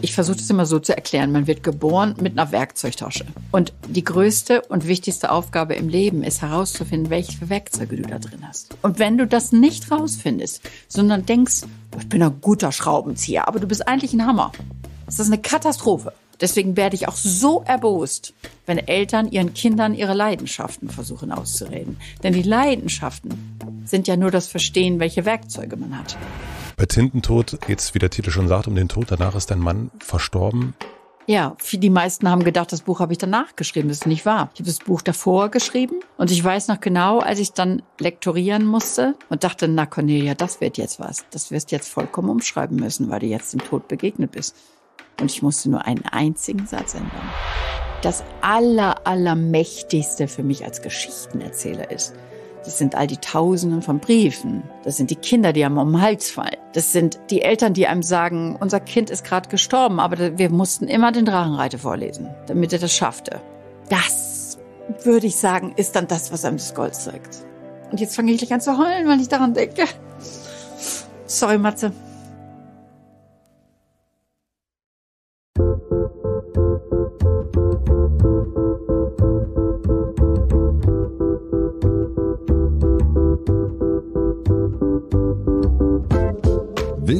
Ich versuche das immer so zu erklären. Man wird geboren mit einer Werkzeugtasche. Und die größte und wichtigste Aufgabe im Leben ist herauszufinden, welche Werkzeuge du da drin hast. Und wenn du das nicht rausfindest, sondern denkst, oh, ich bin ein guter Schraubenzieher, aber du bist eigentlich ein Hammer, ist das eine Katastrophe. Deswegen werde ich auch so erbost, wenn Eltern ihren Kindern ihre Leidenschaften versuchen auszureden. Denn die Leidenschaften sind ja nur das Verstehen, welche Werkzeuge man hat. Bei Tintentod geht es, wie der Titel schon sagt, um den Tod. Danach ist dein Mann verstorben. Ja, die meisten haben gedacht, das Buch habe ich danach geschrieben. Das ist nicht wahr. Ich habe das Buch davor geschrieben und ich weiß noch genau, als ich dann lektorieren musste und dachte, na Cornelia, das wird jetzt was. Das wirst jetzt vollkommen umschreiben müssen, weil du jetzt dem Tod begegnet bist. Und ich musste nur einen einzigen Satz ändern. Das aller, allermächtigste für mich als Geschichtenerzähler ist, das sind all die Tausenden von Briefen. Das sind die Kinder, die einem um den Hals fallen. Das sind die Eltern, die einem sagen, unser Kind ist gerade gestorben, aber wir mussten immer den Drachenreiter vorlesen, damit er das schaffte. Das, würde ich sagen, ist dann das, was einem das Gold zeigt. Und jetzt fange ich gleich an zu heulen, weil ich daran denke. Sorry, Matze.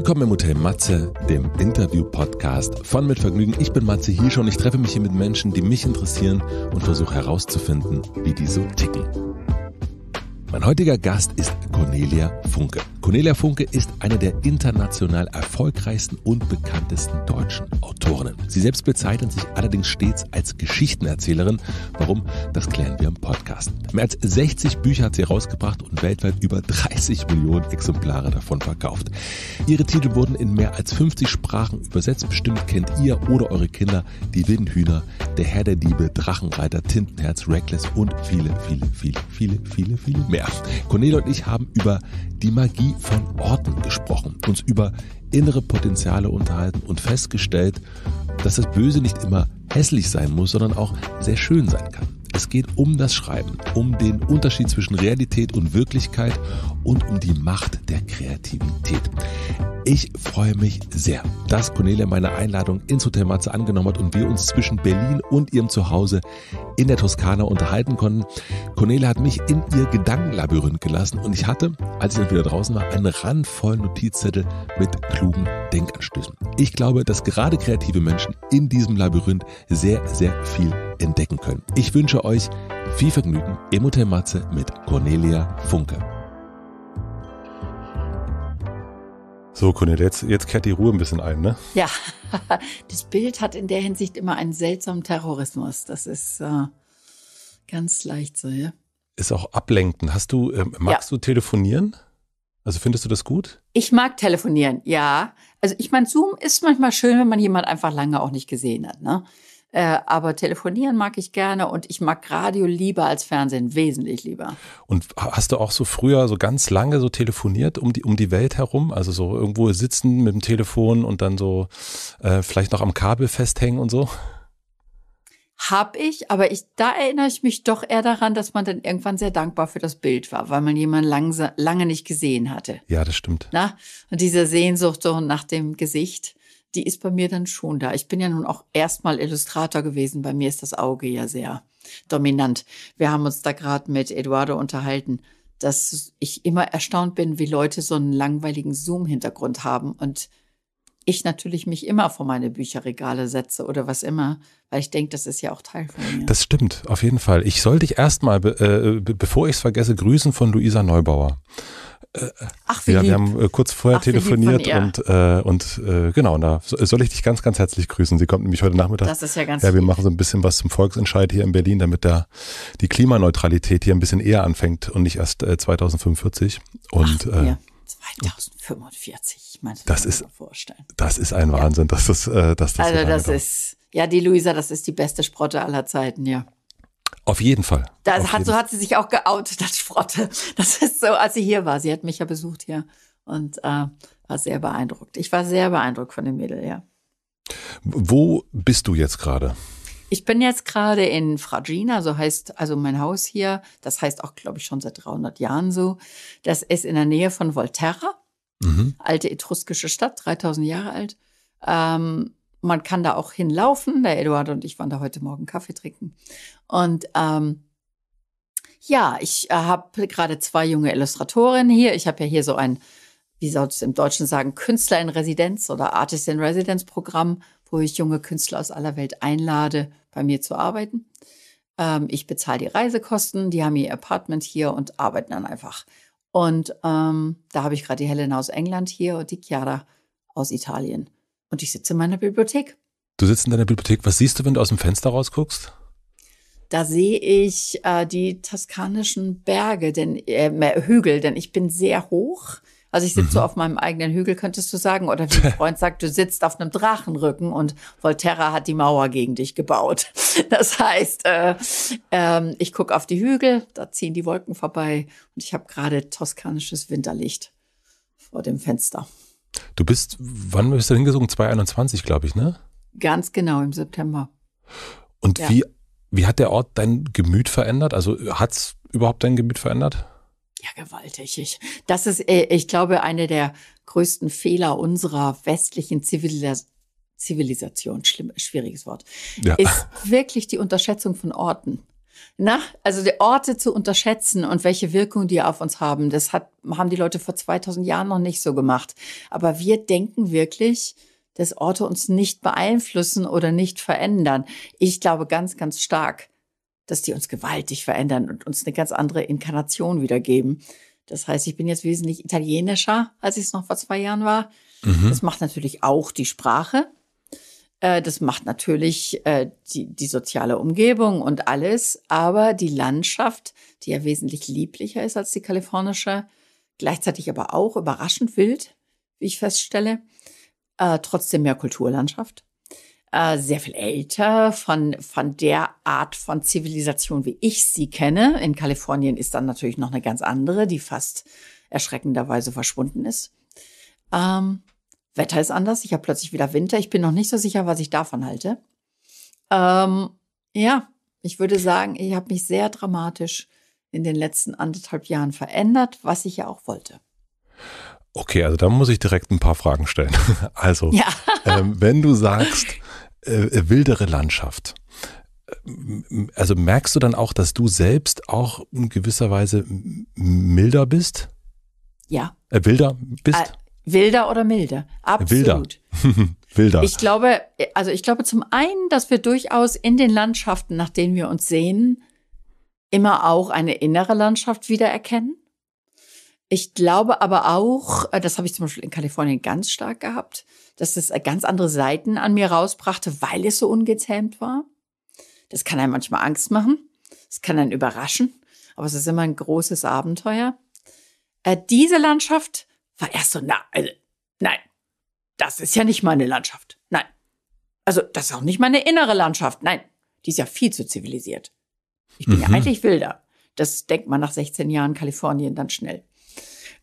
Willkommen im Hotel Matze, dem Interview-Podcast von Mit Vergnügen. Ich bin Matze hier schon. Ich treffe mich hier mit Menschen, die mich interessieren und versuche herauszufinden, wie die so ticken. Mein heutiger Gast ist Cornelia Funke. Cornelia Funke ist eine der international erfolgreichsten und bekanntesten deutschen Autorinnen. Sie selbst bezeichnet sich allerdings stets als Geschichtenerzählerin. Warum? Das klären wir im Podcast. Mehr als 60 Bücher hat sie herausgebracht und weltweit über 30 Millionen Exemplare davon verkauft. Ihre Titel wurden in mehr als 50 Sprachen übersetzt. Bestimmt kennt ihr oder eure Kinder die wilden Hühner, der Herr der Diebe, Drachenreiter, Tintenherz, Reckless und viele, viele, viele, viele, viele, viele mehr. Feuer. Cornelia und ich haben über die Magie von Orten gesprochen, uns über innere Potenziale unterhalten und festgestellt, dass das Böse nicht immer hässlich sein muss, sondern auch sehr schön sein kann. Es geht um das Schreiben, um den Unterschied zwischen Realität und Wirklichkeit und um die Macht der Kreativität. Ich freue mich sehr, dass Cornelia meine Einladung ins Hotel Matze angenommen hat und wir uns zwischen Berlin und ihrem Zuhause in der Toskana unterhalten konnten. Cornelia hat mich in ihr Gedankenlabyrinth gelassen und ich hatte, als ich dann wieder draußen war, einen randvollen Notizzettel mit klugen Denkanstößen. Ich glaube, dass gerade kreative Menschen in diesem Labyrinth sehr, sehr viel entdecken können. Ich wünsche euch viel Vergnügen im Hotel Matze mit Cornelia Funke. So, Cornelia, jetzt, jetzt kehrt die Ruhe ein bisschen ein, ne? Ja, das Bild hat in der Hinsicht immer einen seltsamen Terrorismus. Das ist äh, ganz leicht so, ja. Ist auch ablenkend. Hast du, äh, magst ja. du telefonieren? Also findest du das gut? Ich mag telefonieren, ja. Also ich meine, Zoom ist manchmal schön, wenn man jemand einfach lange auch nicht gesehen hat, ne? Äh, aber telefonieren mag ich gerne und ich mag Radio lieber als Fernsehen, wesentlich lieber. Und hast du auch so früher so ganz lange so telefoniert um die, um die Welt herum? Also so irgendwo sitzen mit dem Telefon und dann so äh, vielleicht noch am Kabel festhängen und so? Hab ich, aber ich, da erinnere ich mich doch eher daran, dass man dann irgendwann sehr dankbar für das Bild war, weil man jemanden langsam, lange nicht gesehen hatte. Ja, das stimmt. Na? Und diese Sehnsucht so nach dem Gesicht die ist bei mir dann schon da. Ich bin ja nun auch erstmal Illustrator gewesen. Bei mir ist das Auge ja sehr dominant. Wir haben uns da gerade mit Eduardo unterhalten, dass ich immer erstaunt bin, wie Leute so einen langweiligen Zoom-Hintergrund haben und ich natürlich mich immer vor meine Bücherregale setze oder was immer, weil ich denke, das ist ja auch Teil von mir. Das stimmt, auf jeden Fall. Ich soll dich erstmal, be äh, bevor ich es vergesse, grüßen von Luisa Neubauer. Ach, Philipp. Ja, wir haben äh, kurz vorher Ach, telefoniert und, äh, und äh, genau, da soll ich dich ganz, ganz herzlich grüßen. Sie kommt nämlich heute Nachmittag. Das ist ja ganz Ja, wir machen so ein bisschen was zum Volksentscheid hier in Berlin, damit da die Klimaneutralität hier ein bisschen eher anfängt und nicht erst äh, 2045. Und Ach, äh, 2045, ich meine, das, das ist, vorstellen. Das ist ein Wahnsinn, ja. dass das, äh, dass das Also so das ist, ja, die Luisa, das ist die beste Sprotte aller Zeiten, ja. Auf jeden Fall. Das hat, jeden. So hat sie sich auch geoutet, das Sprotte. Das ist so, als sie hier war. Sie hat mich ja besucht hier und äh, war sehr beeindruckt. Ich war sehr beeindruckt von dem Mädel, ja. Wo bist du jetzt gerade? Ich bin jetzt gerade in Fragina, so heißt also mein Haus hier. Das heißt auch, glaube ich, schon seit 300 Jahren so. Das ist in der Nähe von Volterra, mhm. alte etruskische Stadt, 3000 Jahre alt. Ähm, man kann da auch hinlaufen. Der Eduard und ich waren da heute Morgen Kaffee trinken. Und ähm, ja, ich äh, habe gerade zwei junge Illustratorinnen hier. Ich habe ja hier so ein, wie soll es im Deutschen sagen, Künstler in Residenz oder Artist in Residenz Programm, wo ich junge Künstler aus aller Welt einlade, bei mir zu arbeiten. Ähm, ich bezahle die Reisekosten, die haben ihr Apartment hier und arbeiten dann einfach. Und ähm, da habe ich gerade die Helena aus England hier und die Chiara aus Italien. Und ich sitze in meiner Bibliothek. Du sitzt in deiner Bibliothek. Was siehst du, wenn du aus dem Fenster rausguckst? Da sehe ich äh, die toskanischen Berge, denn äh, äh Hügel, denn ich bin sehr hoch. Also ich sitze mhm. so auf meinem eigenen Hügel, könntest du sagen. Oder wie ein Freund sagt, du sitzt auf einem Drachenrücken und Volterra hat die Mauer gegen dich gebaut. Das heißt, äh, äh, ich gucke auf die Hügel, da ziehen die Wolken vorbei und ich habe gerade toskanisches Winterlicht vor dem Fenster. Du bist, wann bist du hingezogen? 2021, glaube ich, ne? Ganz genau, im September. Und ja. wie, wie hat der Ort dein Gemüt verändert? Also hat es überhaupt dein Gemüt verändert? Ja, gewaltig. Ich, das ist, äh, ich glaube, eine der größten Fehler unserer westlichen Zivilis Zivilisation, schlimm, schwieriges Wort, ja. ist wirklich die Unterschätzung von Orten. Na, also die Orte zu unterschätzen und welche Wirkung die auf uns haben, das hat, haben die Leute vor 2000 Jahren noch nicht so gemacht. Aber wir denken wirklich, dass Orte uns nicht beeinflussen oder nicht verändern. Ich glaube ganz, ganz stark, dass die uns gewaltig verändern und uns eine ganz andere Inkarnation wiedergeben. Das heißt, ich bin jetzt wesentlich italienischer, als ich es noch vor zwei Jahren war. Mhm. Das macht natürlich auch die Sprache, äh, das macht natürlich äh, die, die soziale Umgebung und alles, aber die Landschaft, die ja wesentlich lieblicher ist als die kalifornische, gleichzeitig aber auch überraschend wild, wie ich feststelle, äh, trotzdem mehr Kulturlandschaft, sehr viel älter von, von der Art von Zivilisation, wie ich sie kenne. In Kalifornien ist dann natürlich noch eine ganz andere, die fast erschreckenderweise verschwunden ist. Ähm, Wetter ist anders, ich habe plötzlich wieder Winter. Ich bin noch nicht so sicher, was ich davon halte. Ähm, ja, ich würde sagen, ich habe mich sehr dramatisch in den letzten anderthalb Jahren verändert, was ich ja auch wollte. Okay, also da muss ich direkt ein paar Fragen stellen. Also, ja. ähm, wenn du sagst, äh, wildere Landschaft, äh, also merkst du dann auch, dass du selbst auch in gewisser Weise milder bist? Ja. Äh, wilder bist? Äh, Wilder oder milder? Absolut. Wilder. wilder. Ich glaube, also ich glaube zum einen, dass wir durchaus in den Landschaften, nach denen wir uns sehen, immer auch eine innere Landschaft wiedererkennen. Ich glaube aber auch, äh, das habe ich zum Beispiel in Kalifornien ganz stark gehabt, dass es äh, ganz andere Seiten an mir rausbrachte, weil es so ungezähmt war. Das kann einem manchmal Angst machen, Das kann einen überraschen, aber es ist immer ein großes Abenteuer. Äh, diese Landschaft war erst so, na, also, nein, das ist ja nicht meine Landschaft. Nein. Also, das ist auch nicht meine innere Landschaft. Nein, die ist ja viel zu zivilisiert. Ich bin mhm. ja eigentlich wilder. Das denkt man nach 16 Jahren Kalifornien dann schnell.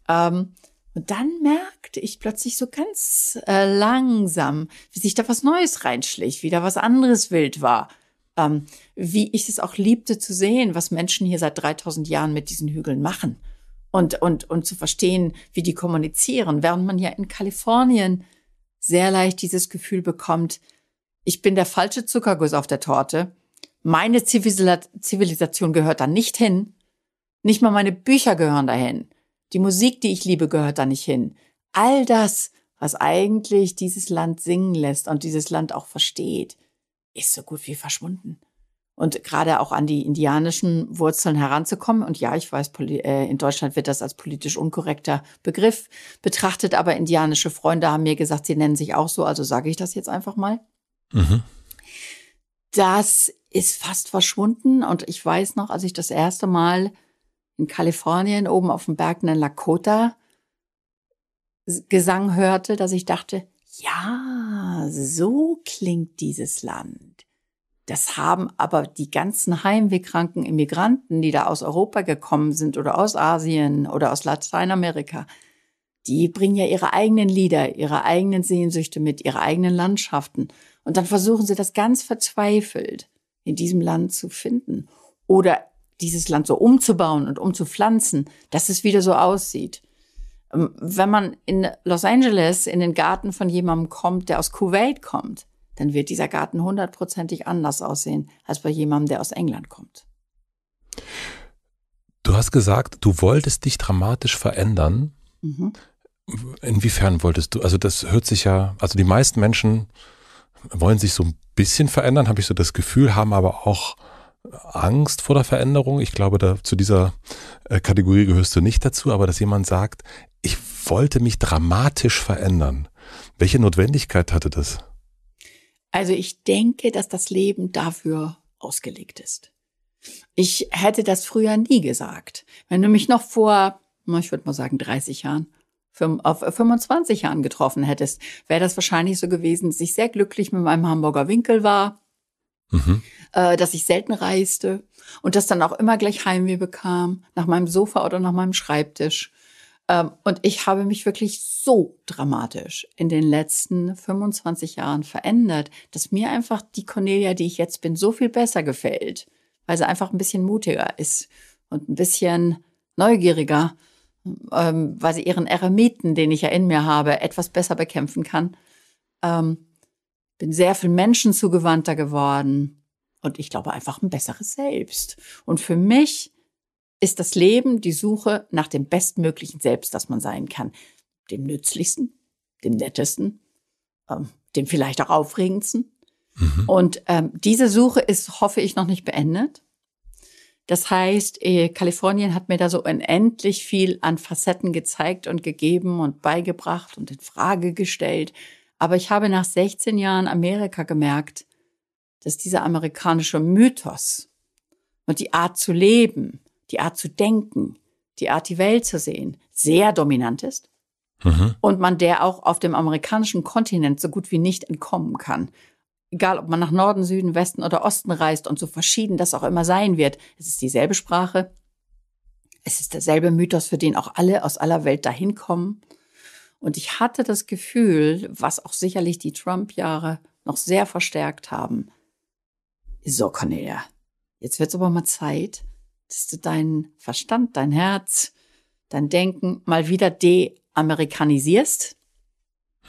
Ähm, und dann merkte ich plötzlich so ganz äh, langsam, wie sich da was Neues reinschlich, wie da was anderes wild war. Ähm, wie ich es auch liebte zu sehen, was Menschen hier seit 3000 Jahren mit diesen Hügeln machen und, und, und zu verstehen, wie die kommunizieren, während man ja in Kalifornien sehr leicht dieses Gefühl bekommt, ich bin der falsche Zuckerguss auf der Torte, meine Zivilisation gehört da nicht hin, nicht mal meine Bücher gehören dahin, die Musik, die ich liebe, gehört da nicht hin. All das, was eigentlich dieses Land singen lässt und dieses Land auch versteht, ist so gut wie verschwunden und gerade auch an die indianischen Wurzeln heranzukommen. Und ja, ich weiß, äh, in Deutschland wird das als politisch unkorrekter Begriff betrachtet, aber indianische Freunde haben mir gesagt, sie nennen sich auch so, also sage ich das jetzt einfach mal. Mhm. Das ist fast verschwunden und ich weiß noch, als ich das erste Mal in Kalifornien oben auf dem Berg einen Lakota Gesang hörte, dass ich dachte, ja, so klingt dieses Land. Das haben aber die ganzen heimwehkranken Immigranten, die da aus Europa gekommen sind oder aus Asien oder aus Lateinamerika, die bringen ja ihre eigenen Lieder, ihre eigenen Sehnsüchte mit, ihre eigenen Landschaften. Und dann versuchen sie das ganz verzweifelt in diesem Land zu finden oder dieses Land so umzubauen und umzupflanzen, dass es wieder so aussieht. Ähm, wenn man in Los Angeles in den Garten von jemandem kommt, der aus Kuwait kommt, dann wird dieser Garten hundertprozentig anders aussehen als bei jemandem, der aus England kommt. Du hast gesagt, du wolltest dich dramatisch verändern. Mhm. Inwiefern wolltest du? Also das hört sich ja, also die meisten Menschen wollen sich so ein bisschen verändern, habe ich so das Gefühl, haben aber auch Angst vor der Veränderung. Ich glaube, da, zu dieser äh, Kategorie gehörst du nicht dazu, aber dass jemand sagt, ich wollte mich dramatisch verändern. Welche Notwendigkeit hatte das? Also ich denke, dass das Leben dafür ausgelegt ist. Ich hätte das früher nie gesagt. Wenn du mich noch vor, ich würde mal sagen, 30 Jahren, auf 25 äh, Jahren getroffen hättest, wäre das wahrscheinlich so gewesen, dass ich sehr glücklich mit meinem Hamburger Winkel war, mhm. Äh, dass ich selten reiste und das dann auch immer gleich Heimweh bekam, nach meinem Sofa oder nach meinem Schreibtisch ähm, und ich habe mich wirklich so dramatisch in den letzten 25 Jahren verändert, dass mir einfach die Cornelia, die ich jetzt bin, so viel besser gefällt, weil sie einfach ein bisschen mutiger ist und ein bisschen neugieriger, ähm, weil sie ihren Eremiten, den ich ja in mir habe, etwas besser bekämpfen kann. Ähm, bin sehr viel Menschen zugewandter geworden und ich glaube einfach ein besseres Selbst. Und für mich ist das Leben die Suche nach dem bestmöglichen Selbst, das man sein kann. Dem nützlichsten, dem nettesten, ähm, dem vielleicht auch aufregendsten. Mhm. Und ähm, diese Suche ist, hoffe ich, noch nicht beendet. Das heißt, eh, Kalifornien hat mir da so unendlich viel an Facetten gezeigt und gegeben und beigebracht und in Frage gestellt. Aber ich habe nach 16 Jahren Amerika gemerkt, dass dieser amerikanische Mythos und die Art zu leben die Art zu denken, die Art, die Welt zu sehen, sehr dominant ist. Mhm. Und man der auch auf dem amerikanischen Kontinent so gut wie nicht entkommen kann. Egal, ob man nach Norden, Süden, Westen oder Osten reist und so verschieden das auch immer sein wird. Es ist dieselbe Sprache. Es ist derselbe Mythos, für den auch alle aus aller Welt dahin kommen. Und ich hatte das Gefühl, was auch sicherlich die Trump-Jahre noch sehr verstärkt haben. So, Cornelia, jetzt wird's aber mal Zeit, dass du deinen Verstand, dein Herz, dein Denken mal wieder deamerikanisierst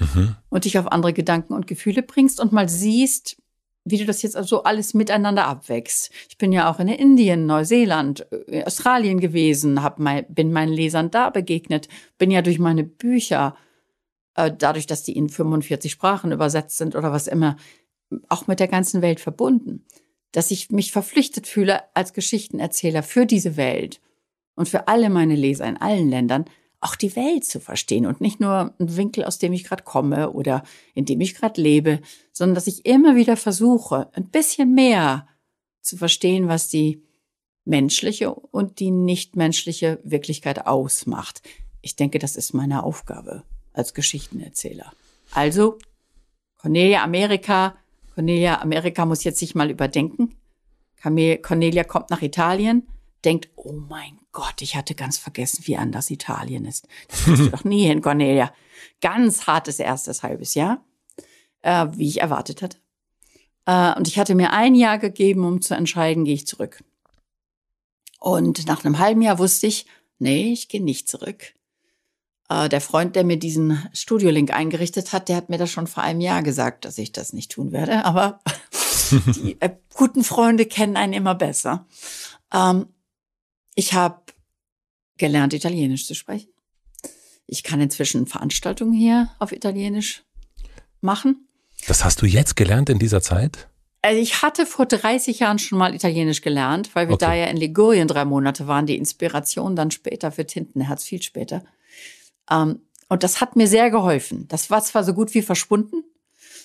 mhm. und dich auf andere Gedanken und Gefühle bringst und mal siehst, wie du das jetzt also alles miteinander abwächst. Ich bin ja auch in Indien, Neuseeland, äh, Australien gewesen, hab mein, bin meinen Lesern da begegnet, bin ja durch meine Bücher, äh, dadurch, dass die in 45 Sprachen übersetzt sind oder was immer, auch mit der ganzen Welt verbunden dass ich mich verpflichtet fühle, als Geschichtenerzähler für diese Welt und für alle meine Leser in allen Ländern auch die Welt zu verstehen und nicht nur einen Winkel, aus dem ich gerade komme oder in dem ich gerade lebe, sondern dass ich immer wieder versuche, ein bisschen mehr zu verstehen, was die menschliche und die nichtmenschliche Wirklichkeit ausmacht. Ich denke, das ist meine Aufgabe als Geschichtenerzähler. Also Cornelia Amerika Cornelia, Amerika muss jetzt sich mal überdenken. Cornelia kommt nach Italien, denkt, oh mein Gott, ich hatte ganz vergessen, wie anders Italien ist. Das kriegst du doch nie hin, Cornelia. Ganz hartes erstes halbes Jahr, äh, wie ich erwartet hatte. Äh, und ich hatte mir ein Jahr gegeben, um zu entscheiden, gehe ich zurück. Und nach einem halben Jahr wusste ich, nee, ich gehe nicht zurück. Äh, der Freund, der mir diesen Studiolink eingerichtet hat, der hat mir das schon vor einem Jahr gesagt, dass ich das nicht tun werde. Aber die äh, guten Freunde kennen einen immer besser. Ähm, ich habe gelernt, Italienisch zu sprechen. Ich kann inzwischen Veranstaltungen hier auf Italienisch machen. Das hast du jetzt gelernt in dieser Zeit? Also ich hatte vor 30 Jahren schon mal Italienisch gelernt, weil wir okay. da ja in Ligurien drei Monate waren. Die Inspiration dann später für Tintenherz viel später. Ähm, und das hat mir sehr geholfen. Das war zwar so gut wie verschwunden,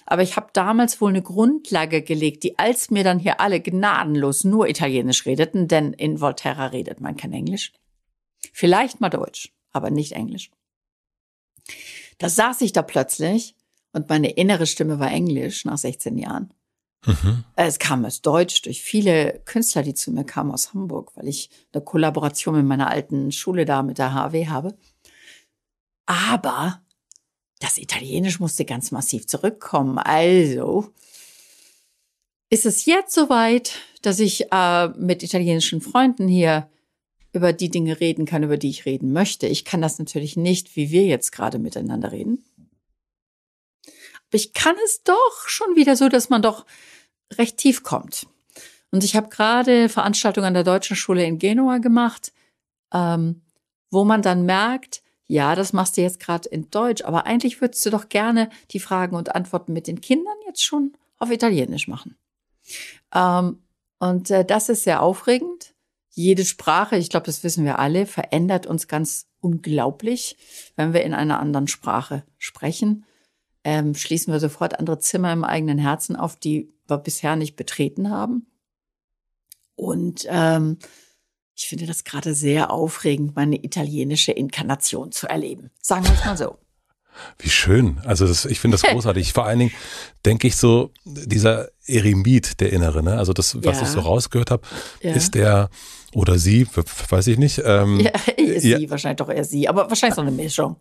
aber ich habe damals wohl eine Grundlage gelegt, die als mir dann hier alle gnadenlos nur Italienisch redeten, denn in Volterra redet man kein Englisch. Vielleicht mal Deutsch, aber nicht Englisch. Da saß ich da plötzlich und meine innere Stimme war Englisch nach 16 Jahren. Mhm. Es kam aus Deutsch durch viele Künstler, die zu mir kamen aus Hamburg, weil ich eine Kollaboration mit meiner alten Schule da mit der HW habe. Aber das Italienisch musste ganz massiv zurückkommen. Also ist es jetzt soweit, dass ich äh, mit italienischen Freunden hier über die Dinge reden kann, über die ich reden möchte. Ich kann das natürlich nicht, wie wir jetzt gerade miteinander reden. Aber ich kann es doch schon wieder so, dass man doch recht tief kommt. Und ich habe gerade Veranstaltungen an der Deutschen Schule in Genua gemacht, ähm, wo man dann merkt, ja, das machst du jetzt gerade in Deutsch, aber eigentlich würdest du doch gerne die Fragen und Antworten mit den Kindern jetzt schon auf Italienisch machen. Ähm, und äh, das ist sehr aufregend. Jede Sprache, ich glaube, das wissen wir alle, verändert uns ganz unglaublich, wenn wir in einer anderen Sprache sprechen. Ähm, schließen wir sofort andere Zimmer im eigenen Herzen auf, die wir bisher nicht betreten haben. Und ähm, ich finde das gerade sehr aufregend, meine italienische Inkarnation zu erleben. Sagen wir es mal so. Wie schön. Also das, ich finde das großartig. Vor allen Dingen denke ich so, dieser Eremit, der Innere, ne? also das, was ja. ich so rausgehört habe, ja. ist der oder sie, weiß ich nicht. Ähm, ja, sie, ja, wahrscheinlich doch eher sie, aber wahrscheinlich so eine Mischung.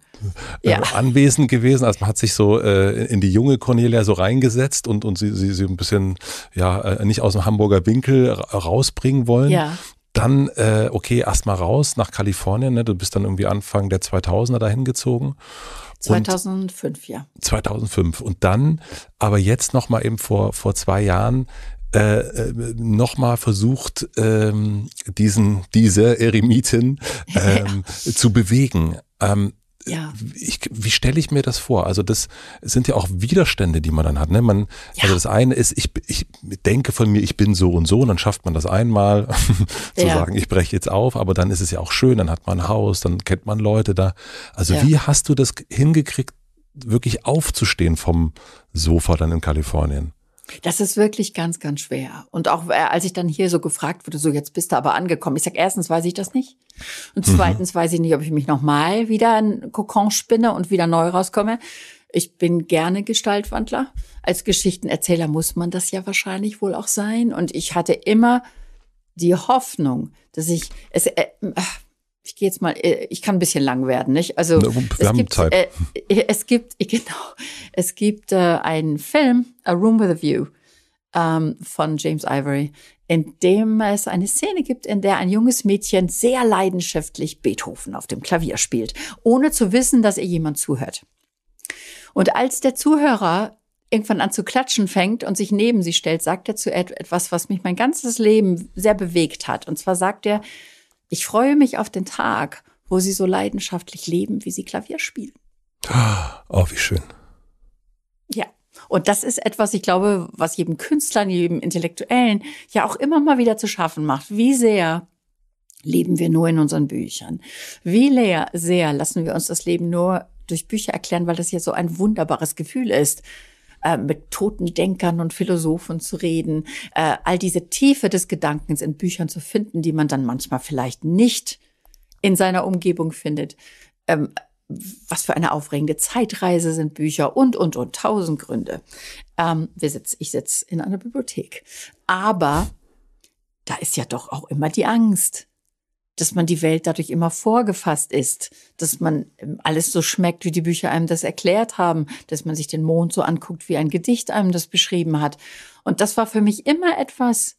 Äh, ja. Äh, anwesend gewesen, also man hat sich so äh, in die junge Cornelia so reingesetzt und, und sie, sie, sie ein bisschen, ja, äh, nicht aus dem Hamburger Winkel rausbringen wollen. Ja. Dann, äh, okay, erstmal raus nach Kalifornien. Ne? Du bist dann irgendwie Anfang der 2000er dahin gezogen. 2005, ja. 2005. Und dann, aber jetzt nochmal eben vor, vor zwei Jahren, äh, äh nochmal versucht, ähm, diesen, diese Eremitin ähm, ja. zu bewegen. Ähm, ja. ich, wie stelle ich mir das vor? Also das sind ja auch Widerstände, die man dann hat. Ne? Man, ja. Also das eine ist, ich, ich denke von mir, ich bin so und so und dann schafft man das einmal zu ja. sagen, ich breche jetzt auf, aber dann ist es ja auch schön, dann hat man ein Haus, dann kennt man Leute da. Also wie hast du das hingekriegt, wirklich aufzustehen vom Sofa dann in Kalifornien? Das ist wirklich ganz, ganz schwer. Und auch äh, als ich dann hier so gefragt wurde, so jetzt bist du aber angekommen. Ich sag, erstens weiß ich das nicht. Und mhm. zweitens mhm. weiß ich nicht, ob ich mich nochmal wieder in Kokon spinne und wieder neu rauskomme. Ich bin gerne Gestaltwandler. Als Geschichtenerzähler muss man das ja wahrscheinlich wohl auch sein. Und ich hatte immer die Hoffnung, dass ich es, äh, äh ich gehe jetzt mal, äh, ich kann ein bisschen lang werden, nicht? Also wir es haben gibt, Zeit. Äh, äh, es gibt genau, es gibt äh, einen Film, A Room with a View, ähm, von James Ivory, in dem es eine Szene gibt, in der ein junges Mädchen sehr leidenschaftlich Beethoven auf dem Klavier spielt, ohne zu wissen, dass ihr jemand zuhört. Und als der Zuhörer irgendwann an zu klatschen fängt und sich neben sie stellt, sagt er zu etwas, was mich mein ganzes Leben sehr bewegt hat. Und zwar sagt er, ich freue mich auf den Tag, wo sie so leidenschaftlich leben, wie sie Klavier spielen. Oh, wie schön. Ja. Und das ist etwas, ich glaube, was jedem Künstler, jedem Intellektuellen ja auch immer mal wieder zu schaffen macht. Wie sehr leben wir nur in unseren Büchern? Wie leer, sehr lassen wir uns das Leben nur durch Bücher erklären, weil das ja so ein wunderbares Gefühl ist, äh, mit toten Denkern und Philosophen zu reden, äh, all diese Tiefe des Gedankens in Büchern zu finden, die man dann manchmal vielleicht nicht in seiner Umgebung findet. Ähm, was für eine aufregende Zeitreise sind Bücher und, und, und, tausend Gründe. Ähm, wir sitz, ich sitze in einer Bibliothek. Aber da ist ja doch auch immer die Angst dass man die Welt dadurch immer vorgefasst ist, dass man ähm, alles so schmeckt, wie die Bücher einem das erklärt haben, dass man sich den Mond so anguckt, wie ein Gedicht einem das beschrieben hat. Und das war für mich immer etwas,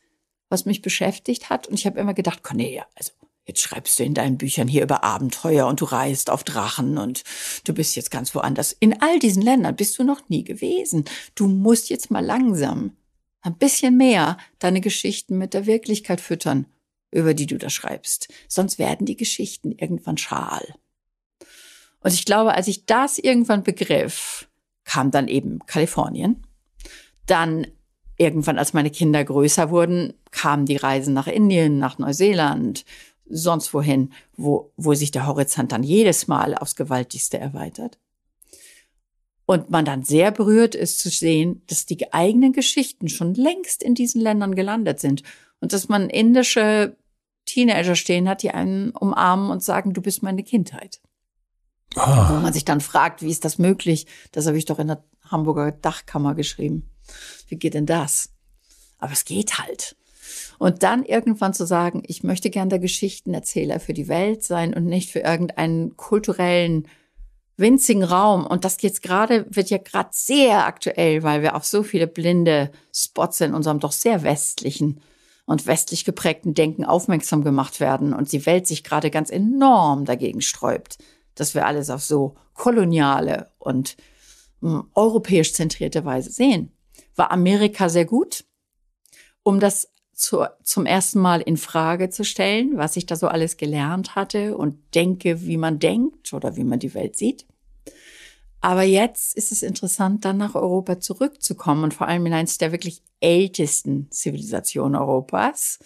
was mich beschäftigt hat. Und ich habe immer gedacht, Cornelia, also jetzt schreibst du in deinen Büchern hier über Abenteuer und du reist auf Drachen und du bist jetzt ganz woanders. In all diesen Ländern bist du noch nie gewesen. Du musst jetzt mal langsam ein bisschen mehr deine Geschichten mit der Wirklichkeit füttern über die du da schreibst. Sonst werden die Geschichten irgendwann schal. Und ich glaube, als ich das irgendwann begriff, kam dann eben Kalifornien. Dann irgendwann, als meine Kinder größer wurden, kamen die Reisen nach Indien, nach Neuseeland, sonst wohin, wo, wo sich der Horizont dann jedes Mal aufs Gewaltigste erweitert. Und man dann sehr berührt ist zu sehen, dass die eigenen Geschichten schon längst in diesen Ländern gelandet sind und dass man indische Teenager stehen hat, die einen umarmen und sagen, du bist meine Kindheit. Ah. Wo man sich dann fragt, wie ist das möglich? Das habe ich doch in der Hamburger Dachkammer geschrieben. Wie geht denn das? Aber es geht halt. Und dann irgendwann zu sagen, ich möchte gern der Geschichtenerzähler für die Welt sein und nicht für irgendeinen kulturellen winzigen Raum. Und das jetzt gerade, wird ja gerade sehr aktuell, weil wir auch so viele blinde Spots in unserem doch sehr westlichen und westlich geprägten Denken aufmerksam gemacht werden und die Welt sich gerade ganz enorm dagegen sträubt, dass wir alles auf so koloniale und hm, europäisch zentrierte Weise sehen. War Amerika sehr gut, um das zu, zum ersten Mal in Frage zu stellen, was ich da so alles gelernt hatte und denke, wie man denkt oder wie man die Welt sieht. Aber jetzt ist es interessant, dann nach Europa zurückzukommen und vor allem in eins der wirklich ältesten Zivilisationen Europas,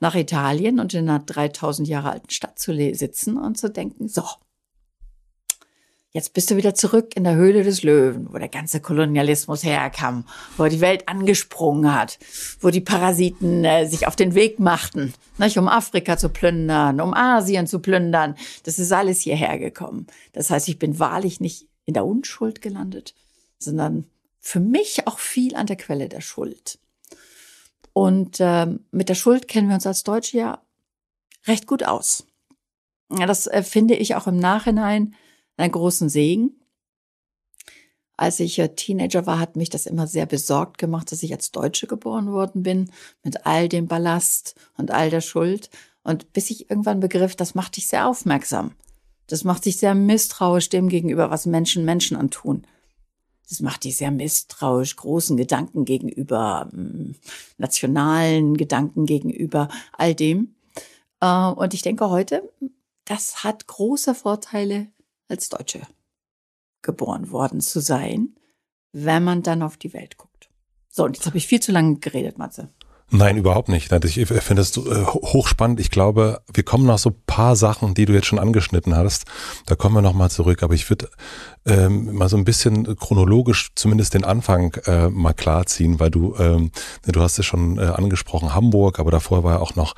nach Italien und in einer 3000 Jahre alten Stadt zu sitzen und zu denken, so, jetzt bist du wieder zurück in der Höhle des Löwen, wo der ganze Kolonialismus herkam, wo die Welt angesprungen hat, wo die Parasiten äh, sich auf den Weg machten, nicht, um Afrika zu plündern, um Asien zu plündern. Das ist alles hierher gekommen. Das heißt, ich bin wahrlich nicht in der Unschuld gelandet, sondern für mich auch viel an der Quelle der Schuld. Und äh, mit der Schuld kennen wir uns als Deutsche ja recht gut aus. Ja, das äh, finde ich auch im Nachhinein einen großen Segen. Als ich äh, Teenager war, hat mich das immer sehr besorgt gemacht, dass ich als Deutsche geboren worden bin, mit all dem Ballast und all der Schuld. Und bis ich irgendwann begriff, das macht dich sehr aufmerksam. Das macht sich sehr misstrauisch dem gegenüber, was Menschen Menschen antun. Das macht dich sehr misstrauisch großen Gedanken gegenüber, mm, nationalen Gedanken gegenüber, all dem. Äh, und ich denke heute, das hat große Vorteile, als Deutsche geboren worden zu sein, wenn man dann auf die Welt guckt. So, und jetzt habe ich viel zu lange geredet, Matze. Nein, überhaupt nicht. Also ich finde es äh, hochspannend. Ich glaube, wir kommen noch so paar Sachen, die du jetzt schon angeschnitten hast. Da kommen wir nochmal zurück. Aber ich würde ähm, mal so ein bisschen chronologisch zumindest den Anfang äh, mal klarziehen, weil du, ähm, ne, du hast es schon äh, angesprochen, Hamburg, aber davor war ja auch noch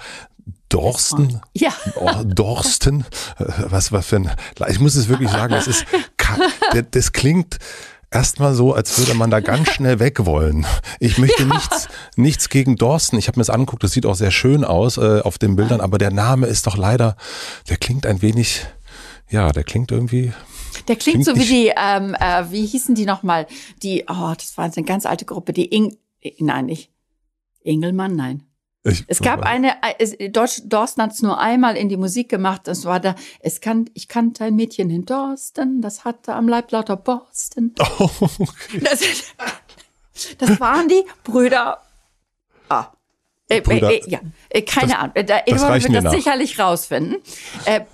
Dorsten? Ja. Oh, Dorsten? Äh, was, was für ein, ich muss es wirklich sagen, das ist, das klingt, erstmal so, als würde man da ganz schnell weg wollen. Ich möchte ja. nichts, nichts gegen Dorsten. Ich habe mir das angeguckt, das sieht auch sehr schön aus äh, auf den Bildern, aber der Name ist doch leider, der klingt ein wenig, ja, der klingt irgendwie der klingt, klingt so wie die, ähm, äh, wie hießen die nochmal? Die, oh, das war eine ganz alte Gruppe, die Ing, äh, nein, nicht. Engelmann, nein. Ich, es gab eine, äh, Deutsch, Dorsten hat es nur einmal in die Musik gemacht. Das war da, es kann, ich kannte ein Mädchen in Dorsten, das hatte am Leib lauter Borsten. Oh, okay. das, das waren die Brüder. Ah. Äh, äh, äh ja, äh, keine das, Ahnung. Da Eduard wird das nach. sicherlich rausfinden.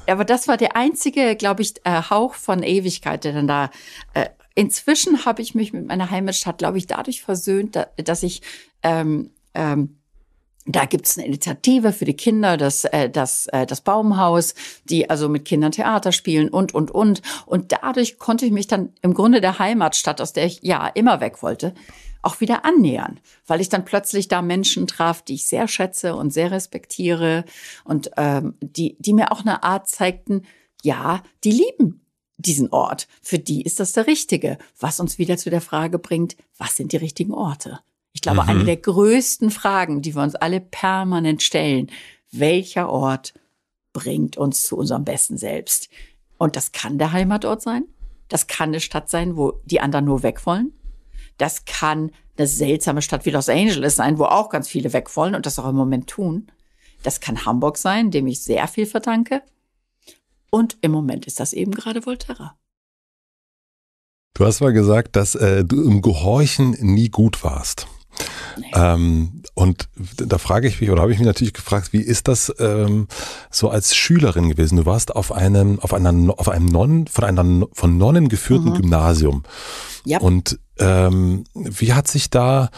aber das war der einzige, glaube ich, Hauch von Ewigkeit, der dann da. inzwischen habe ich mich mit meiner Heimatstadt, glaube ich, dadurch versöhnt, dass ich ähm, ähm, da gibt's eine Initiative für die Kinder, das, äh, das, äh, das Baumhaus, die also mit Kindern Theater spielen und, und, und. Und dadurch konnte ich mich dann im Grunde der Heimatstadt, aus der ich ja immer weg wollte, auch wieder annähern, weil ich dann plötzlich da Menschen traf, die ich sehr schätze und sehr respektiere und ähm, die, die mir auch eine Art zeigten, ja, die lieben diesen Ort. Für die ist das der richtige, was uns wieder zu der Frage bringt, was sind die richtigen Orte? Ich glaube, mhm. eine der größten Fragen, die wir uns alle permanent stellen, welcher Ort bringt uns zu unserem besten Selbst? Und das kann der Heimatort sein. Das kann eine Stadt sein, wo die anderen nur weg wollen. Das kann eine seltsame Stadt wie Los Angeles sein, wo auch ganz viele weg wollen und das auch im Moment tun. Das kann Hamburg sein, dem ich sehr viel verdanke. Und im Moment ist das eben gerade Volterra. Du hast mal gesagt, dass äh, du im Gehorchen nie gut warst. Ähm, und da frage ich mich, oder habe ich mich natürlich gefragt, wie ist das ähm, so als Schülerin gewesen? Du warst auf einem, auf einer, auf einem Nonnen, von einer von Nonnen geführten mhm. Gymnasium. Ja. Und ähm, wie hat sich da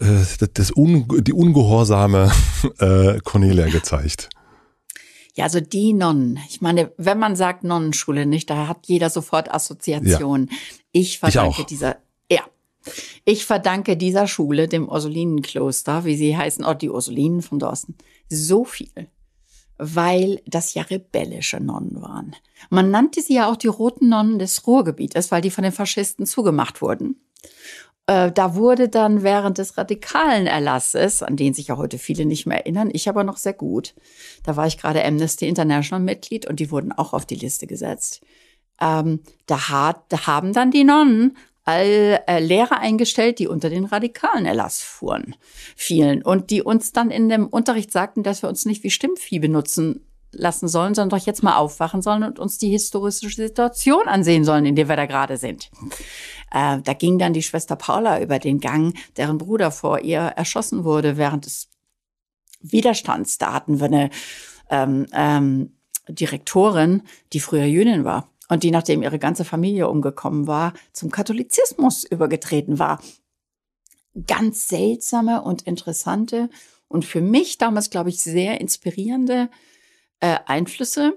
äh, das Un die ungehorsame äh, Cornelia gezeigt? Ja, also die Nonnen. Ich meine, wenn man sagt Nonnenschule nicht, da hat jeder sofort Assoziationen. Ja. Ich verdanke ich dieser ich verdanke dieser Schule, dem Ursulinenkloster, wie sie heißen, oh, die Ursulinen von Dorsten, so viel, weil das ja rebellische Nonnen waren. Man nannte sie ja auch die roten Nonnen des Ruhrgebietes, weil die von den Faschisten zugemacht wurden. Äh, da wurde dann während des radikalen Erlasses, an den sich ja heute viele nicht mehr erinnern, ich aber noch sehr gut, da war ich gerade Amnesty International Mitglied und die wurden auch auf die Liste gesetzt. Ähm, da, hat, da haben dann die Nonnen all äh, Lehrer eingestellt, die unter den radikalen Erlass fuhren, fielen und die uns dann in dem Unterricht sagten, dass wir uns nicht wie Stimmvieh benutzen lassen sollen, sondern doch jetzt mal aufwachen sollen und uns die historische Situation ansehen sollen, in der wir da gerade sind. Äh, da ging dann die Schwester Paula über den Gang, deren Bruder vor ihr erschossen wurde während des Widerstands. Da hatten wir eine ähm, ähm, Direktorin, die früher Jüdin war und die, nachdem ihre ganze Familie umgekommen war, zum Katholizismus übergetreten war. Ganz seltsame und interessante und für mich damals, glaube ich, sehr inspirierende äh, Einflüsse.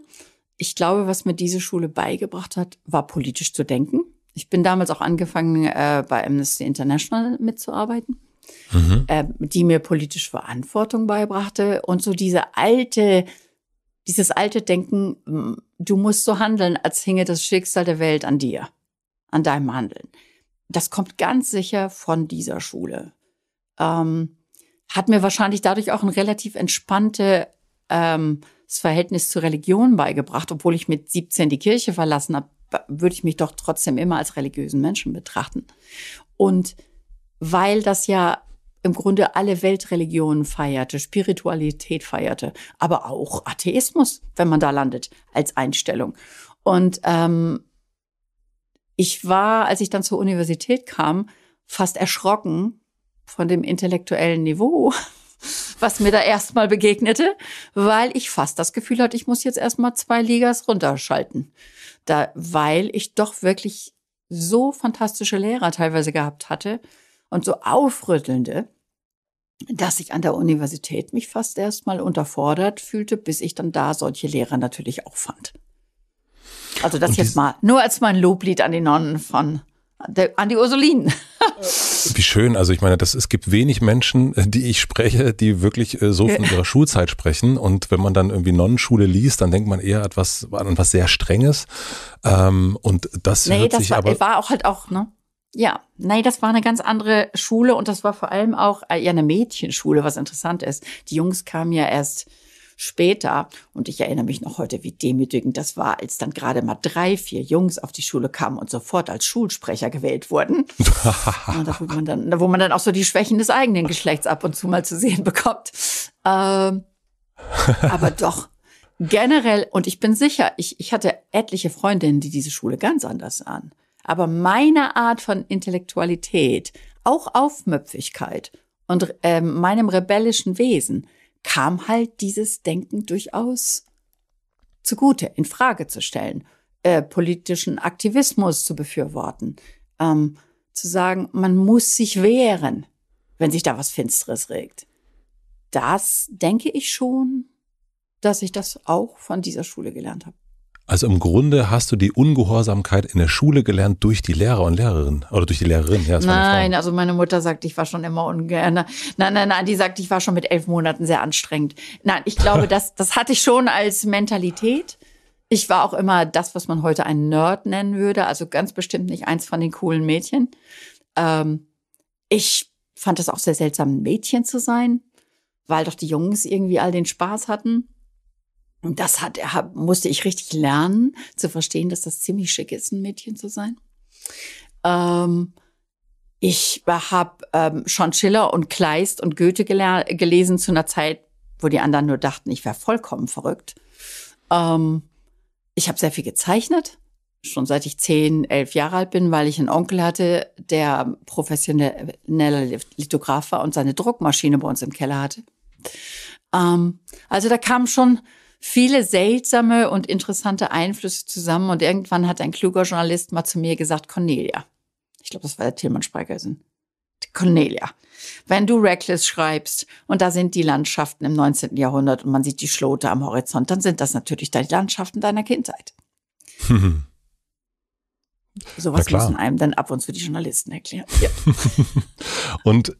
Ich glaube, was mir diese Schule beigebracht hat, war politisch zu denken. Ich bin damals auch angefangen, äh, bei Amnesty International mitzuarbeiten, mhm. äh, die mir politisch Verantwortung beibrachte und so diese alte, dieses alte Denken, du musst so handeln, als hinge das Schicksal der Welt an dir, an deinem Handeln. Das kommt ganz sicher von dieser Schule. Ähm, hat mir wahrscheinlich dadurch auch ein relativ entspanntes ähm, Verhältnis zur Religion beigebracht, obwohl ich mit 17 die Kirche verlassen habe, würde ich mich doch trotzdem immer als religiösen Menschen betrachten. Und weil das ja im Grunde alle Weltreligionen feierte, Spiritualität feierte, aber auch Atheismus, wenn man da landet, als Einstellung. Und ähm, ich war, als ich dann zur Universität kam, fast erschrocken von dem intellektuellen Niveau, was mir da erstmal begegnete, weil ich fast das Gefühl hatte, ich muss jetzt erstmal zwei Ligas runterschalten. Da, weil ich doch wirklich so fantastische Lehrer teilweise gehabt hatte und so aufrüttelnde, dass ich an der Universität mich fast erstmal unterfordert fühlte, bis ich dann da solche Lehrer natürlich auch fand. Also das jetzt mal nur als mein Loblied an die Nonnen von an die Ursulinen. Wie schön. Also ich meine, das, es gibt wenig Menschen, die ich spreche, die wirklich äh, so von ihrer Schulzeit sprechen. Und wenn man dann irgendwie Nonnenschule liest, dann denkt man eher etwas, an was sehr Strenges. Ähm, und das nee, hört das sich war, aber war auch halt auch, ne? Ja, nein, das war eine ganz andere Schule und das war vor allem auch äh, ja eine Mädchenschule, was interessant ist. Die Jungs kamen ja erst später und ich erinnere mich noch heute, wie demütigend das war, als dann gerade mal drei, vier Jungs auf die Schule kamen und sofort als Schulsprecher gewählt wurden. und da, wo man dann, wo man dann auch so die Schwächen des eigenen Geschlechts ab und zu mal zu sehen bekommt. Ähm, aber doch, generell, und ich bin sicher, ich, ich hatte etliche Freundinnen, die diese Schule ganz anders sahen. Aber meiner Art von Intellektualität, auch Aufmöpfigkeit und äh, meinem rebellischen Wesen kam halt dieses Denken durchaus zugute, in Frage zu stellen, äh, politischen Aktivismus zu befürworten, ähm, zu sagen, man muss sich wehren, wenn sich da was Finsteres regt. Das denke ich schon, dass ich das auch von dieser Schule gelernt habe. Also im Grunde hast du die Ungehorsamkeit in der Schule gelernt durch die Lehrer und Lehrerinnen oder durch die Lehrerin. Ja, nein, also meine Mutter sagt, ich war schon immer ungern. Nein, nein, nein, die sagt, ich war schon mit elf Monaten sehr anstrengend. Nein, ich glaube, das, das hatte ich schon als Mentalität. Ich war auch immer das, was man heute einen Nerd nennen würde. Also ganz bestimmt nicht eins von den coolen Mädchen. Ähm, ich fand es auch sehr seltsam, ein Mädchen zu sein, weil doch die Jungs irgendwie all den Spaß hatten. Und das hat, hab, musste ich richtig lernen, zu verstehen, dass das ziemlich schick ist, ein Mädchen zu sein. Ähm, ich habe ähm, schon Schiller und Kleist und Goethe gelesen zu einer Zeit, wo die anderen nur dachten, ich wäre vollkommen verrückt. Ähm, ich habe sehr viel gezeichnet, schon seit ich zehn, elf Jahre alt bin, weil ich einen Onkel hatte, der professioneller Lithograf war und seine Druckmaschine bei uns im Keller hatte. Ähm, also da kam schon viele seltsame und interessante Einflüsse zusammen. Und irgendwann hat ein kluger Journalist mal zu mir gesagt, Cornelia. Ich glaube, das war der Tilman Spreikersen. Cornelia, wenn du Reckless schreibst und da sind die Landschaften im 19. Jahrhundert und man sieht die Schlote am Horizont, dann sind das natürlich die Landschaften deiner Kindheit. Hm. Sowas müssen einem dann ab und zu die Journalisten erklären. Ja. und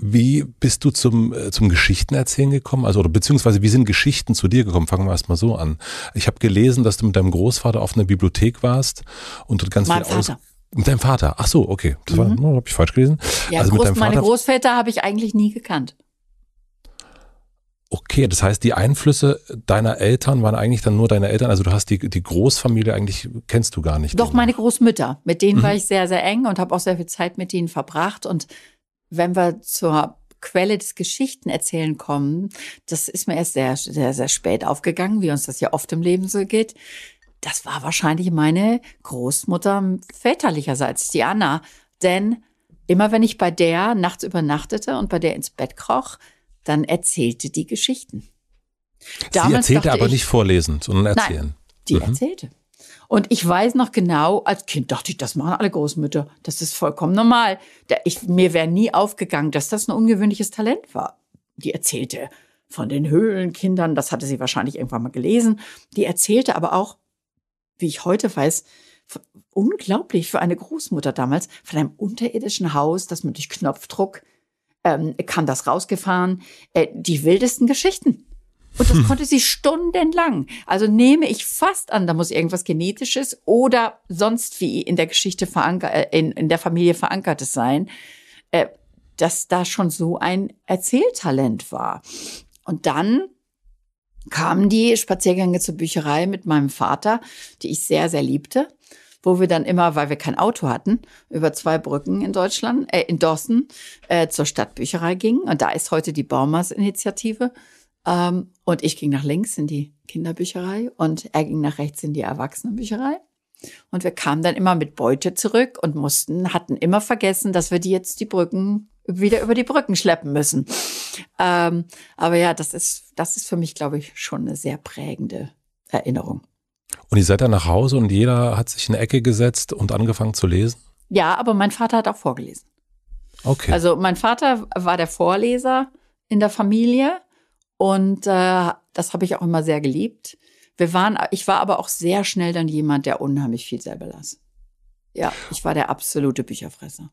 wie bist du zum, äh, zum Geschichtenerzählen gekommen? Also, oder beziehungsweise wie sind Geschichten zu dir gekommen? Fangen wir erstmal so an. Ich habe gelesen, dass du mit deinem Großvater auf einer Bibliothek warst und dort ganz mein viel Vater. Aus mit deinem Vater. Ach so, okay. Das mhm. war, no, habe ich falsch gelesen. Ja, also Groß, meine Großväter habe ich eigentlich nie gekannt. Okay, das heißt, die Einflüsse deiner Eltern waren eigentlich dann nur deine Eltern. Also du hast die, die Großfamilie eigentlich, kennst du gar nicht. Doch, meine Großmütter. Mit denen mhm. war ich sehr, sehr eng und habe auch sehr viel Zeit mit denen verbracht. Und wenn wir zur Quelle des Geschichten erzählen kommen, das ist mir erst sehr, sehr, sehr spät aufgegangen, wie uns das ja oft im Leben so geht. Das war wahrscheinlich meine Großmutter väterlicherseits, die Anna. Denn immer wenn ich bei der nachts übernachtete und bei der ins Bett kroch, dann erzählte die Geschichten. Damals Sie erzählte aber ich, nicht vorlesen, sondern erzählen. Nein, die mhm. erzählte. Und ich weiß noch genau, als Kind dachte ich, das machen alle Großmütter. Das ist vollkommen normal. Ich, mir wäre nie aufgegangen, dass das ein ungewöhnliches Talent war. Die erzählte von den Höhlenkindern, das hatte sie wahrscheinlich irgendwann mal gelesen. Die erzählte aber auch, wie ich heute weiß, unglaublich für eine Großmutter damals, von einem unterirdischen Haus, das man durch Knopfdruck ähm, kam das rausgefahren. Äh, die wildesten Geschichten. Und das hm. konnte sie stundenlang. Also nehme ich fast an, da muss irgendwas Genetisches oder sonst wie in der Geschichte verankert, äh, in, in der Familie verankertes sein, äh, dass da schon so ein Erzähltalent war. Und dann kamen die Spaziergänge zur Bücherei mit meinem Vater, die ich sehr, sehr liebte, wo wir dann immer, weil wir kein Auto hatten, über zwei Brücken in Deutschland, äh, in Dorsten, äh, zur Stadtbücherei gingen. Und da ist heute die Baumers-Initiative ähm, und ich ging nach links in die Kinderbücherei und er ging nach rechts in die Erwachsenenbücherei. Und wir kamen dann immer mit Beute zurück und mussten, hatten immer vergessen, dass wir die jetzt die Brücken wieder über die Brücken schleppen müssen. Ähm, aber ja, das ist, das ist für mich, glaube ich, schon eine sehr prägende Erinnerung. Und ihr seid dann nach Hause und jeder hat sich in eine Ecke gesetzt und angefangen zu lesen? Ja, aber mein Vater hat auch vorgelesen. Okay. Also mein Vater war der Vorleser in der Familie und äh, das habe ich auch immer sehr geliebt. Wir waren, ich war aber auch sehr schnell dann jemand, der unheimlich viel selber las. Ja, ich war der absolute Bücherfresser.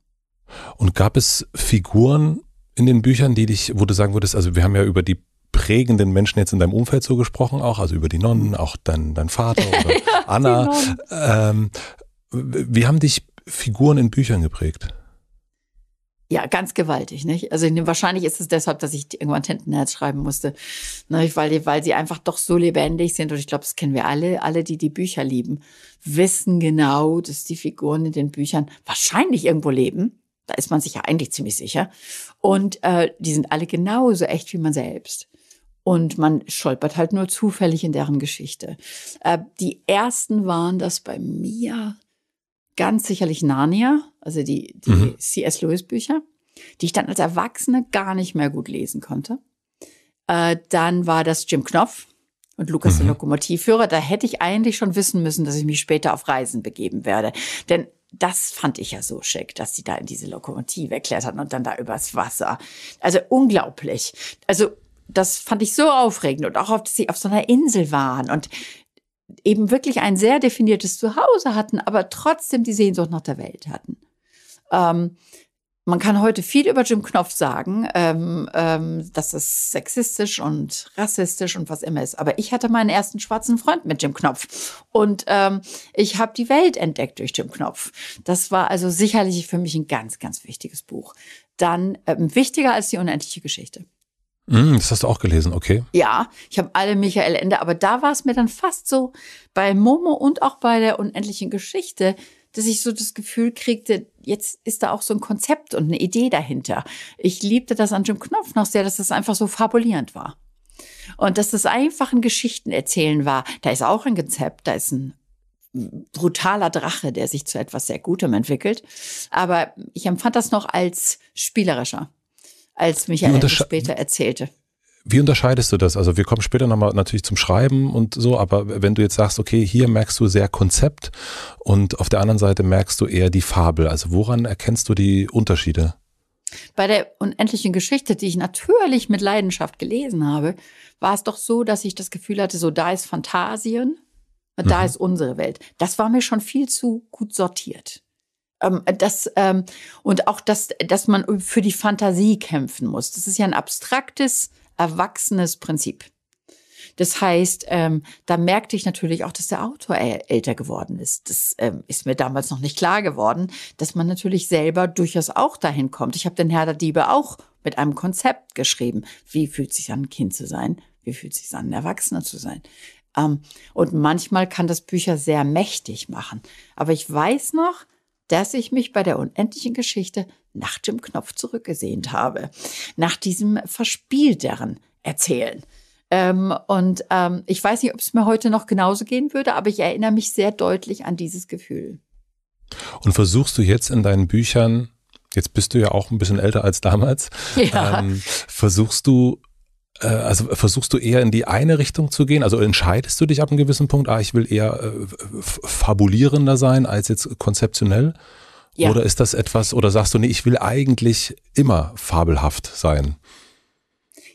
Und gab es Figuren in den Büchern, die dich, wo du sagen würdest, also wir haben ja über die prägenden Menschen jetzt in deinem Umfeld so gesprochen, auch, also über die Nonnen, mhm. auch dein, dein Vater oder ja, Anna. Ähm, wie haben dich Figuren in Büchern geprägt? Ja, ganz gewaltig, nicht? Also wahrscheinlich ist es deshalb, dass ich irgendwann Tintenherz schreiben musste, ne? weil, weil sie einfach doch so lebendig sind. Und ich glaube, das kennen wir alle, alle, die die Bücher lieben, wissen genau, dass die Figuren in den Büchern wahrscheinlich irgendwo leben. Da ist man sich ja eigentlich ziemlich sicher. Und äh, die sind alle genauso echt wie man selbst. Und man stolpert halt nur zufällig in deren Geschichte. Äh, die ersten waren das bei mir ganz sicherlich Narnia, also die, die mhm. C.S. Lewis-Bücher, die ich dann als Erwachsene gar nicht mehr gut lesen konnte. Äh, dann war das Jim Knopf und Lukas mhm. der Lokomotivführer. Da hätte ich eigentlich schon wissen müssen, dass ich mich später auf Reisen begeben werde. Denn das fand ich ja so schick, dass die da in diese Lokomotive klettern und dann da übers Wasser. Also unglaublich. Also das fand ich so aufregend und auch, dass sie auf so einer Insel waren und eben wirklich ein sehr definiertes Zuhause hatten, aber trotzdem die Sehnsucht nach der Welt hatten. Ähm, man kann heute viel über Jim Knopf sagen, ähm, ähm, dass es sexistisch und rassistisch und was immer ist. Aber ich hatte meinen ersten schwarzen Freund mit Jim Knopf. Und ähm, ich habe die Welt entdeckt durch Jim Knopf. Das war also sicherlich für mich ein ganz, ganz wichtiges Buch. Dann ähm, wichtiger als die unendliche Geschichte. Mm, das hast du auch gelesen, okay. Ja, ich habe alle Michael Ende, aber da war es mir dann fast so bei Momo und auch bei der unendlichen Geschichte, dass ich so das Gefühl kriegte, jetzt ist da auch so ein Konzept und eine Idee dahinter. Ich liebte das an Jim Knopf noch sehr, dass das einfach so fabulierend war. Und dass das einfach ein Geschichtenerzählen war. Da ist auch ein Konzept, da ist ein brutaler Drache, der sich zu etwas sehr Gutem entwickelt. Aber ich empfand das noch als spielerischer als Michael später erzählte. Wie unterscheidest du das? Also wir kommen später nochmal natürlich zum Schreiben und so, aber wenn du jetzt sagst, okay, hier merkst du sehr Konzept und auf der anderen Seite merkst du eher die Fabel. Also woran erkennst du die Unterschiede? Bei der unendlichen Geschichte, die ich natürlich mit Leidenschaft gelesen habe, war es doch so, dass ich das Gefühl hatte, so da ist Fantasien, da mhm. ist unsere Welt. Das war mir schon viel zu gut sortiert ähm, das, ähm, und auch, dass, dass man für die Fantasie kämpfen muss. Das ist ja ein abstraktes, erwachsenes Prinzip. Das heißt, ähm, da merkte ich natürlich auch, dass der Autor älter geworden ist. Das ähm, ist mir damals noch nicht klar geworden, dass man natürlich selber durchaus auch dahin kommt. Ich habe den Herr der Diebe auch mit einem Konzept geschrieben. Wie fühlt sich an, ein Kind zu sein? Wie fühlt sich an, ein Erwachsener zu sein? Ähm, und manchmal kann das Bücher sehr mächtig machen. Aber ich weiß noch, dass ich mich bei der unendlichen Geschichte nach dem Knopf zurückgesehnt habe, nach diesem verspielteren Erzählen. Ähm, und ähm, ich weiß nicht, ob es mir heute noch genauso gehen würde, aber ich erinnere mich sehr deutlich an dieses Gefühl. Und versuchst du jetzt in deinen Büchern, jetzt bist du ja auch ein bisschen älter als damals, ja. ähm, versuchst du äh, also versuchst du eher in die eine Richtung zu gehen? Also entscheidest du dich ab einem gewissen Punkt, ah, ich will eher äh, fabulierender sein als jetzt konzeptionell? Ja. Oder ist das etwas, oder sagst du, nee, ich will eigentlich immer fabelhaft sein?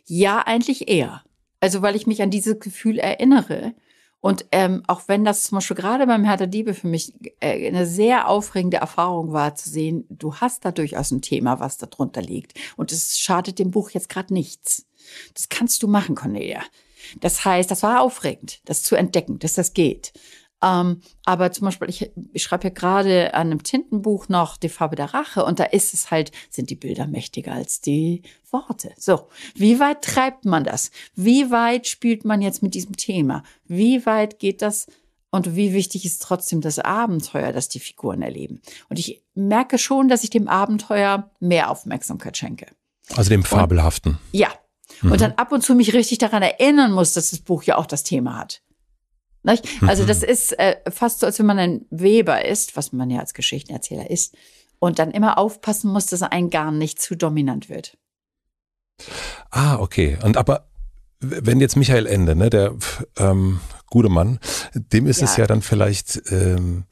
Ja, eigentlich eher. Also, weil ich mich an dieses Gefühl erinnere. Und ähm, auch wenn das zum Beispiel gerade beim Herr der Diebe für mich äh, eine sehr aufregende Erfahrung war, zu sehen, du hast da durchaus ein Thema, was da drunter liegt. Und es schadet dem Buch jetzt gerade nichts. Das kannst du machen, Cornelia. Das heißt, das war aufregend, das zu entdecken, dass das geht. Ähm, aber zum Beispiel, ich, ich schreibe ja gerade an einem Tintenbuch noch die Farbe der Rache und da ist es halt, sind die Bilder mächtiger als die Worte. So, wie weit treibt man das? Wie weit spielt man jetzt mit diesem Thema? Wie weit geht das? Und wie wichtig ist trotzdem das Abenteuer, das die Figuren erleben? Und ich merke schon, dass ich dem Abenteuer mehr Aufmerksamkeit schenke. Also dem Fabelhaften. Und, ja, mhm. und dann ab und zu mich richtig daran erinnern muss, dass das Buch ja auch das Thema hat. Nicht? Also mhm. das ist äh, fast so, als wenn man ein Weber ist, was man ja als Geschichtenerzähler ist, und dann immer aufpassen muss, dass ein Garn nicht zu dominant wird. Ah, okay. Und aber wenn jetzt Michael Ende, ne, der ähm, gute Mann, dem ist ja. es ja dann vielleicht ähm,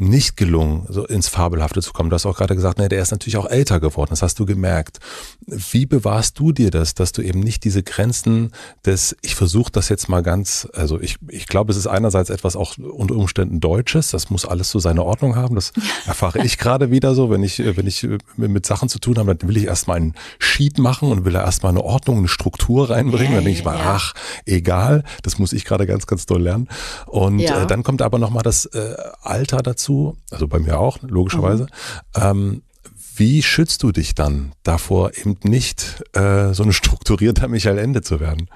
nicht gelungen, so ins Fabelhafte zu kommen. Du hast auch gerade gesagt, ne, der ist natürlich auch älter geworden, das hast du gemerkt. Wie bewahrst du dir das, dass du eben nicht diese Grenzen des, ich versuche das jetzt mal ganz, also ich, ich glaube, es ist einerseits etwas auch unter Umständen Deutsches, das muss alles so seine Ordnung haben, das erfahre ich gerade wieder so, wenn ich, wenn ich mit Sachen zu tun habe, dann will ich erstmal einen Sheet machen und will da erstmal eine Ordnung, eine Struktur reinbringen, dann denke ich mal, ach, egal, das muss ich gerade ganz, ganz doll lernen. Und ja. äh, dann kommt aber nochmal das äh, Alter dazu, dazu, also bei mir auch, logischerweise. Mhm. Ähm, wie schützt du dich dann davor, eben nicht äh, so ein strukturierter Michael Ende zu werden?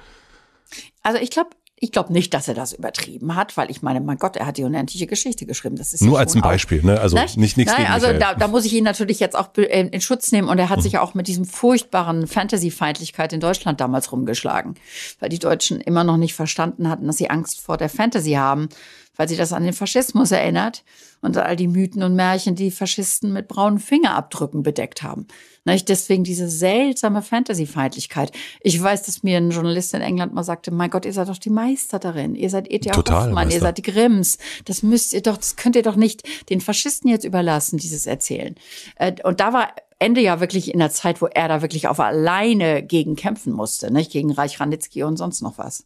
Also ich glaube, ich glaube nicht, dass er das übertrieben hat, weil ich meine, mein Gott, er hat die unendliche Geschichte geschrieben. Das ist nur als ein Beispiel, ne? Also nicht, nicht nichts nein, gegen Also da, da, muss ich ihn natürlich jetzt auch in Schutz nehmen und er hat mhm. sich auch mit diesem furchtbaren Fantasy-Feindlichkeit in Deutschland damals rumgeschlagen, weil die Deutschen immer noch nicht verstanden hatten, dass sie Angst vor der Fantasy haben, weil sie das an den Faschismus erinnert und all die Mythen und Märchen, die Faschisten mit braunen Fingerabdrücken bedeckt haben. Nicht? Deswegen diese seltsame Fantasy-Feindlichkeit. Ich weiß, dass mir ein Journalist in England mal sagte, mein Gott, ihr seid doch die Meister darin. Ihr seid E.T.A. Hoffmann, ihr seid die Grimms. Das müsst ihr doch, das könnt ihr doch nicht den Faschisten jetzt überlassen, dieses Erzählen. Äh, und da war Ende ja wirklich in der Zeit, wo er da wirklich auf alleine gegen kämpfen musste, nicht? gegen Reich Ranitzky und sonst noch was.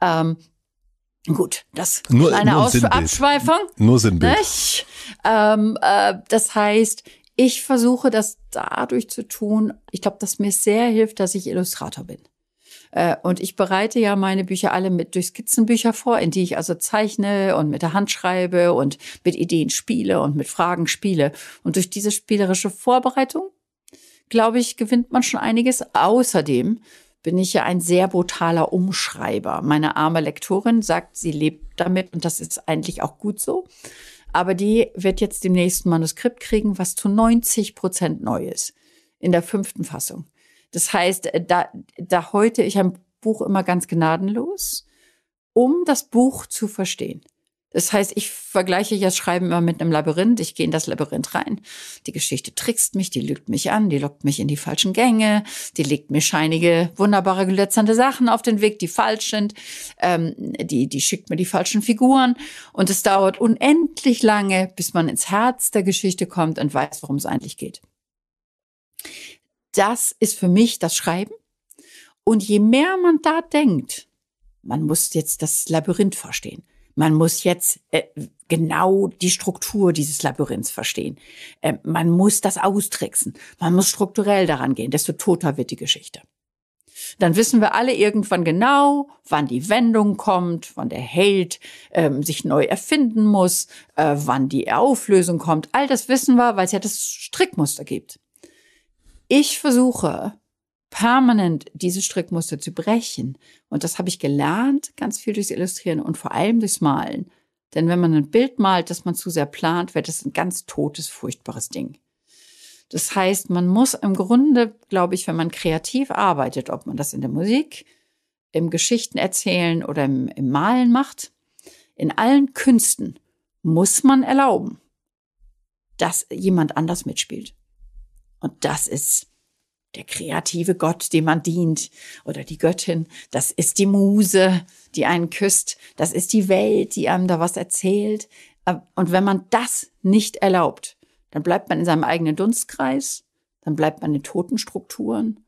Ähm, Gut, das nur, eine nur Abschweifung. Nur Sinnbild. Ähm, äh, das heißt, ich versuche das dadurch zu tun. Ich glaube, dass mir sehr hilft, dass ich Illustrator bin. Äh, und ich bereite ja meine Bücher alle mit durch Skizzenbücher vor, in die ich also zeichne und mit der Hand schreibe und mit Ideen spiele und mit Fragen spiele. Und durch diese spielerische Vorbereitung, glaube ich, gewinnt man schon einiges. Außerdem bin ich ja ein sehr brutaler Umschreiber. Meine arme Lektorin sagt, sie lebt damit und das ist eigentlich auch gut so. Aber die wird jetzt demnächst nächsten Manuskript kriegen, was zu 90 Prozent neu ist. In der fünften Fassung. Das heißt, äh, da, da heute ich ein Buch immer ganz gnadenlos, um das Buch zu verstehen. Das heißt, ich vergleiche das Schreiben immer mit einem Labyrinth. Ich gehe in das Labyrinth rein. Die Geschichte trickst mich, die lügt mich an, die lockt mich in die falschen Gänge, die legt mir scheinige, wunderbare, glitzernde Sachen auf den Weg, die falsch sind, ähm, die, die schickt mir die falschen Figuren. Und es dauert unendlich lange, bis man ins Herz der Geschichte kommt und weiß, worum es eigentlich geht. Das ist für mich das Schreiben. Und je mehr man da denkt, man muss jetzt das Labyrinth verstehen. Man muss jetzt äh, genau die Struktur dieses Labyrinths verstehen. Äh, man muss das austricksen. Man muss strukturell daran gehen. Desto toter wird die Geschichte. Dann wissen wir alle irgendwann genau, wann die Wendung kommt, wann der Held ähm, sich neu erfinden muss, äh, wann die Auflösung kommt. All das wissen wir, weil es ja das Strickmuster gibt. Ich versuche permanent diese Strickmuster zu brechen. Und das habe ich gelernt, ganz viel durchs Illustrieren und vor allem durchs Malen. Denn wenn man ein Bild malt, das man zu sehr plant, wird das ein ganz totes, furchtbares Ding. Das heißt, man muss im Grunde, glaube ich, wenn man kreativ arbeitet, ob man das in der Musik, im Geschichten erzählen oder im, im Malen macht, in allen Künsten muss man erlauben, dass jemand anders mitspielt. Und das ist der kreative Gott, dem man dient, oder die Göttin, das ist die Muse, die einen küsst, das ist die Welt, die einem da was erzählt. Äh, und wenn man das nicht erlaubt, dann bleibt man in seinem eigenen Dunstkreis, dann bleibt man in toten Strukturen,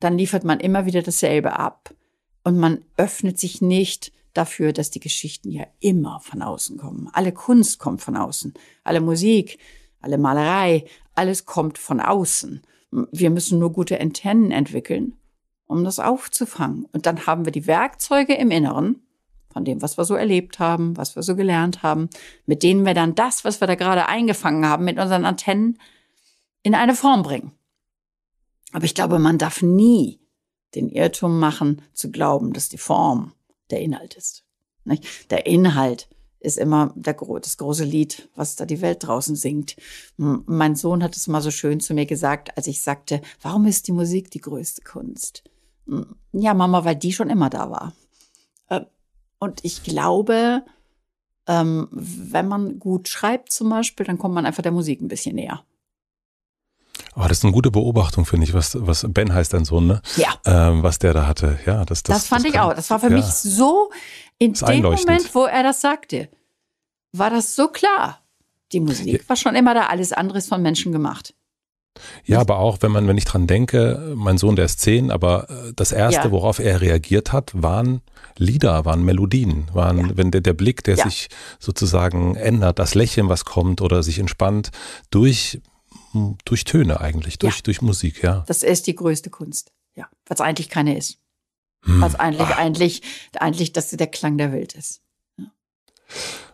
dann liefert man immer wieder dasselbe ab und man öffnet sich nicht dafür, dass die Geschichten ja immer von außen kommen. Alle Kunst kommt von außen, alle Musik, alle Malerei, alles kommt von außen. Wir müssen nur gute Antennen entwickeln, um das aufzufangen. Und dann haben wir die Werkzeuge im Inneren von dem, was wir so erlebt haben, was wir so gelernt haben, mit denen wir dann das, was wir da gerade eingefangen haben, mit unseren Antennen in eine Form bringen. Aber ich glaube, man darf nie den Irrtum machen, zu glauben, dass die Form der Inhalt ist. Nicht? Der Inhalt ist immer der, das große Lied, was da die Welt draußen singt. Mein Sohn hat es mal so schön zu mir gesagt, als ich sagte, warum ist die Musik die größte Kunst? Ja, Mama, weil die schon immer da war. Äh, und ich glaube, ähm, wenn man gut schreibt zum Beispiel, dann kommt man einfach der Musik ein bisschen näher. Oh, das ist eine gute Beobachtung, finde ich, was, was Ben heißt dein Sohn, ne? Ja. Ähm, was der da hatte. Ja, das, das, das fand das ich auch. Das war für ja. mich so, in dem Moment, wo er das sagte, war das so klar. Die Musik war schon immer da, alles andere ist von Menschen gemacht. Ja, aber auch wenn man, wenn ich dran denke, mein Sohn, der ist zehn, aber äh, das erste, ja. worauf er reagiert hat, waren Lieder, waren Melodien, waren, ja. wenn der, der Blick, der ja. sich sozusagen ändert, das Lächeln, was kommt oder sich entspannt, durch, durch Töne eigentlich, durch, durch Musik, ja. Das ist die größte Kunst, ja, was eigentlich keine ist. Hm. Was eigentlich, Ach. eigentlich, eigentlich, dass der Klang der Welt ist.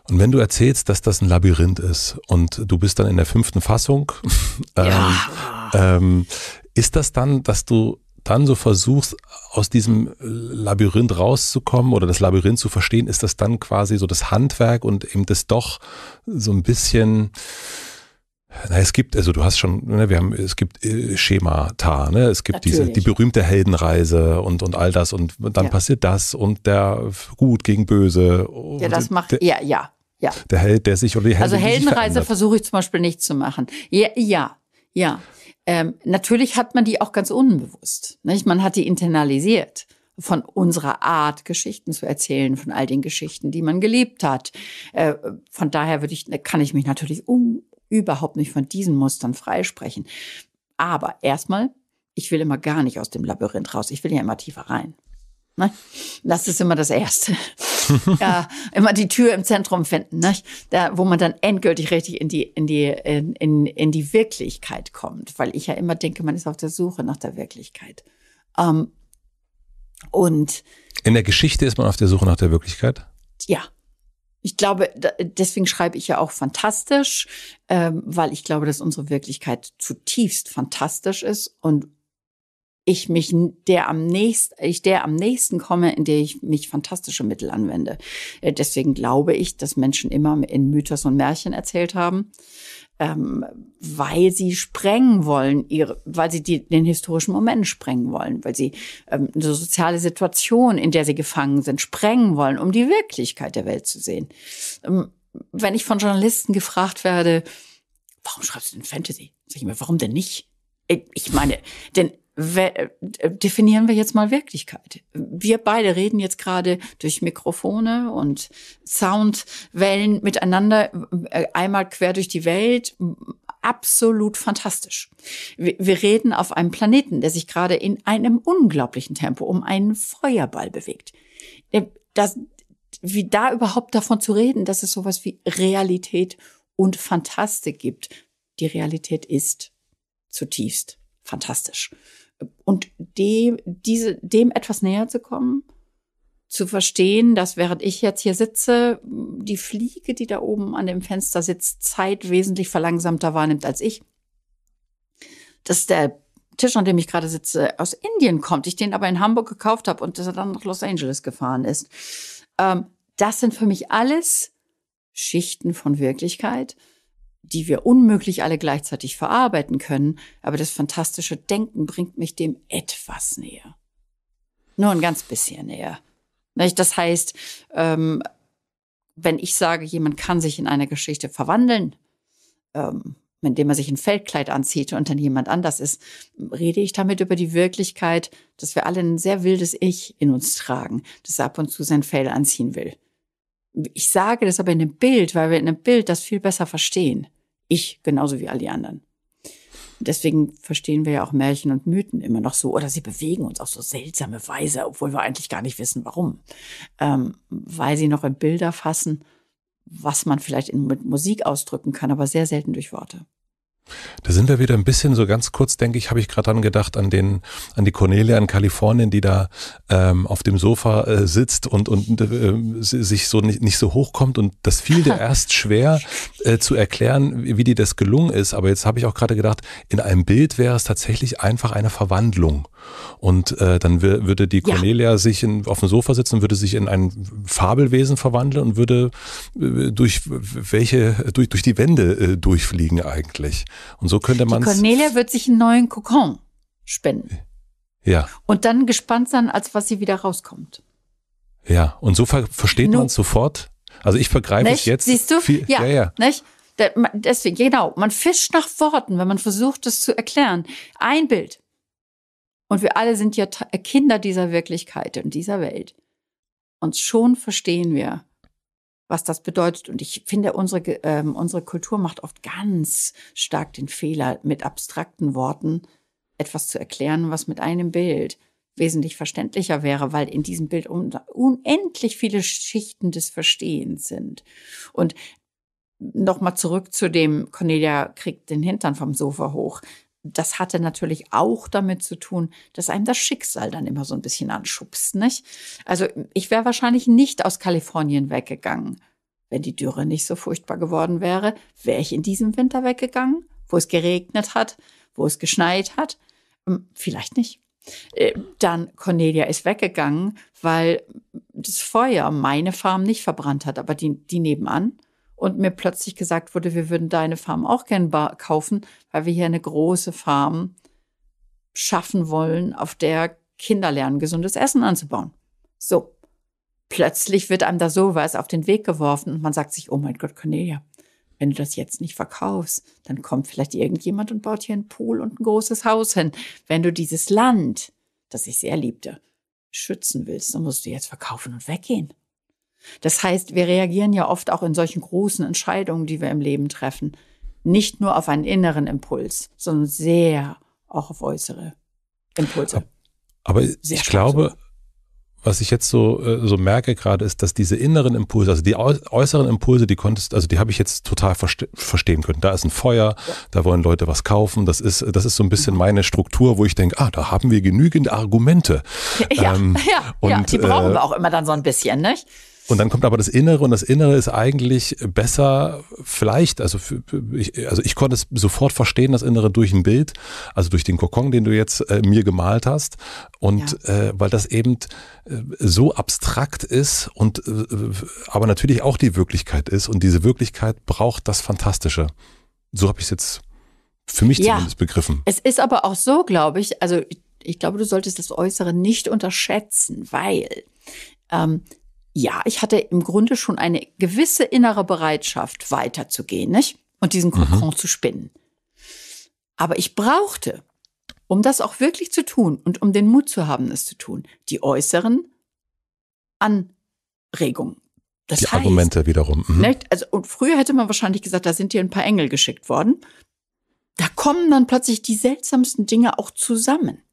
Und wenn du erzählst, dass das ein Labyrinth ist und du bist dann in der fünften Fassung, ähm, ja. ähm, ist das dann, dass du dann so versuchst, aus diesem Labyrinth rauszukommen oder das Labyrinth zu verstehen, ist das dann quasi so das Handwerk und eben das doch so ein bisschen na, es gibt, also du hast schon, ne, wir haben, es gibt Schema äh, Schemata, ne? es gibt diese, die berühmte Heldenreise und, und all das und dann ja. passiert das und der Gut gegen Böse. Und Ja, das macht, der, ja, ja, ja. Der Held, der sich oder die Heldin, Also Heldenreise versuche ich zum Beispiel nicht zu machen. Ja, ja, ja. Ähm, natürlich hat man die auch ganz unbewusst. Nicht? Man hat die internalisiert von unserer Art, Geschichten zu erzählen, von all den Geschichten, die man gelebt hat. Äh, von daher würde ich, kann ich mich natürlich um, überhaupt nicht von diesen Mustern freisprechen. Aber erstmal, ich will immer gar nicht aus dem Labyrinth raus. Ich will ja immer tiefer rein. Ne? Das ist immer das Erste. ja, immer die Tür im Zentrum finden, ne? da, wo man dann endgültig richtig in die, in, die, in, in, in die Wirklichkeit kommt. Weil ich ja immer denke, man ist auf der Suche nach der Wirklichkeit. Ähm, und in der Geschichte ist man auf der Suche nach der Wirklichkeit? Ja, ich glaube, deswegen schreibe ich ja auch fantastisch, ähm, weil ich glaube, dass unsere Wirklichkeit zutiefst fantastisch ist und ich mich der am nächsten, ich der am nächsten komme, in der ich mich fantastische Mittel anwende. Äh, deswegen glaube ich, dass Menschen immer in Mythos und Märchen erzählt haben ähm, weil sie sprengen wollen, ihre, weil sie die, den historischen Moment sprengen wollen, weil sie ähm, eine soziale Situation, in der sie gefangen sind, sprengen wollen, um die Wirklichkeit der Welt zu sehen. Ähm, wenn ich von Journalisten gefragt werde, warum schreibst du denn Fantasy? Sag ich mir, warum denn nicht? Ich meine, denn äh, definieren wir jetzt mal Wirklichkeit. Wir beide reden jetzt gerade durch Mikrofone und Soundwellen miteinander äh, einmal quer durch die Welt. Absolut fantastisch. Wir reden auf einem Planeten, der sich gerade in einem unglaublichen Tempo um einen Feuerball bewegt. Äh, das, wie da überhaupt davon zu reden, dass es sowas wie Realität und Fantastik gibt. Die Realität ist zutiefst fantastisch und dem, diese, dem etwas näher zu kommen, zu verstehen, dass während ich jetzt hier sitze, die Fliege, die da oben an dem Fenster sitzt, Zeit wesentlich verlangsamter wahrnimmt als ich. Dass der Tisch, an dem ich gerade sitze, aus Indien kommt, ich den aber in Hamburg gekauft habe und dass er dann nach Los Angeles gefahren ist. Ähm, das sind für mich alles Schichten von Wirklichkeit, die wir unmöglich alle gleichzeitig verarbeiten können, aber das fantastische Denken bringt mich dem etwas näher. Nur ein ganz bisschen näher. Das heißt, ähm, wenn ich sage, jemand kann sich in einer Geschichte verwandeln, ähm, indem er sich ein Feldkleid anzieht und dann jemand anders ist, rede ich damit über die Wirklichkeit, dass wir alle ein sehr wildes Ich in uns tragen, das ab und zu sein Fell anziehen will. Ich sage das aber in einem Bild, weil wir in einem Bild das viel besser verstehen. Ich genauso wie all die anderen. Deswegen verstehen wir ja auch Märchen und Mythen immer noch so, oder sie bewegen uns auf so seltsame Weise, obwohl wir eigentlich gar nicht wissen, warum. Ähm, weil sie noch in Bilder fassen, was man vielleicht in, mit Musik ausdrücken kann, aber sehr selten durch Worte. Da sind wir wieder ein bisschen so ganz kurz, denke ich, habe ich gerade dran gedacht, an den, an die Cornelia in Kalifornien, die da ähm, auf dem Sofa äh, sitzt und, und äh, sich so nicht, nicht so hochkommt. Und das fiel dir erst schwer äh, zu erklären, wie, wie dir das gelungen ist. Aber jetzt habe ich auch gerade gedacht, in einem Bild wäre es tatsächlich einfach eine Verwandlung. Und äh, dann würde die Cornelia ja. sich in, auf dem Sofa sitzen, würde sich in ein Fabelwesen verwandeln und würde äh, durch welche, durch, durch die Wände äh, durchfliegen eigentlich. Und so könnte man. Cornelia wird sich einen neuen Kokon spenden. Ja. Und dann gespannt sein, als was sie wieder rauskommt. Ja, und so ver versteht no. man sofort. Also ich vergreife es jetzt. Siehst du? Viel, ja, ja. ja. Deswegen, genau, man fischt nach Worten, wenn man versucht, das zu erklären. Ein Bild. Und wir alle sind ja Kinder dieser Wirklichkeit und dieser Welt. Und schon verstehen wir, was das bedeutet. Und ich finde, unsere, ähm, unsere Kultur macht oft ganz stark den Fehler, mit abstrakten Worten etwas zu erklären, was mit einem Bild wesentlich verständlicher wäre, weil in diesem Bild unendlich viele Schichten des Verstehens sind. Und nochmal zurück zu dem, Cornelia kriegt den Hintern vom Sofa hoch das hatte natürlich auch damit zu tun, dass einem das Schicksal dann immer so ein bisschen anschubst, nicht? Also ich wäre wahrscheinlich nicht aus Kalifornien weggegangen. Wenn die Dürre nicht so furchtbar geworden wäre, wäre ich in diesem Winter weggegangen, wo es geregnet hat, wo es geschneit hat. Hm, vielleicht nicht. Äh, dann Cornelia ist weggegangen, weil das Feuer meine Farm nicht verbrannt hat, aber die, die nebenan und mir plötzlich gesagt wurde, wir würden deine Farm auch gern kaufen, weil wir hier eine große Farm schaffen wollen, auf der Kinder lernen, gesundes Essen anzubauen. So. Plötzlich wird einem da sowas auf den Weg geworfen und man sagt sich, oh mein Gott, Cornelia, wenn du das jetzt nicht verkaufst, dann kommt vielleicht irgendjemand und baut hier einen Pool und ein großes Haus hin. Wenn du dieses Land, das ich sehr liebte, schützen willst, dann musst du jetzt verkaufen und weggehen. Das heißt, wir reagieren ja oft auch in solchen großen Entscheidungen, die wir im Leben treffen, nicht nur auf einen inneren Impuls, sondern sehr auch auf äußere Impulse. Aber sehr ich stark. glaube, was ich jetzt so, äh, so merke gerade, ist, dass diese inneren Impulse, also die äußeren Impulse, die konntest, also die habe ich jetzt total verste verstehen können. Da ist ein Feuer, ja. da wollen Leute was kaufen. Das ist, das ist so ein bisschen mhm. meine Struktur, wo ich denke, ah, da haben wir genügend Argumente. Ja, ähm, ja, und, ja die brauchen äh, wir auch immer dann so ein bisschen, nicht? Und dann kommt aber das Innere und das Innere ist eigentlich besser, vielleicht, also, ich, also ich konnte es sofort verstehen, das Innere durch ein Bild, also durch den Kokon, den du jetzt äh, mir gemalt hast. Und ja. äh, weil das eben äh, so abstrakt ist und äh, aber natürlich auch die Wirklichkeit ist und diese Wirklichkeit braucht das Fantastische. So habe ich es jetzt für mich ja. zumindest begriffen. Es ist aber auch so, glaube ich, also ich glaube, du solltest das Äußere nicht unterschätzen, weil ähm, ja, ich hatte im Grunde schon eine gewisse innere Bereitschaft, weiterzugehen, nicht? Und diesen mhm. Kokon mhm. zu spinnen. Aber ich brauchte, um das auch wirklich zu tun und um den Mut zu haben, es zu tun, die äußeren Anregungen. Das die heißt, Argumente wiederum. Mhm. Nicht? Also, und früher hätte man wahrscheinlich gesagt, da sind dir ein paar Engel geschickt worden. Da kommen dann plötzlich die seltsamsten Dinge auch zusammen.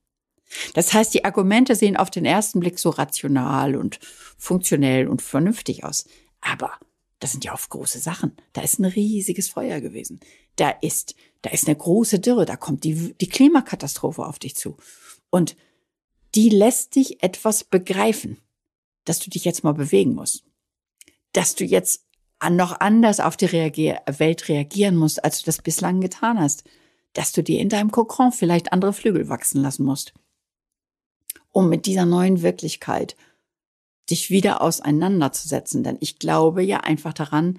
Das heißt, die Argumente sehen auf den ersten Blick so rational und funktionell und vernünftig aus. Aber das sind ja oft große Sachen. Da ist ein riesiges Feuer gewesen. Da ist, da ist eine große Dürre. Da kommt die, die Klimakatastrophe auf dich zu. Und die lässt dich etwas begreifen, dass du dich jetzt mal bewegen musst. Dass du jetzt noch anders auf die Reagier Welt reagieren musst, als du das bislang getan hast. Dass du dir in deinem Kokon vielleicht andere Flügel wachsen lassen musst. Um mit dieser neuen Wirklichkeit dich wieder auseinanderzusetzen. Denn ich glaube ja einfach daran,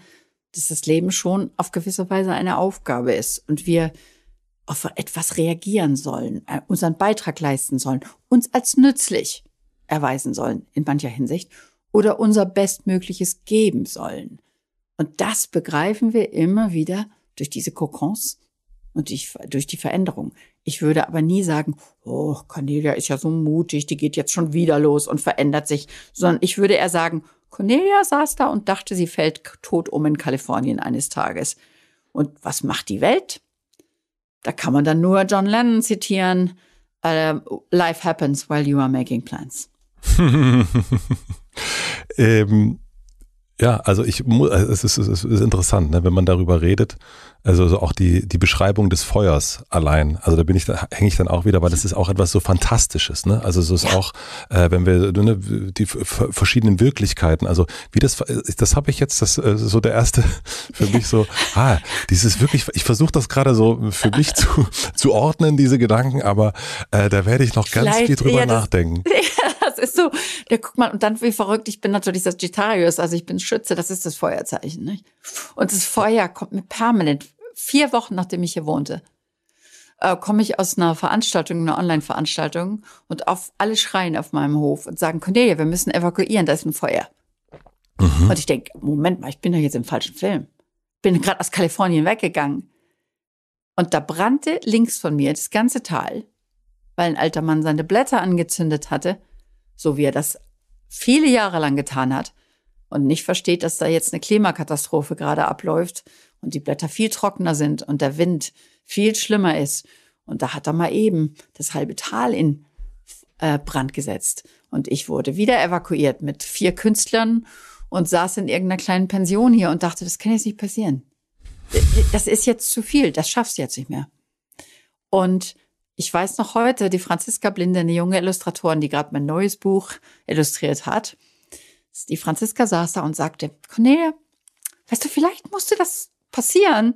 dass das Leben schon auf gewisse Weise eine Aufgabe ist und wir auf etwas reagieren sollen, äh, unseren Beitrag leisten sollen, uns als nützlich erweisen sollen in mancher Hinsicht oder unser Bestmögliches geben sollen. Und das begreifen wir immer wieder durch diese Kokons und durch die Veränderung. Ich würde aber nie sagen, oh, Cornelia ist ja so mutig, die geht jetzt schon wieder los und verändert sich, sondern ich würde eher sagen, Cornelia saß da und dachte, sie fällt tot um in Kalifornien eines Tages. Und was macht die Welt? Da kann man dann nur John Lennon zitieren, uh, Life happens while you are making plans. ähm, ja, also ich muss, äh, es ist, es ist interessant, ne, wenn man darüber redet. Also, also auch die, die Beschreibung des Feuers allein. Also da bin ich, da hänge ich dann auch wieder, weil das ist auch etwas so Fantastisches, ne? Also so ist auch, äh, wenn wir ne, die verschiedenen Wirklichkeiten, also wie das, das habe ich jetzt, das äh, so der erste für mich so, ah, dieses wirklich, ich versuche das gerade so für mich zu, zu ordnen, diese Gedanken, aber äh, da werde ich noch ganz Vielleicht viel drüber nachdenken. Das, ja das ist so, der guckt mal, und dann wie verrückt, ich bin natürlich Sagittarius, also ich bin Schütze, das ist das Feuerzeichen. Nicht? Und das Feuer kommt mir permanent, vier Wochen nachdem ich hier wohnte, äh, komme ich aus einer Veranstaltung, einer Online-Veranstaltung und auf alle schreien auf meinem Hof und sagen, Cornelia, wir müssen evakuieren, da ist ein Feuer. Mhm. Und ich denke, Moment mal, ich bin doch jetzt im falschen Film. Bin gerade aus Kalifornien weggegangen. Und da brannte links von mir das ganze Tal, weil ein alter Mann seine Blätter angezündet hatte so wie er das viele Jahre lang getan hat und nicht versteht, dass da jetzt eine Klimakatastrophe gerade abläuft und die Blätter viel trockener sind und der Wind viel schlimmer ist. Und da hat er mal eben das halbe Tal in äh, Brand gesetzt. Und ich wurde wieder evakuiert mit vier Künstlern und saß in irgendeiner kleinen Pension hier und dachte, das kann jetzt nicht passieren. Das ist jetzt zu viel, das schaffst du jetzt nicht mehr. Und ich weiß noch heute, die Franziska Blinde, eine junge Illustratorin, die gerade mein neues Buch illustriert hat, die Franziska saß da und sagte, Cornelia, weißt du, vielleicht musste das passieren,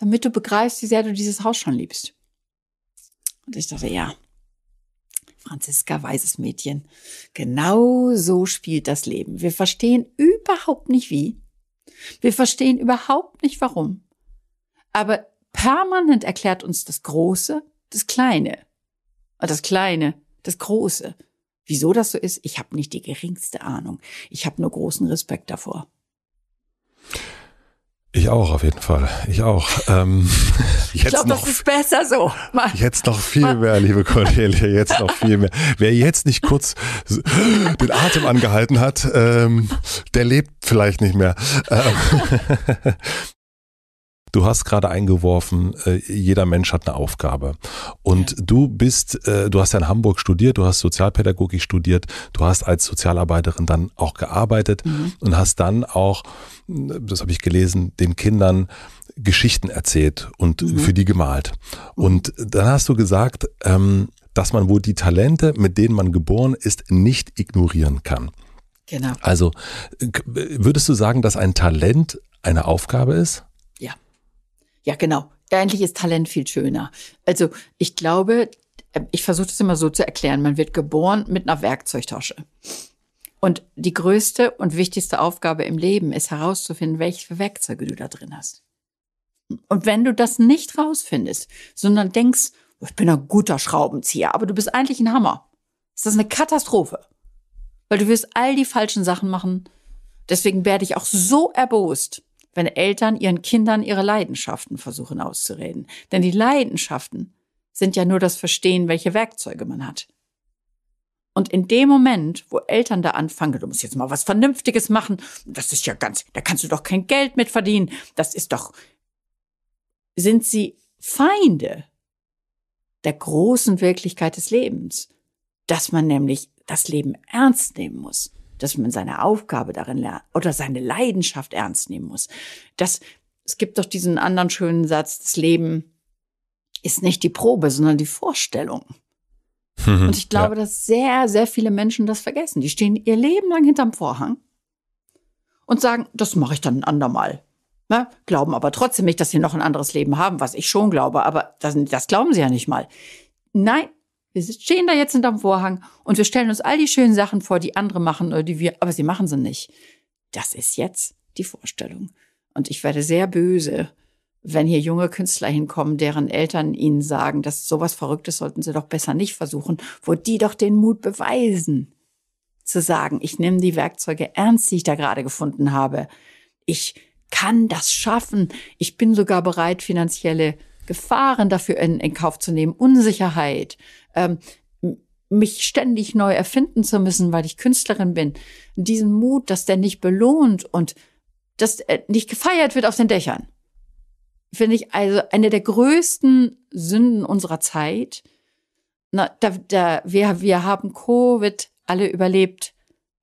damit du begreifst, wie sehr du dieses Haus schon liebst. Und ich dachte, ja, Franziska, weißes Mädchen, genau so spielt das Leben. Wir verstehen überhaupt nicht wie. Wir verstehen überhaupt nicht warum. Aber permanent erklärt uns das Große, das Kleine. Ah, das Kleine, das Große. Wieso das so ist, ich habe nicht die geringste Ahnung. Ich habe nur großen Respekt davor. Ich auch, auf jeden Fall. Ich auch. Ähm, ich glaube, das ist besser so. Mann. Jetzt noch viel mehr, liebe Cornelia, jetzt noch viel mehr. Wer jetzt nicht kurz den Atem angehalten hat, ähm, der lebt vielleicht nicht mehr. Ähm, Du hast gerade eingeworfen, äh, jeder Mensch hat eine Aufgabe. Und du bist, äh, du hast ja in Hamburg studiert, du hast Sozialpädagogik studiert, du hast als Sozialarbeiterin dann auch gearbeitet mhm. und hast dann auch, das habe ich gelesen, den Kindern Geschichten erzählt und mhm. für die gemalt. Mhm. Und dann hast du gesagt, ähm, dass man wohl die Talente, mit denen man geboren ist, nicht ignorieren kann. Genau. Also äh, würdest du sagen, dass ein Talent eine Aufgabe ist? Ja, genau. Eigentlich ist Talent viel schöner. Also ich glaube, äh, ich versuche das immer so zu erklären, man wird geboren mit einer Werkzeugtasche. Und die größte und wichtigste Aufgabe im Leben ist herauszufinden, welche Werkzeuge du da drin hast. Und wenn du das nicht rausfindest, sondern denkst, oh, ich bin ein guter Schraubenzieher, aber du bist eigentlich ein Hammer, ist das eine Katastrophe. Weil du wirst all die falschen Sachen machen. Deswegen werde ich auch so erbost, wenn Eltern ihren Kindern ihre Leidenschaften versuchen auszureden. Denn die Leidenschaften sind ja nur das Verstehen, welche Werkzeuge man hat. Und in dem Moment, wo Eltern da anfangen, du musst jetzt mal was Vernünftiges machen, das ist ja ganz, da kannst du doch kein Geld mit verdienen, das ist doch, sind sie Feinde der großen Wirklichkeit des Lebens, dass man nämlich das Leben ernst nehmen muss dass man seine Aufgabe darin lernt oder seine Leidenschaft ernst nehmen muss. Das, es gibt doch diesen anderen schönen Satz, das Leben ist nicht die Probe, sondern die Vorstellung. Mhm, und ich glaube, ja. dass sehr, sehr viele Menschen das vergessen. Die stehen ihr Leben lang hinterm Vorhang und sagen, das mache ich dann ein andermal. Na, ne? glauben aber trotzdem nicht, dass sie noch ein anderes Leben haben, was ich schon glaube, aber das, das glauben sie ja nicht mal. Nein, wir stehen da jetzt hinterm Vorhang und wir stellen uns all die schönen Sachen vor, die andere machen oder die wir, aber sie machen sie nicht. Das ist jetzt die Vorstellung. Und ich werde sehr böse, wenn hier junge Künstler hinkommen, deren Eltern ihnen sagen, dass sowas Verrücktes sollten sie doch besser nicht versuchen, wo die doch den Mut beweisen, zu sagen, ich nehme die Werkzeuge ernst, die ich da gerade gefunden habe. Ich kann das schaffen. Ich bin sogar bereit, finanzielle Gefahren dafür in, in Kauf zu nehmen, Unsicherheit ähm, mich ständig neu erfinden zu müssen, weil ich Künstlerin bin. Diesen Mut, dass der nicht belohnt und dass äh, nicht gefeiert wird auf den Dächern. Finde ich also eine der größten Sünden unserer Zeit. Na, da, da, wir, wir haben Covid alle überlebt,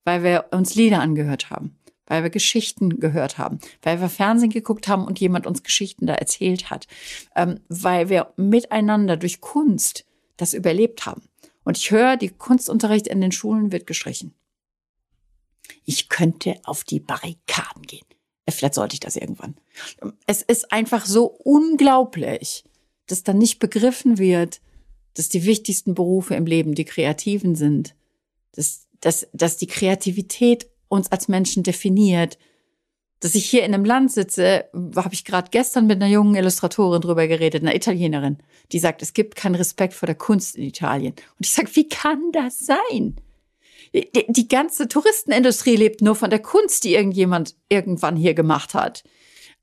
weil wir uns Lieder angehört haben, weil wir Geschichten gehört haben, weil wir Fernsehen geguckt haben und jemand uns Geschichten da erzählt hat, ähm, weil wir miteinander durch Kunst das überlebt haben. Und ich höre, die Kunstunterricht in den Schulen wird gestrichen. Ich könnte auf die Barrikaden gehen. Äh, vielleicht sollte ich das irgendwann. Es ist einfach so unglaublich, dass dann nicht begriffen wird, dass die wichtigsten Berufe im Leben die kreativen sind, dass, dass, dass die Kreativität uns als Menschen definiert, dass ich hier in einem Land sitze, habe ich gerade gestern mit einer jungen Illustratorin drüber geredet, einer Italienerin, die sagt, es gibt keinen Respekt vor der Kunst in Italien. Und ich sage, wie kann das sein? Die, die ganze Touristenindustrie lebt nur von der Kunst, die irgendjemand irgendwann hier gemacht hat.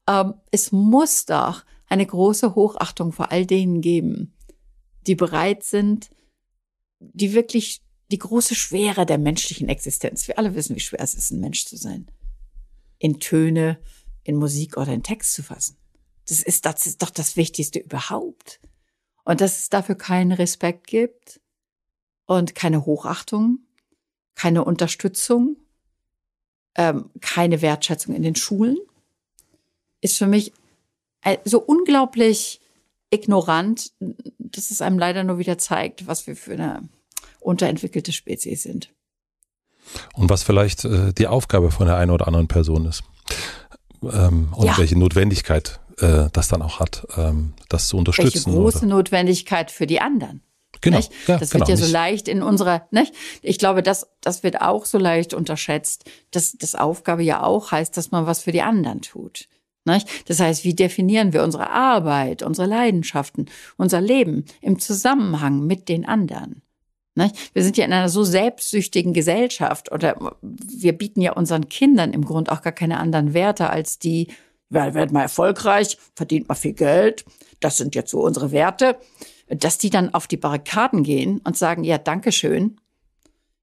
Ähm, es muss doch eine große Hochachtung vor all denen geben, die bereit sind, die wirklich die große Schwere der menschlichen Existenz. Wir alle wissen, wie schwer es ist, ein Mensch zu sein in Töne, in Musik oder in Text zu fassen. Das ist, das ist doch das Wichtigste überhaupt. Und dass es dafür keinen Respekt gibt und keine Hochachtung, keine Unterstützung, ähm, keine Wertschätzung in den Schulen, ist für mich äh, so unglaublich ignorant, dass es einem leider nur wieder zeigt, was wir für eine unterentwickelte Spezies sind und was vielleicht äh, die Aufgabe von der einen oder anderen Person ist ähm, und ja. welche Notwendigkeit äh, das dann auch hat, ähm, das zu unterstützen. Welche große oder? Notwendigkeit für die anderen. Genau. Ja, das genau, wird ja so leicht in unserer, nicht? ich glaube, das, das wird auch so leicht unterschätzt, dass das Aufgabe ja auch heißt, dass man was für die anderen tut. Nicht? Das heißt, wie definieren wir unsere Arbeit, unsere Leidenschaften, unser Leben im Zusammenhang mit den anderen? Ne? Wir sind ja in einer so selbstsüchtigen Gesellschaft oder wir bieten ja unseren Kindern im Grunde auch gar keine anderen Werte als die, werd mal erfolgreich, verdient mal viel Geld, das sind jetzt so unsere Werte, dass die dann auf die Barrikaden gehen und sagen, ja, Dankeschön,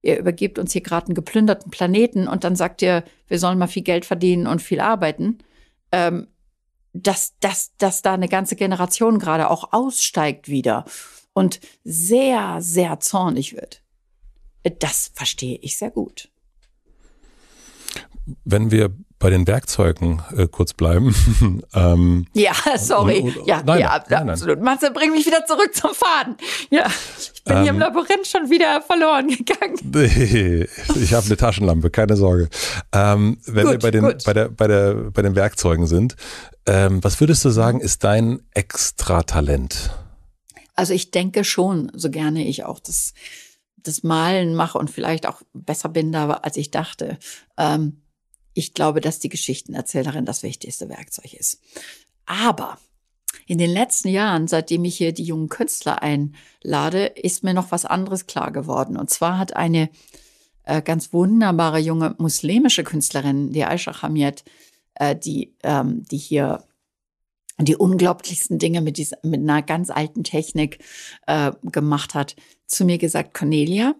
ihr übergebt uns hier gerade einen geplünderten Planeten und dann sagt ihr, wir sollen mal viel Geld verdienen und viel arbeiten. Ähm, dass, dass, dass da eine ganze Generation gerade auch aussteigt wieder und sehr, sehr zornig wird. Das verstehe ich sehr gut. Wenn wir bei den Werkzeugen äh, kurz bleiben. ähm, ja, sorry. Und, und, ja, nein, ja nein, absolut. Nein. Matze, bring mich wieder zurück zum Faden. Ja, ich bin ähm, hier im ähm, Labyrinth schon wieder verloren gegangen. ich habe eine Taschenlampe, keine Sorge. Ähm, wenn gut, wir bei den, bei, der, bei, der, bei den Werkzeugen sind, ähm, was würdest du sagen, ist dein Extratalent? Also ich denke schon, so gerne ich auch das, das Malen mache und vielleicht auch besser bin da, als ich dachte. Ähm, ich glaube, dass die Geschichtenerzählerin das wichtigste Werkzeug ist. Aber in den letzten Jahren, seitdem ich hier die jungen Künstler einlade, ist mir noch was anderes klar geworden. Und zwar hat eine äh, ganz wunderbare junge muslimische Künstlerin, die Aisha Hamid, äh, die, ähm, die hier und die unglaublichsten Dinge mit, dieser, mit einer ganz alten Technik äh, gemacht hat, zu mir gesagt, Cornelia,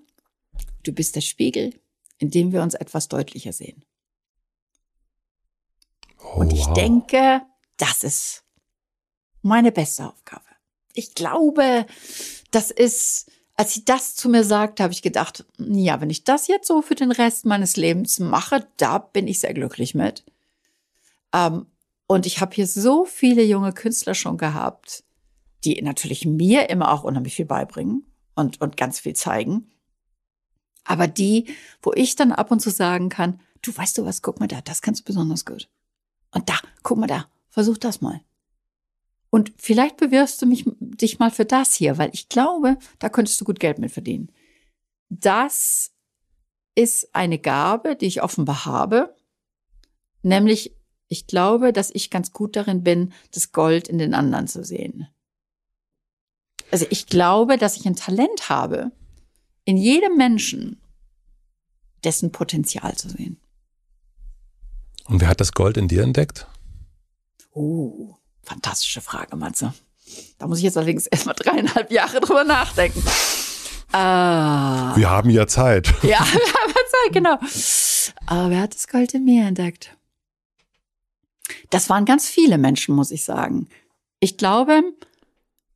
du bist der Spiegel, in dem wir uns etwas deutlicher sehen. Oh, Und ich denke, das ist meine beste Aufgabe. Ich glaube, das ist, als sie das zu mir sagte, habe ich gedacht, ja, wenn ich das jetzt so für den Rest meines Lebens mache, da bin ich sehr glücklich mit. Ähm, und ich habe hier so viele junge Künstler schon gehabt, die natürlich mir immer auch unheimlich viel beibringen und, und ganz viel zeigen. Aber die, wo ich dann ab und zu sagen kann, du weißt du was, guck mal da, das kannst du besonders gut. Und da, guck mal da, versuch das mal. Und vielleicht bewirbst du mich, dich mal für das hier, weil ich glaube, da könntest du gut Geld mit verdienen. Das ist eine Gabe, die ich offenbar habe, nämlich ich glaube, dass ich ganz gut darin bin, das Gold in den anderen zu sehen. Also ich glaube, dass ich ein Talent habe, in jedem Menschen dessen Potenzial zu sehen. Und wer hat das Gold in dir entdeckt? Oh, fantastische Frage, Matze. Da muss ich jetzt allerdings erstmal dreieinhalb Jahre drüber nachdenken. Ah. Wir haben ja Zeit. Ja, wir haben Zeit, genau. Aber wer hat das Gold in mir entdeckt? Das waren ganz viele Menschen, muss ich sagen. Ich glaube,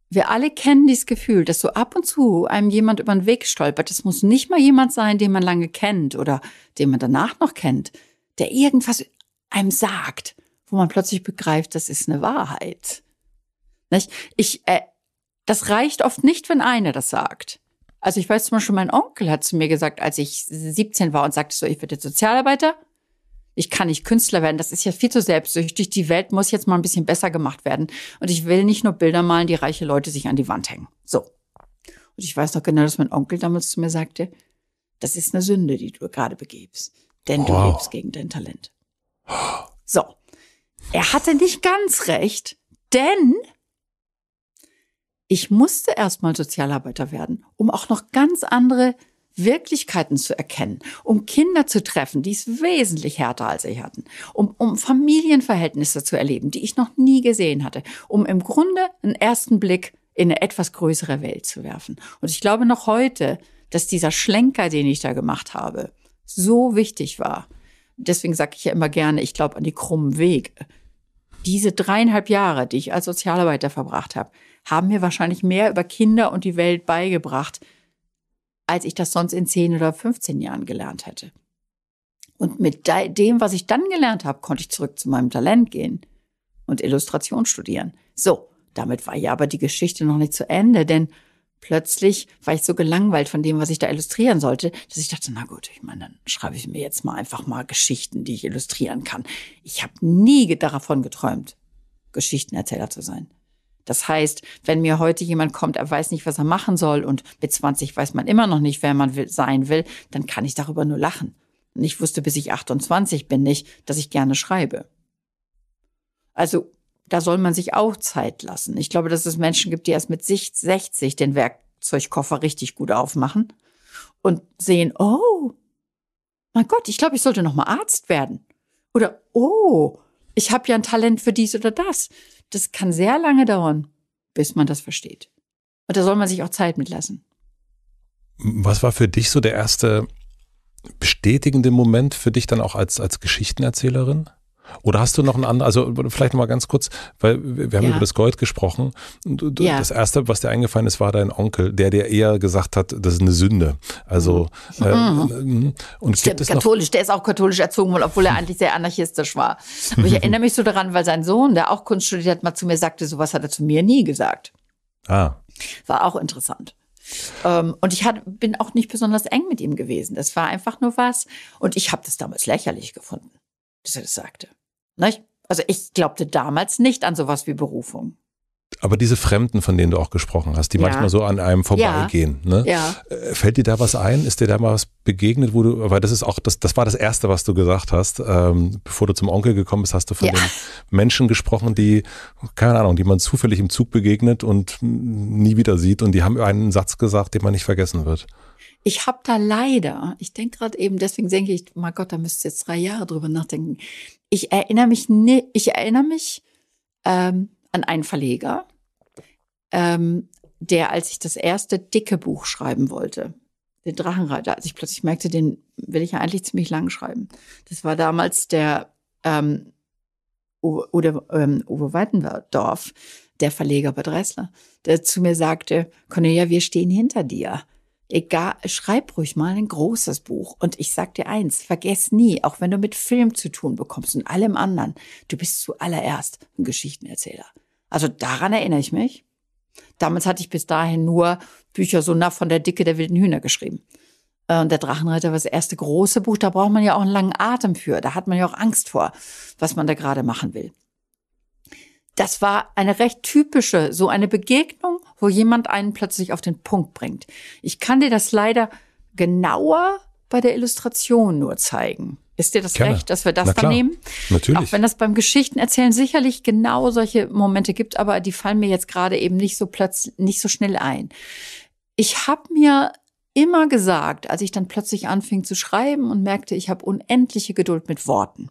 wir alle kennen dieses Gefühl, dass so ab und zu einem jemand über den Weg stolpert. Das muss nicht mal jemand sein, den man lange kennt oder den man danach noch kennt, der irgendwas einem sagt, wo man plötzlich begreift, das ist eine Wahrheit. Nicht? Ich, äh, das reicht oft nicht, wenn einer das sagt. Also ich weiß zum Beispiel, mein Onkel hat zu mir gesagt, als ich 17 war und sagte so, ich werde Sozialarbeiter ich kann nicht Künstler werden, das ist ja viel zu selbstsüchtig, die Welt muss jetzt mal ein bisschen besser gemacht werden und ich will nicht nur Bilder malen, die reiche Leute sich an die Wand hängen. So. Und ich weiß noch genau, dass mein Onkel damals zu mir sagte, das ist eine Sünde, die du gerade begebst, denn oh. du lebst gegen dein Talent. So. Er hatte nicht ganz recht, denn ich musste erstmal Sozialarbeiter werden, um auch noch ganz andere Wirklichkeiten zu erkennen, um Kinder zu treffen, die es wesentlich härter als ich hatten, um, um Familienverhältnisse zu erleben, die ich noch nie gesehen hatte, um im Grunde einen ersten Blick in eine etwas größere Welt zu werfen. Und ich glaube noch heute, dass dieser Schlenker, den ich da gemacht habe, so wichtig war. Deswegen sage ich ja immer gerne, ich glaube an die krummen Wege. Diese dreieinhalb Jahre, die ich als Sozialarbeiter verbracht habe, haben mir wahrscheinlich mehr über Kinder und die Welt beigebracht, als ich das sonst in 10 oder 15 Jahren gelernt hätte. Und mit dem, was ich dann gelernt habe, konnte ich zurück zu meinem Talent gehen und Illustration studieren. So, damit war ja aber die Geschichte noch nicht zu Ende, denn plötzlich war ich so gelangweilt von dem, was ich da illustrieren sollte, dass ich dachte, na gut, ich meine, dann schreibe ich mir jetzt mal einfach mal Geschichten, die ich illustrieren kann. Ich habe nie davon geträumt, Geschichtenerzähler zu sein. Das heißt, wenn mir heute jemand kommt, er weiß nicht, was er machen soll und mit 20 weiß man immer noch nicht, wer man will, sein will, dann kann ich darüber nur lachen. Und ich wusste, bis ich 28 bin, nicht, dass ich gerne schreibe. Also da soll man sich auch Zeit lassen. Ich glaube, dass es Menschen gibt, die erst mit 60 den Werkzeugkoffer richtig gut aufmachen und sehen, oh, mein Gott, ich glaube, ich sollte noch mal Arzt werden. Oder, oh, ich habe ja ein Talent für dies oder das das kann sehr lange dauern, bis man das versteht. Und da soll man sich auch Zeit mitlassen. Was war für dich so der erste bestätigende Moment für dich dann auch als, als Geschichtenerzählerin? Oder hast du noch einen anderen, also vielleicht nochmal ganz kurz, weil wir haben ja. über das Gold gesprochen. Du, ja. Das erste, was dir eingefallen ist, war dein Onkel, der dir eher gesagt hat, das ist eine Sünde. Also mhm. ähm, mhm. Mhm. und Stimmt, gibt es katholisch, noch? der ist auch katholisch erzogen worden, obwohl er eigentlich sehr anarchistisch war. Aber ich erinnere mich so daran, weil sein Sohn, der auch Kunst studiert hat, mal zu mir sagte, sowas hat er zu mir nie gesagt. Ah. War auch interessant. Ähm, und ich hat, bin auch nicht besonders eng mit ihm gewesen. Das war einfach nur was. Und ich habe das damals lächerlich gefunden dass er das sagte. Nicht? Also ich glaubte damals nicht an sowas wie Berufung. Aber diese Fremden, von denen du auch gesprochen hast, die ja. manchmal so an einem vorbeigehen, ja. Ne? Ja. Äh, fällt dir da was ein? Ist dir da mal was begegnet, wo du, weil das ist auch, das, das war das Erste, was du gesagt hast, ähm, bevor du zum Onkel gekommen bist, hast du von den Menschen gesprochen, die, keine Ahnung, die man zufällig im Zug begegnet und nie wieder sieht und die haben einen Satz gesagt, den man nicht vergessen wird. Ich habe da leider, ich denke gerade eben, deswegen denke ich, mein Gott, da müsste jetzt drei Jahre drüber nachdenken. Ich erinnere mich, ne, ich erinnere mich ähm, an einen Verleger, ähm, der, als ich das erste dicke Buch schreiben wollte, den Drachenreiter, als ich plötzlich merkte, den will ich ja eigentlich ziemlich lang schreiben. Das war damals der ähm, Uwe, oder, ähm, Uwe Weidendorf, der Verleger bei Dressler, der zu mir sagte, Cornelia, wir stehen hinter dir. Egal, schreib ruhig mal ein großes Buch. Und ich sag dir eins, vergess nie, auch wenn du mit Film zu tun bekommst und allem anderen, du bist zuallererst ein Geschichtenerzähler. Also daran erinnere ich mich. Damals hatte ich bis dahin nur Bücher so nah von der Dicke der wilden Hühner geschrieben. Äh, und der Drachenreiter war das erste große Buch, da braucht man ja auch einen langen Atem für, da hat man ja auch Angst vor, was man da gerade machen will das war eine recht typische, so eine Begegnung, wo jemand einen plötzlich auf den Punkt bringt. Ich kann dir das leider genauer bei der Illustration nur zeigen. Ist dir das Gerne. recht, dass wir das Na dann klar. nehmen? Natürlich. Auch wenn das beim Geschichtenerzählen sicherlich genau solche Momente gibt, aber die fallen mir jetzt gerade eben nicht so plötzlich, nicht so schnell ein. Ich habe mir immer gesagt, als ich dann plötzlich anfing zu schreiben und merkte, ich habe unendliche Geduld mit Worten.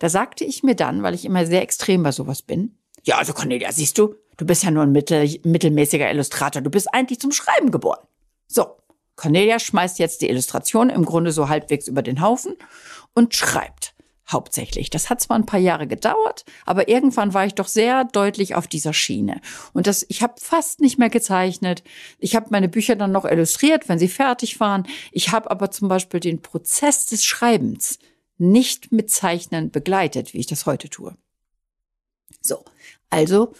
Da sagte ich mir dann, weil ich immer sehr extrem bei sowas bin, ja, also Cornelia, siehst du, du bist ja nur ein mittel, mittelmäßiger Illustrator, du bist eigentlich zum Schreiben geboren. So, Cornelia schmeißt jetzt die Illustration im Grunde so halbwegs über den Haufen und schreibt hauptsächlich. Das hat zwar ein paar Jahre gedauert, aber irgendwann war ich doch sehr deutlich auf dieser Schiene. Und das, ich habe fast nicht mehr gezeichnet. Ich habe meine Bücher dann noch illustriert, wenn sie fertig waren. Ich habe aber zum Beispiel den Prozess des Schreibens nicht mit Zeichnen begleitet, wie ich das heute tue. So, also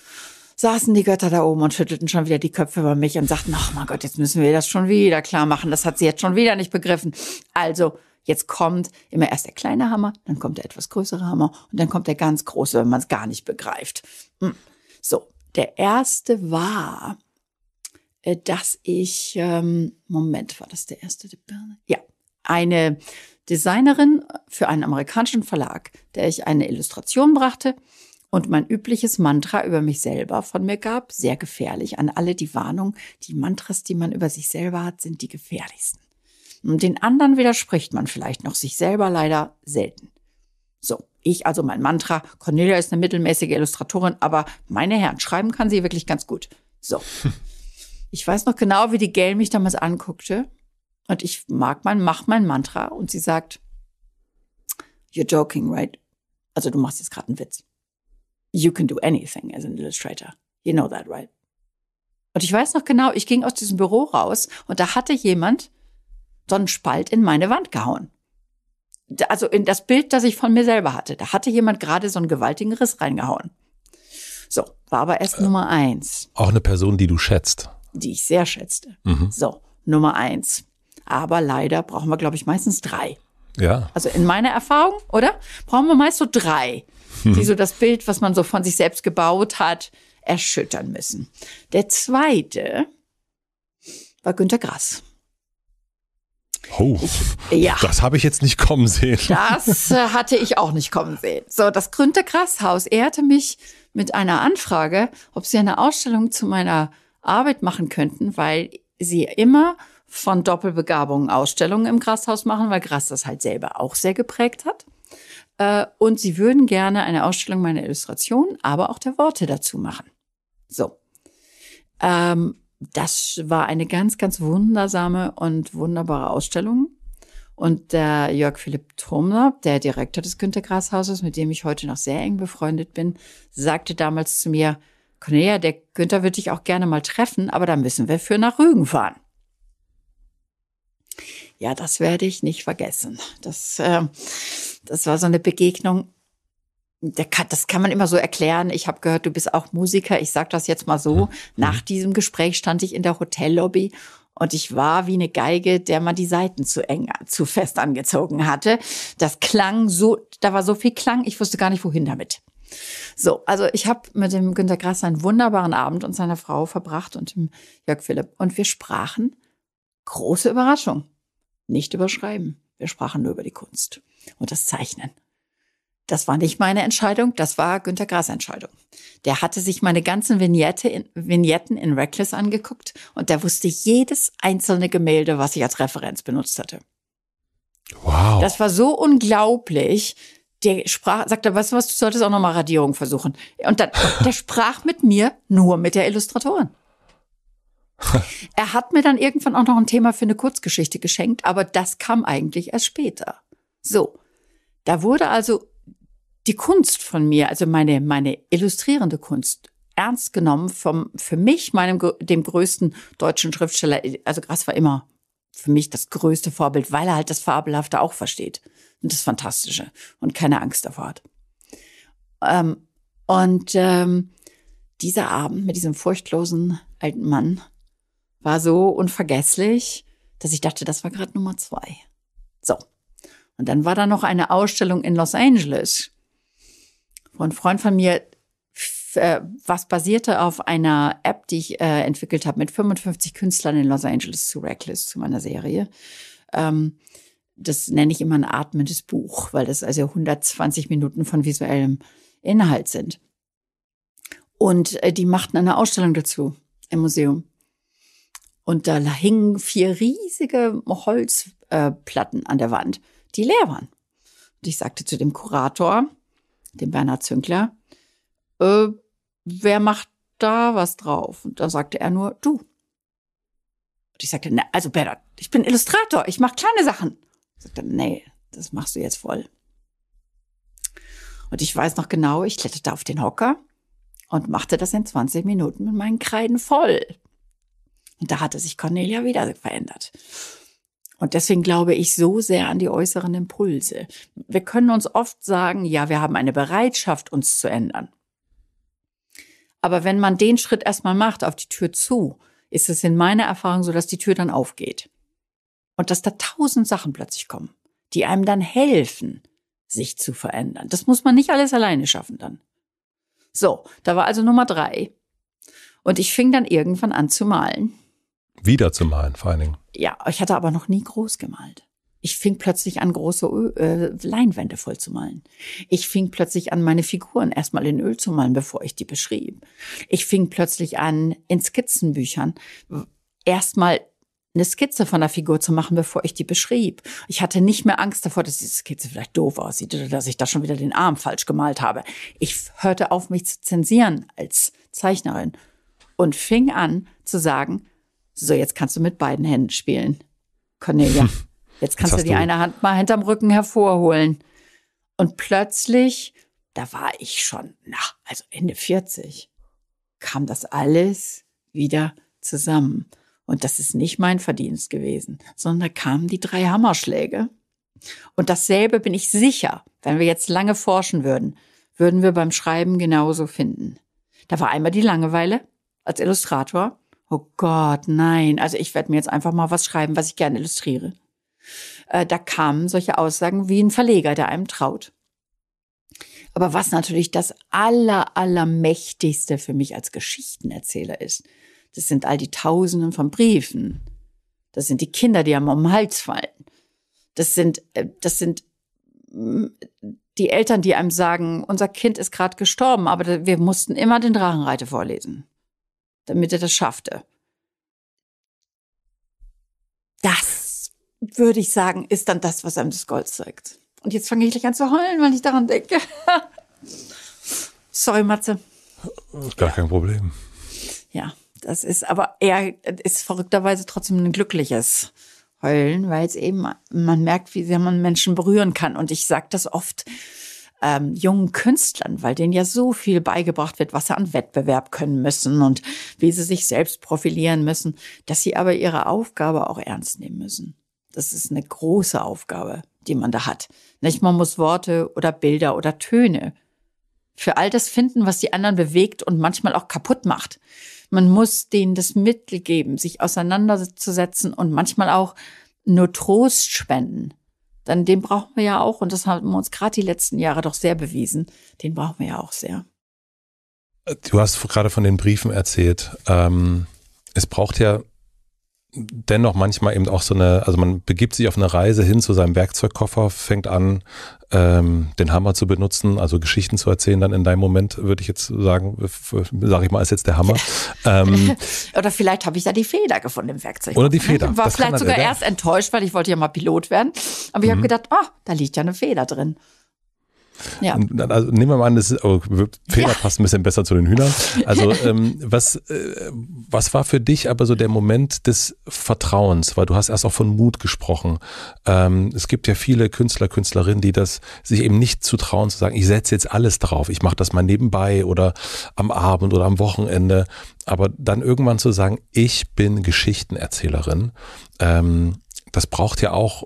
saßen die Götter da oben und schüttelten schon wieder die Köpfe über mich und sagten, ach mein Gott, jetzt müssen wir das schon wieder klar machen. Das hat sie jetzt schon wieder nicht begriffen. Also, jetzt kommt immer erst der kleine Hammer, dann kommt der etwas größere Hammer und dann kommt der ganz große, wenn man es gar nicht begreift. Hm. So, der erste war, äh, dass ich, ähm, Moment, war das der erste? Ja, eine Designerin für einen amerikanischen Verlag, der ich eine Illustration brachte und mein übliches Mantra über mich selber von mir gab, sehr gefährlich. An alle die Warnung, die Mantras, die man über sich selber hat, sind die gefährlichsten. Und den anderen widerspricht man vielleicht noch sich selber leider selten. So, ich also mein Mantra, Cornelia ist eine mittelmäßige Illustratorin, aber meine Herren, schreiben kann sie wirklich ganz gut. So. Ich weiß noch genau, wie die Gail mich damals anguckte und ich mag mein, mach mein Mantra und sie sagt, you're joking, right? Also du machst jetzt gerade einen Witz. You can do anything as an illustrator. You know that, right? Und ich weiß noch genau, ich ging aus diesem Büro raus und da hatte jemand so einen Spalt in meine Wand gehauen. Also in das Bild, das ich von mir selber hatte. Da hatte jemand gerade so einen gewaltigen Riss reingehauen. So, war aber erst äh, Nummer eins. Auch eine Person, die du schätzt. Die ich sehr schätzte. Mhm. So, Nummer eins. Aber leider brauchen wir, glaube ich, meistens drei. Ja. Also in meiner Erfahrung, oder? Brauchen wir meist so drei, mhm. die so das Bild, was man so von sich selbst gebaut hat, erschüttern müssen. Der zweite war Günter Grass. Oh, ja. das habe ich jetzt nicht kommen sehen. Das äh, hatte ich auch nicht kommen sehen. So, das Gründer haus ehrte mich mit einer Anfrage, ob sie eine Ausstellung zu meiner Arbeit machen könnten, weil sie immer von Doppelbegabungen Ausstellungen im Grashaus machen, weil Gras das halt selber auch sehr geprägt hat. Äh, und sie würden gerne eine Ausstellung meiner Illustrationen, aber auch der Worte dazu machen. So. Ähm, das war eine ganz, ganz wundersame und wunderbare Ausstellung. Und der Jörg Philipp Thomner, der Direktor des Günter Grashauses, mit dem ich heute noch sehr eng befreundet bin, sagte damals zu mir, Cornelia, der Günther würde dich auch gerne mal treffen, aber da müssen wir für nach Rügen fahren. Ja, das werde ich nicht vergessen. Das, äh, das war so eine Begegnung. das kann man immer so erklären. Ich habe gehört, du bist auch Musiker. Ich sage das jetzt mal so. Mhm. Nach diesem Gespräch stand ich in der Hotellobby und ich war wie eine Geige, der man die Seiten zu eng, zu fest angezogen hatte. Das klang so, da war so viel Klang, ich wusste gar nicht, wohin damit. So, also ich habe mit dem Günter Grass einen wunderbaren Abend und seiner Frau verbracht und dem Jörg Philipp. Und wir sprachen, große Überraschung, nicht über Schreiben. Wir sprachen nur über die Kunst und das Zeichnen. Das war nicht meine Entscheidung, das war Günter Grass Entscheidung. Der hatte sich meine ganzen Vignette in, Vignetten in Reckless angeguckt und der wusste jedes einzelne Gemälde, was ich als Referenz benutzt hatte. Wow. Das war so unglaublich. Der sprach, sagte, weißt du was, du solltest auch nochmal Radierung versuchen. Und dann, der sprach mit mir nur mit der Illustratorin. er hat mir dann irgendwann auch noch ein Thema für eine Kurzgeschichte geschenkt, aber das kam eigentlich erst später. So, da wurde also die Kunst von mir, also meine, meine illustrierende Kunst, ernst genommen vom, für mich, meinem, dem größten deutschen Schriftsteller. Also Gras war immer für mich das größte Vorbild, weil er halt das Fabelhafte auch versteht und das Fantastische und keine Angst davor hat. Ähm, und ähm, dieser Abend mit diesem furchtlosen alten Mann war so unvergesslich, dass ich dachte, das war gerade Nummer zwei. So. Und dann war da noch eine Ausstellung in Los Angeles, wo ein Freund von mir äh, was basierte auf einer App, die ich äh, entwickelt habe mit 55 Künstlern in Los Angeles zu Reckless, zu meiner Serie. Ähm, das nenne ich immer ein atmendes Buch, weil das also 120 Minuten von visuellem Inhalt sind. Und äh, die machten eine Ausstellung dazu im Museum. Und da hingen vier riesige Holzplatten äh, an der Wand, die leer waren. Und ich sagte zu dem Kurator, dem Bernhard Zünkler, äh, wer macht da was drauf? Und da sagte er nur, du. Und ich sagte, ne, also Bernhard, ich bin Illustrator, ich mache kleine Sachen. Ich sagte, nee, das machst du jetzt voll. Und ich weiß noch genau, ich kletterte auf den Hocker und machte das in 20 Minuten mit meinen Kreiden voll. Und da hatte sich Cornelia wieder verändert. Und deswegen glaube ich so sehr an die äußeren Impulse. Wir können uns oft sagen, ja, wir haben eine Bereitschaft, uns zu ändern. Aber wenn man den Schritt erstmal macht, auf die Tür zu, ist es in meiner Erfahrung so, dass die Tür dann aufgeht. Und dass da tausend Sachen plötzlich kommen, die einem dann helfen, sich zu verändern. Das muss man nicht alles alleine schaffen dann. So, da war also Nummer drei. Und ich fing dann irgendwann an zu malen. Wieder zu malen, vor allen Dingen. Ja, ich hatte aber noch nie groß gemalt. Ich fing plötzlich an, große Öl, äh, Leinwände voll zu malen. Ich fing plötzlich an, meine Figuren erstmal in Öl zu malen, bevor ich die beschrieb. Ich fing plötzlich an, in Skizzenbüchern erstmal eine Skizze von der Figur zu machen, bevor ich die beschrieb. Ich hatte nicht mehr Angst davor, dass diese Skizze vielleicht doof aussieht oder dass ich da schon wieder den Arm falsch gemalt habe. Ich hörte auf, mich zu zensieren als Zeichnerin und fing an zu sagen, so, jetzt kannst du mit beiden Händen spielen. Cornelia, jetzt kannst jetzt du die du... eine Hand mal hinterm Rücken hervorholen. Und plötzlich, da war ich schon, na, also Ende 40, kam das alles wieder zusammen. Und das ist nicht mein Verdienst gewesen, sondern da kamen die drei Hammerschläge. Und dasselbe bin ich sicher, wenn wir jetzt lange forschen würden, würden wir beim Schreiben genauso finden. Da war einmal die Langeweile als Illustrator. Oh Gott, nein. Also ich werde mir jetzt einfach mal was schreiben, was ich gerne illustriere. Äh, da kamen solche Aussagen wie ein Verleger, der einem traut. Aber was natürlich das aller, allermächtigste für mich als Geschichtenerzähler ist, das sind all die Tausenden von Briefen. Das sind die Kinder, die einem um den Hals fallen. Das sind, äh, das sind mm, die Eltern, die einem sagen, unser Kind ist gerade gestorben, aber wir mussten immer den Drachenreiter vorlesen damit er das schaffte. Das würde ich sagen, ist dann das, was einem das Gold zeigt. Und jetzt fange ich gleich an zu heulen, weil ich daran denke. Sorry, Matze. Gar ja. kein Problem. Ja, das ist aber eher, ist verrückterweise trotzdem ein glückliches Heulen, weil es eben, man merkt, wie sehr man Menschen berühren kann. Und ich sage das oft, ähm, jungen Künstlern, weil denen ja so viel beigebracht wird, was sie an Wettbewerb können müssen und wie sie sich selbst profilieren müssen, dass sie aber ihre Aufgabe auch ernst nehmen müssen. Das ist eine große Aufgabe, die man da hat. Nicht? Man muss Worte oder Bilder oder Töne für all das finden, was die anderen bewegt und manchmal auch kaputt macht. Man muss denen das Mittel geben, sich auseinanderzusetzen und manchmal auch nur Trost spenden dann den brauchen wir ja auch und das haben wir uns gerade die letzten Jahre doch sehr bewiesen. Den brauchen wir ja auch sehr. Du hast gerade von den Briefen erzählt. Ähm, es braucht ja dennoch manchmal eben auch so eine, also man begibt sich auf eine Reise hin zu seinem Werkzeugkoffer, fängt an, ähm, den Hammer zu benutzen, also Geschichten zu erzählen, dann in deinem Moment, würde ich jetzt sagen, sage ich mal, ist jetzt der Hammer. ähm, oder vielleicht habe ich da die Feder gefunden im Werkzeug. Oder die Feder. Ich ne? war das vielleicht sogar erst enttäuscht, weil ich wollte ja mal Pilot werden. Aber ich mhm. habe gedacht, ah, oh, da liegt ja eine Feder drin. Ja. Also, nehmen wir mal an, das ist, oh, Fehler ja. passt ein bisschen besser zu den Hühnern. Also ähm, was, äh, was war für dich aber so der Moment des Vertrauens? Weil du hast erst auch von Mut gesprochen. Ähm, es gibt ja viele Künstler, Künstlerinnen, die das sich eben nicht zu trauen zu sagen, ich setze jetzt alles drauf, ich mache das mal nebenbei oder am Abend oder am Wochenende. Aber dann irgendwann zu sagen, ich bin Geschichtenerzählerin, ähm, das braucht ja auch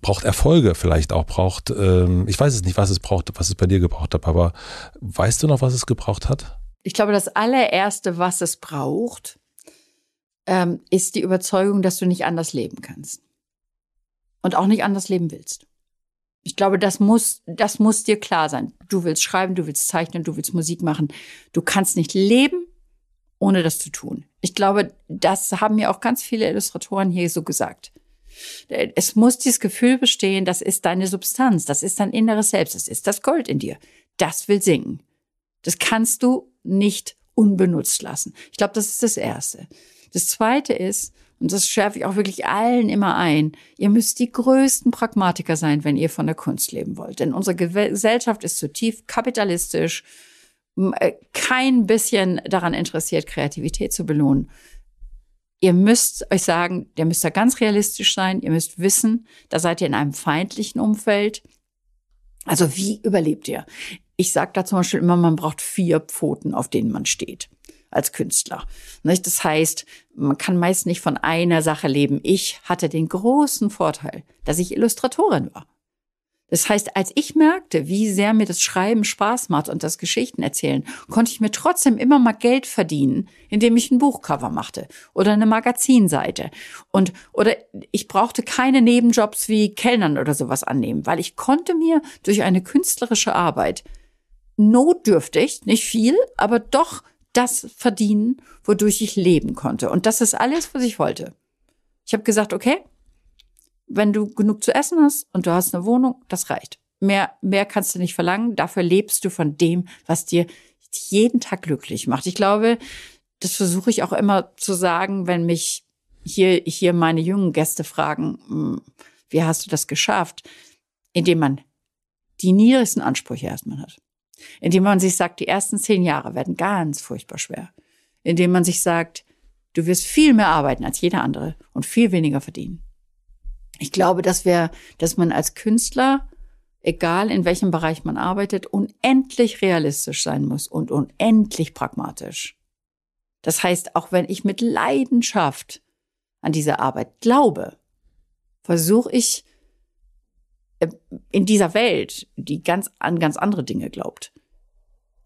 braucht Erfolge vielleicht auch, braucht, ähm, ich weiß es nicht, was es braucht, was es bei dir gebraucht hat, aber weißt du noch, was es gebraucht hat? Ich glaube, das allererste, was es braucht, ähm, ist die Überzeugung, dass du nicht anders leben kannst. Und auch nicht anders leben willst. Ich glaube, das muss, das muss dir klar sein. Du willst schreiben, du willst zeichnen, du willst Musik machen. Du kannst nicht leben, ohne das zu tun. Ich glaube, das haben mir auch ganz viele Illustratoren hier so gesagt. Äh, es muss dieses Gefühl bestehen, das ist deine Substanz, das ist dein inneres Selbst, das ist das Gold in dir. Das will singen. Das kannst du nicht unbenutzt lassen. Ich glaube, das ist das Erste. Das Zweite ist, und das schärfe ich auch wirklich allen immer ein, ihr müsst die größten Pragmatiker sein, wenn ihr von der Kunst leben wollt. Denn unsere Gesellschaft ist zutiefst kapitalistisch, äh, kein bisschen daran interessiert, Kreativität zu belohnen. Ihr müsst euch sagen, ihr müsst da ganz realistisch sein, ihr müsst wissen, da seid ihr in einem feindlichen Umfeld. Also wie überlebt ihr? Ich sage da zum Beispiel immer, man braucht vier Pfoten, auf denen man steht als Künstler. Das heißt, man kann meist nicht von einer Sache leben. Ich hatte den großen Vorteil, dass ich Illustratorin war. Das heißt, als ich merkte, wie sehr mir das Schreiben Spaß macht und das Geschichten erzählen, konnte ich mir trotzdem immer mal Geld verdienen, indem ich ein Buchcover machte oder eine Magazinseite und oder ich brauchte keine Nebenjobs wie Kellnern oder sowas annehmen, weil ich konnte mir durch eine künstlerische Arbeit notdürftig, nicht viel, aber doch das verdienen, wodurch ich leben konnte und das ist alles, was ich wollte. Ich habe gesagt, okay, wenn du genug zu essen hast und du hast eine Wohnung, das reicht. Mehr, mehr kannst du nicht verlangen. Dafür lebst du von dem, was dir jeden Tag glücklich macht. Ich glaube, das versuche ich auch immer zu sagen, wenn mich hier, hier meine jungen Gäste fragen, hm, wie hast du das geschafft? Indem man die niedrigsten Ansprüche erstmal hat. Indem man sich sagt, die ersten zehn Jahre werden ganz furchtbar schwer. Indem man sich sagt, du wirst viel mehr arbeiten als jeder andere und viel weniger verdienen ich glaube, dass wir, dass man als Künstler, egal in welchem Bereich man arbeitet, unendlich realistisch sein muss und unendlich pragmatisch. Das heißt, auch wenn ich mit Leidenschaft an diese Arbeit glaube, versuche ich äh, in dieser Welt, die ganz an ganz andere Dinge glaubt,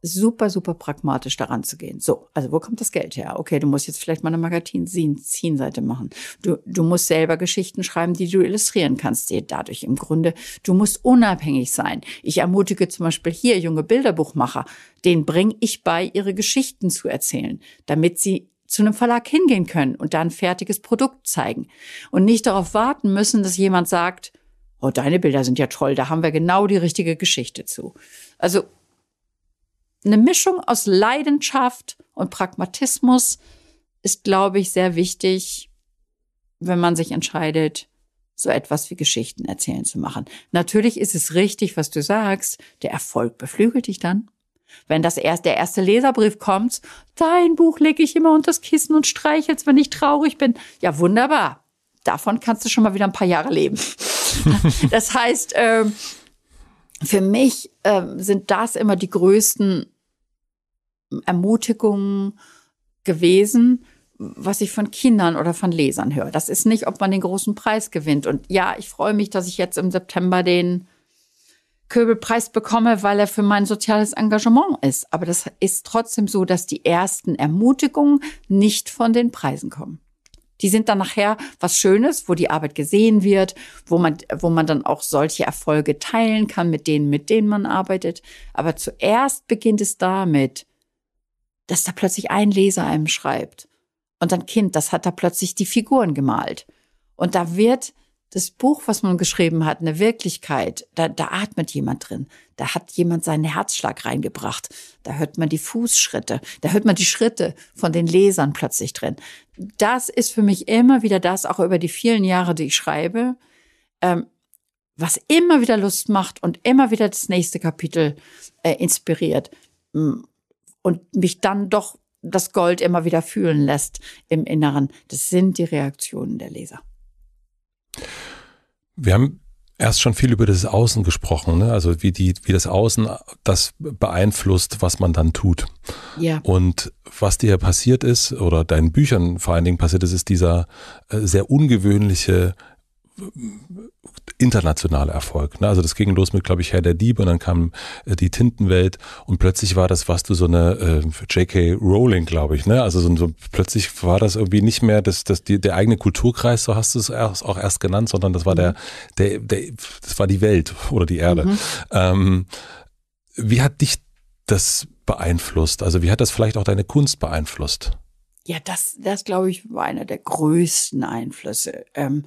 super, super pragmatisch daran zu gehen. So, also wo kommt das Geld her? Okay, du musst jetzt vielleicht mal eine magazin seite machen. Du, du musst selber Geschichten schreiben, die du illustrieren kannst. dadurch im Grunde, du musst unabhängig sein. Ich ermutige zum Beispiel hier junge Bilderbuchmacher, den bringe ich bei, ihre Geschichten zu erzählen, damit sie zu einem Verlag hingehen können und da ein fertiges Produkt zeigen und nicht darauf warten müssen, dass jemand sagt, oh, deine Bilder sind ja toll, da haben wir genau die richtige Geschichte zu. Also eine Mischung aus Leidenschaft und Pragmatismus ist, glaube ich, sehr wichtig, wenn man sich entscheidet, so etwas wie Geschichten erzählen zu machen. Natürlich ist es richtig, was du sagst. Der Erfolg beflügelt dich dann. Wenn das erst der erste Leserbrief kommt, dein Buch lege ich immer unter das Kissen und streichels, wenn ich traurig bin. Ja, wunderbar. Davon kannst du schon mal wieder ein paar Jahre leben. das heißt, ähm, für mich äh, sind das immer die größten Ermutigungen gewesen, was ich von Kindern oder von Lesern höre. Das ist nicht, ob man den großen Preis gewinnt. Und ja, ich freue mich, dass ich jetzt im September den Köbelpreis bekomme, weil er für mein soziales Engagement ist. Aber das ist trotzdem so, dass die ersten Ermutigungen nicht von den Preisen kommen. Die sind dann nachher was Schönes, wo die Arbeit gesehen wird, wo man, wo man dann auch solche Erfolge teilen kann mit denen, mit denen man arbeitet. Aber zuerst beginnt es damit, dass da plötzlich ein Leser einem schreibt. Und dann Kind, das hat da plötzlich die Figuren gemalt. Und da wird das Buch, was man geschrieben hat, eine Wirklichkeit. Da, da atmet jemand drin. Da hat jemand seinen Herzschlag reingebracht. Da hört man die Fußschritte. Da hört man die Schritte von den Lesern plötzlich drin. Das ist für mich immer wieder das, auch über die vielen Jahre, die ich schreibe, ähm, was immer wieder Lust macht und immer wieder das nächste Kapitel äh, inspiriert. Mm, und mich dann doch das Gold immer wieder fühlen lässt im Inneren. Das sind die Reaktionen der Leser. Wir haben erst schon viel über das Außen gesprochen, ne? also wie, die, wie das Außen das beeinflusst, was man dann tut. Ja. Und was dir passiert ist, oder deinen Büchern vor allen Dingen passiert ist, ist dieser äh, sehr ungewöhnliche internationaler Erfolg. Ne? Also das ging los mit, glaube ich, Herr der Diebe und dann kam äh, die Tintenwelt und plötzlich war das, was du so eine äh, J.K. Rowling, glaube ich, ne? Also so, so, plötzlich war das irgendwie nicht mehr das, das die, der eigene Kulturkreis, so hast du es auch erst genannt, sondern das war der, der, der das war die Welt oder die Erde. Mhm. Ähm, wie hat dich das beeinflusst? Also wie hat das vielleicht auch deine Kunst beeinflusst? Ja, das, das glaube ich, war einer der größten Einflüsse. Ähm,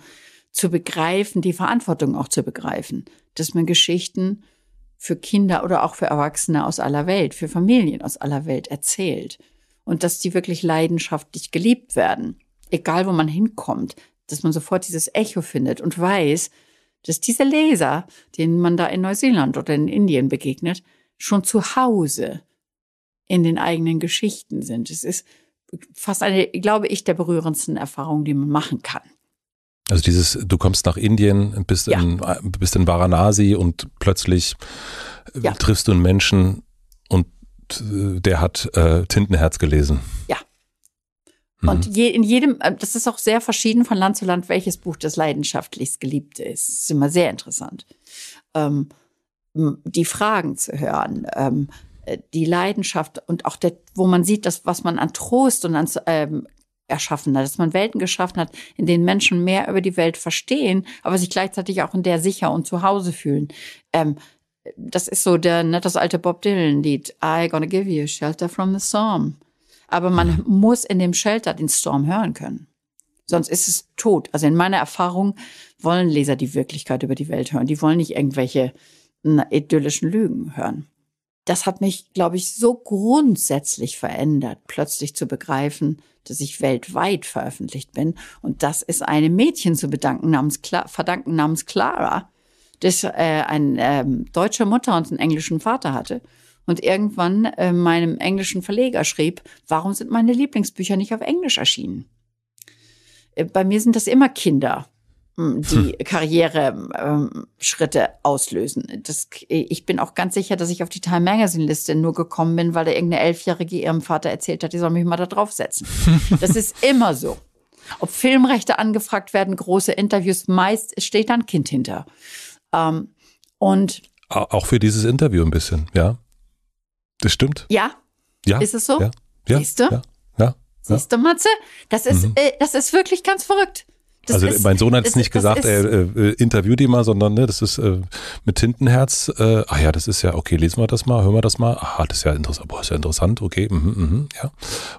zu begreifen, die Verantwortung auch zu begreifen, dass man Geschichten für Kinder oder auch für Erwachsene aus aller Welt, für Familien aus aller Welt erzählt und dass die wirklich leidenschaftlich geliebt werden, egal wo man hinkommt, dass man sofort dieses Echo findet und weiß, dass diese Leser, denen man da in Neuseeland oder in Indien begegnet, schon zu Hause in den eigenen Geschichten sind. Es ist fast eine, glaube ich, der berührendsten Erfahrung, die man machen kann. Also dieses, du kommst nach Indien, bist, ja. in, bist in Varanasi und plötzlich äh, ja. triffst du einen Menschen und äh, der hat äh, Tintenherz gelesen. Ja. Mhm. Und je, in jedem, äh, das ist auch sehr verschieden von Land zu Land, welches Buch das leidenschaftlichst geliebte ist. Das ist immer sehr interessant. Ähm, die Fragen zu hören, ähm, die Leidenschaft und auch der, wo man sieht, dass was man an Trost und an ähm, erschaffen hat, dass man Welten geschaffen hat, in denen Menschen mehr über die Welt verstehen, aber sich gleichzeitig auch in der sicher und zu Hause fühlen. Ähm, das ist so der, ne, das alte Bob Dylan-Lied, I gonna give you shelter from the storm. Aber man mhm. muss in dem Shelter den Storm hören können. Sonst ist es tot. Also in meiner Erfahrung wollen Leser die Wirklichkeit über die Welt hören. Die wollen nicht irgendwelche na, idyllischen Lügen hören. Das hat mich, glaube ich, so grundsätzlich verändert, plötzlich zu begreifen, dass ich weltweit veröffentlicht bin. Und das ist einem Mädchen zu bedanken namens Cla verdanken namens Clara, das äh, ein ähm, deutscher Mutter und einen englischen Vater hatte. Und irgendwann äh, meinem englischen Verleger schrieb, warum sind meine Lieblingsbücher nicht auf Englisch erschienen? Äh, bei mir sind das immer Kinder die hm. Karriereschritte ähm, auslösen. Das, ich bin auch ganz sicher, dass ich auf die Time Magazine Liste nur gekommen bin, weil da irgendeine Elfjährige ihrem Vater erzählt hat, die soll mich mal da draufsetzen. Das ist immer so. Ob Filmrechte angefragt werden, große Interviews, meist steht da ein Kind hinter. Ähm, und auch für dieses Interview ein bisschen, ja. Das stimmt. Ja. Ja. Ist es so? Ja. ja. Siehst du? Ja. ja. Siehst du, Matze? Das ist, mhm. äh, das ist wirklich ganz verrückt. Das also mein Sohn hat es nicht gesagt, er äh, äh, interview die mal, sondern ne, das ist äh, mit Tintenherz. Äh, ach ja, das ist ja, okay, lesen wir das mal, hören wir das mal. Aha, das ist ja interessant, boah, ist ja interessant, okay, mhm, mhm, ja.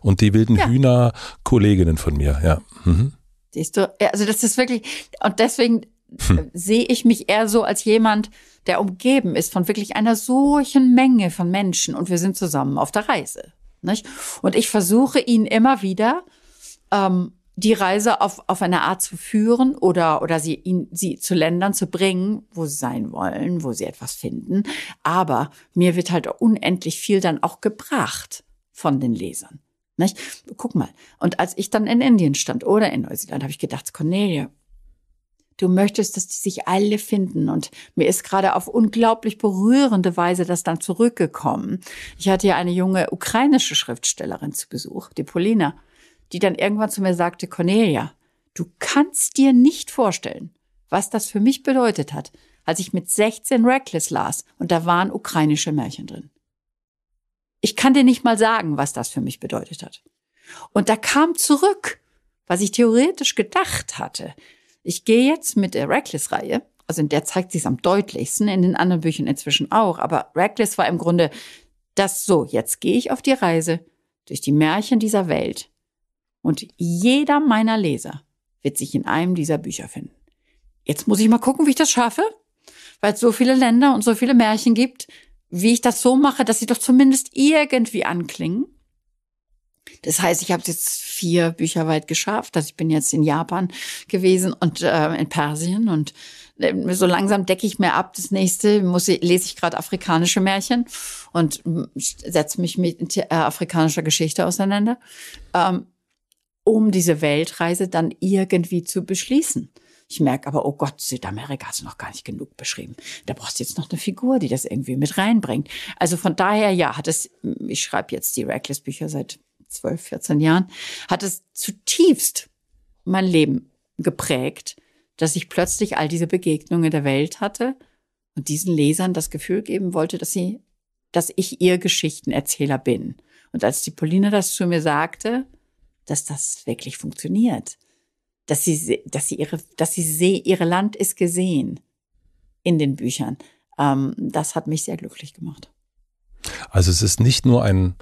Und die wilden ja. Hühner, Kolleginnen von mir, ja. Mhm. Siehst du, Ja, also das ist wirklich, und deswegen hm. Äh, sehe ich mich eher so als jemand, der umgeben ist von wirklich einer solchen Menge von Menschen und wir sind zusammen auf der Reise. Nicht? Und ich versuche ihn immer wieder, ähm, die Reise auf, auf eine Art zu führen oder, oder sie, ihn, sie zu Ländern zu bringen, wo sie sein wollen, wo sie etwas finden. Aber mir wird halt unendlich viel dann auch gebracht von den Lesern. Nicht? Guck mal. Und als ich dann in Indien stand oder in Neuseeland, habe ich gedacht, Cornelia, du möchtest, dass die sich alle finden. Und mir ist gerade auf unglaublich berührende Weise das dann zurückgekommen. Ich hatte ja eine junge ukrainische Schriftstellerin zu Besuch, die Polina die dann irgendwann zu mir sagte, Cornelia, du kannst dir nicht vorstellen, was das für mich bedeutet hat, als ich mit 16 Reckless las und da waren ukrainische Märchen drin. Ich kann dir nicht mal sagen, was das für mich bedeutet hat. Und da kam zurück, was ich theoretisch gedacht hatte. Ich gehe jetzt mit der Reckless-Reihe, also in der zeigt sich am deutlichsten, in den anderen Büchern inzwischen auch, aber Reckless war im Grunde das so, jetzt gehe ich auf die Reise durch die Märchen dieser Welt und jeder meiner Leser wird sich in einem dieser Bücher finden. Jetzt muss ich mal gucken, wie ich das schaffe, weil es so viele Länder und so viele Märchen gibt, wie ich das so mache, dass sie doch zumindest irgendwie anklingen. Das heißt, ich habe jetzt vier Bücher weit geschafft. Also ich bin jetzt in Japan gewesen und äh, in Persien und äh, so langsam decke ich mir ab. Das nächste muss, ich, lese ich gerade afrikanische Märchen und hm, setze mich mit äh, afrikanischer Geschichte auseinander. Ähm, um diese Weltreise dann irgendwie zu beschließen. Ich merke aber, oh Gott, Südamerika hast du noch gar nicht genug beschrieben. Da brauchst du jetzt noch eine Figur, die das irgendwie mit reinbringt. Also von daher, ja, hat es, ich schreibe jetzt die Reckless-Bücher seit 12, 14 Jahren, hat es zutiefst mein Leben geprägt, dass ich plötzlich all diese Begegnungen der Welt hatte und diesen Lesern das Gefühl geben wollte, dass sie, dass ich ihr Geschichtenerzähler bin. Und als die Pauline das zu mir sagte, dass das wirklich funktioniert. Dass sie, dass sie ihre, dass sie seh, ihre Land ist gesehen in den Büchern. Ähm, das hat mich sehr glücklich gemacht. Also es ist nicht nur ein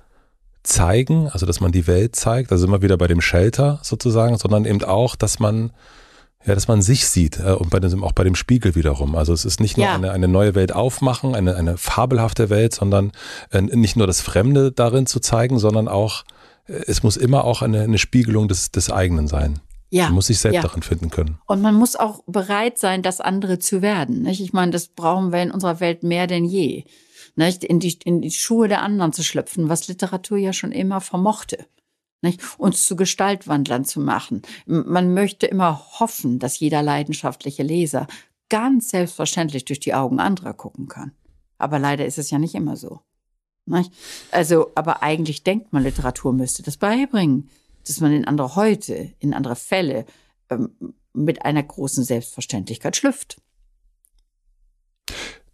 Zeigen, also dass man die Welt zeigt, also immer wieder bei dem Shelter sozusagen, sondern eben auch, dass man ja, dass man sich sieht äh, und bei dem, auch bei dem Spiegel wiederum. Also es ist nicht nur ja. eine, eine neue Welt aufmachen, eine, eine fabelhafte Welt, sondern äh, nicht nur das Fremde darin zu zeigen, sondern auch es muss immer auch eine, eine Spiegelung des, des eigenen sein. Ja. Man muss sich selbst ja. darin finden können. Und man muss auch bereit sein, das andere zu werden. Nicht? Ich meine, das brauchen wir in unserer Welt mehr denn je. Nicht? In, die, in die Schuhe der anderen zu schlüpfen, was Literatur ja schon immer vermochte. Nicht? Uns zu Gestaltwandlern zu machen. Man möchte immer hoffen, dass jeder leidenschaftliche Leser ganz selbstverständlich durch die Augen anderer gucken kann. Aber leider ist es ja nicht immer so. Also, aber eigentlich denkt man, Literatur müsste das beibringen, dass man in andere heute, in andere Fälle ähm, mit einer großen Selbstverständlichkeit schlüpft.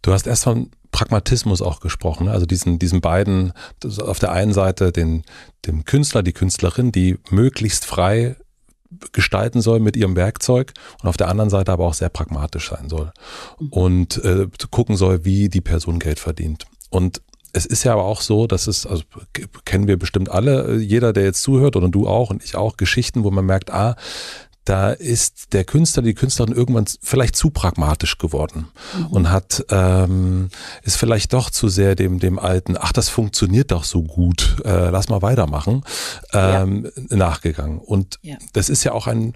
Du hast erst von Pragmatismus auch gesprochen, ne? also diesen, diesen beiden, auf der einen Seite den, dem Künstler, die Künstlerin, die möglichst frei gestalten soll mit ihrem Werkzeug und auf der anderen Seite aber auch sehr pragmatisch sein soll mhm. und äh, gucken soll, wie die Person Geld verdient. Und es ist ja aber auch so, dass es, also kennen wir bestimmt alle, äh, jeder, der jetzt zuhört oder du auch und ich auch, Geschichten, wo man merkt, ah, da ist der Künstler, die Künstlerin irgendwann vielleicht zu pragmatisch geworden mhm. und hat ähm, ist vielleicht doch zu sehr dem dem alten, ach das funktioniert doch so gut, äh, lass mal weitermachen, ähm, ja. nachgegangen. Und ja. das ist ja auch ein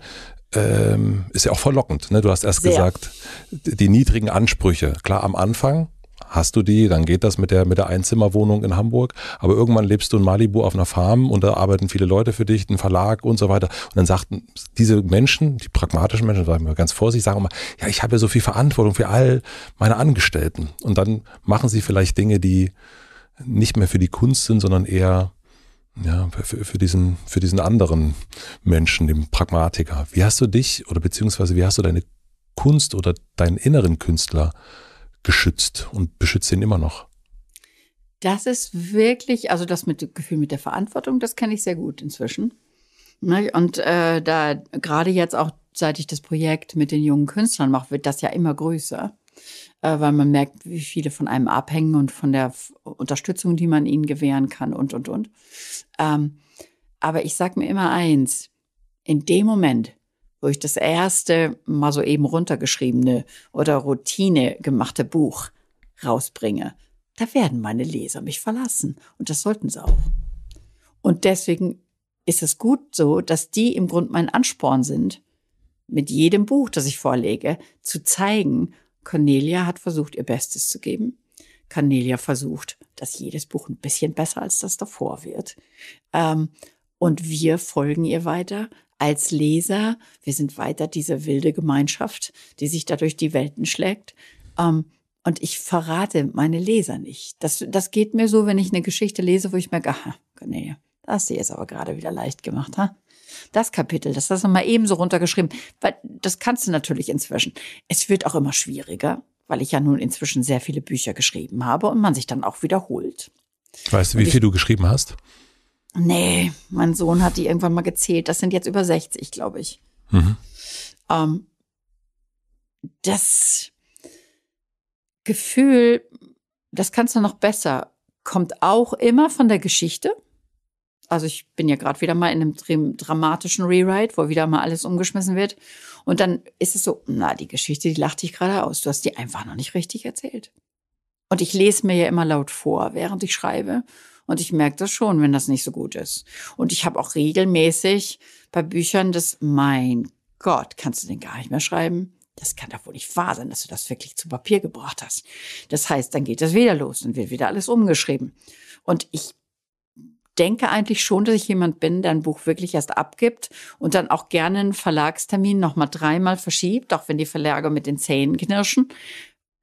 ähm, ist ja auch verlockend. Ne? Du hast erst Sehr. gesagt, die niedrigen Ansprüche. Klar, am Anfang hast du die, dann geht das mit der, mit der Einzimmerwohnung in Hamburg. Aber irgendwann lebst du in Malibu auf einer Farm und da arbeiten viele Leute für dich, ein Verlag und so weiter. Und dann sagten diese Menschen, die pragmatischen Menschen, sagen wir ganz vorsichtig, sagen immer, ja, ich habe ja so viel Verantwortung für all meine Angestellten. Und dann machen sie vielleicht Dinge, die nicht mehr für die Kunst sind, sondern eher ja, für, für, diesen, für diesen anderen Menschen, dem Pragmatiker. Wie hast du dich oder beziehungsweise wie hast du deine Kunst oder deinen inneren Künstler äh, geschützt und beschützt ihn immer noch. Das ist wirklich, also das mit Gefühl mit der Verantwortung, das kenne ich sehr gut inzwischen. Ne, und äh, da gerade jetzt auch, seit ich das Projekt mit den jungen Künstlern mache, wird das ja immer größer, äh, weil man merkt, wie viele von einem abhängen und von der Unterstützung, die man ihnen gewähren kann und und und. Ähm, aber ich sage mir immer eins: In dem Moment, wo ich das erste mal so eben runtergeschriebene oder Routine gemachte Buch rausbringe, da werden meine Leser mich verlassen. Und das sollten sie auch. Und deswegen ist es gut so, dass die im Grunde mein Ansporn sind, mit jedem Buch, das ich vorlege, zu zeigen, Cornelia hat versucht, ihr Bestes zu geben. Cornelia versucht, dass jedes Buch ein bisschen besser als das davor wird. Ähm, und wir folgen ihr weiter, als Leser, wir sind weiter diese wilde Gemeinschaft, die sich dadurch die Welten schlägt. Ähm, und ich verrate meine Leser nicht. Das, das geht mir so, wenn ich eine Geschichte lese, wo ich merke, aha, Cornelia, da hast du jetzt aber gerade wieder leicht gemacht, ha? Das Kapitel, das hast du mal eben so runtergeschrieben. Weil das kannst du natürlich inzwischen. Es wird auch immer schwieriger, weil ich ja nun inzwischen sehr viele Bücher geschrieben habe und man sich dann auch wiederholt. Weißt du, wie ich, viel du geschrieben hast? Nee, mein Sohn hat die irgendwann mal gezählt. Das sind jetzt über 60, glaube ich. Mhm. Ähm, das Gefühl, das kannst du noch besser, kommt auch immer von der Geschichte. Also ich bin ja gerade wieder mal in einem dramatischen Rewrite, wo wieder mal alles umgeschmissen wird. Und dann ist es so, na, die Geschichte, die lachte ich gerade aus. Du hast die einfach noch nicht richtig erzählt. Und ich lese mir ja immer laut vor, während ich schreibe. Und ich merke das schon, wenn das nicht so gut ist. Und ich habe auch regelmäßig bei Büchern das, mein Gott, kannst du den gar nicht mehr schreiben? Das kann doch wohl nicht wahr sein, dass du das wirklich zu Papier gebracht hast. Das heißt, dann geht das wieder los und wird wieder alles umgeschrieben. Und ich denke eigentlich schon, dass ich jemand bin, der ein Buch wirklich erst abgibt und dann auch gerne einen Verlagstermin nochmal dreimal verschiebt, auch wenn die Verlage mit den Zähnen knirschen,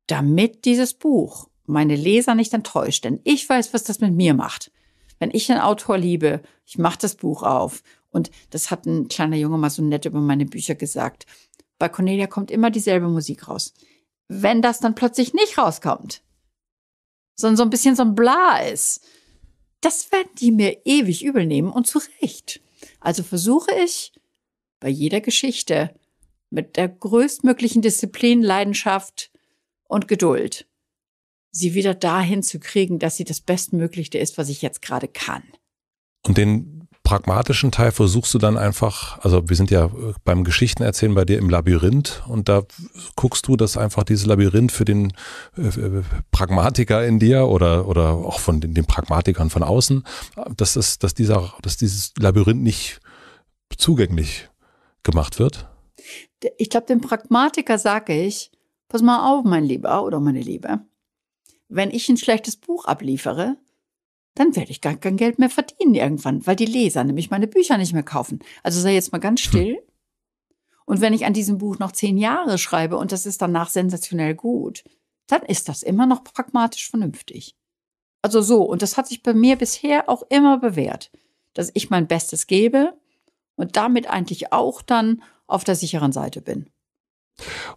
damit dieses Buch meine Leser nicht enttäuscht, denn ich weiß, was das mit mir macht. Wenn ich einen Autor liebe, ich mache das Buch auf. Und das hat ein kleiner Junge mal so nett über meine Bücher gesagt. Bei Cornelia kommt immer dieselbe Musik raus. Wenn das dann plötzlich nicht rauskommt, sondern so ein bisschen so ein Bla ist, das werden die mir ewig übel nehmen und zu Recht. Also versuche ich bei jeder Geschichte mit der größtmöglichen Disziplin, Leidenschaft und Geduld sie wieder dahin zu kriegen, dass sie das Bestmögliche ist, was ich jetzt gerade kann. Und den pragmatischen Teil versuchst du dann einfach, also wir sind ja äh, beim Geschichten erzählen bei dir im Labyrinth und da guckst du, dass einfach dieses Labyrinth für den äh, äh Pragmatiker in dir oder, oder auch von den, den Pragmatikern von außen, dass, das, dass, dieser, dass dieses Labyrinth nicht zugänglich gemacht wird? Ich glaube, dem Pragmatiker sage ich, pass mal auf, mein Lieber oder meine Liebe wenn ich ein schlechtes Buch abliefere, dann werde ich gar kein Geld mehr verdienen irgendwann, weil die Leser nämlich meine Bücher nicht mehr kaufen. Also sei jetzt mal ganz hm. still. Und wenn ich an diesem Buch noch zehn Jahre schreibe und das ist danach sensationell gut, dann ist das immer noch pragmatisch vernünftig. Also so, und das hat sich bei mir bisher auch immer bewährt, dass ich mein Bestes gebe und damit eigentlich auch dann auf der sicheren Seite bin.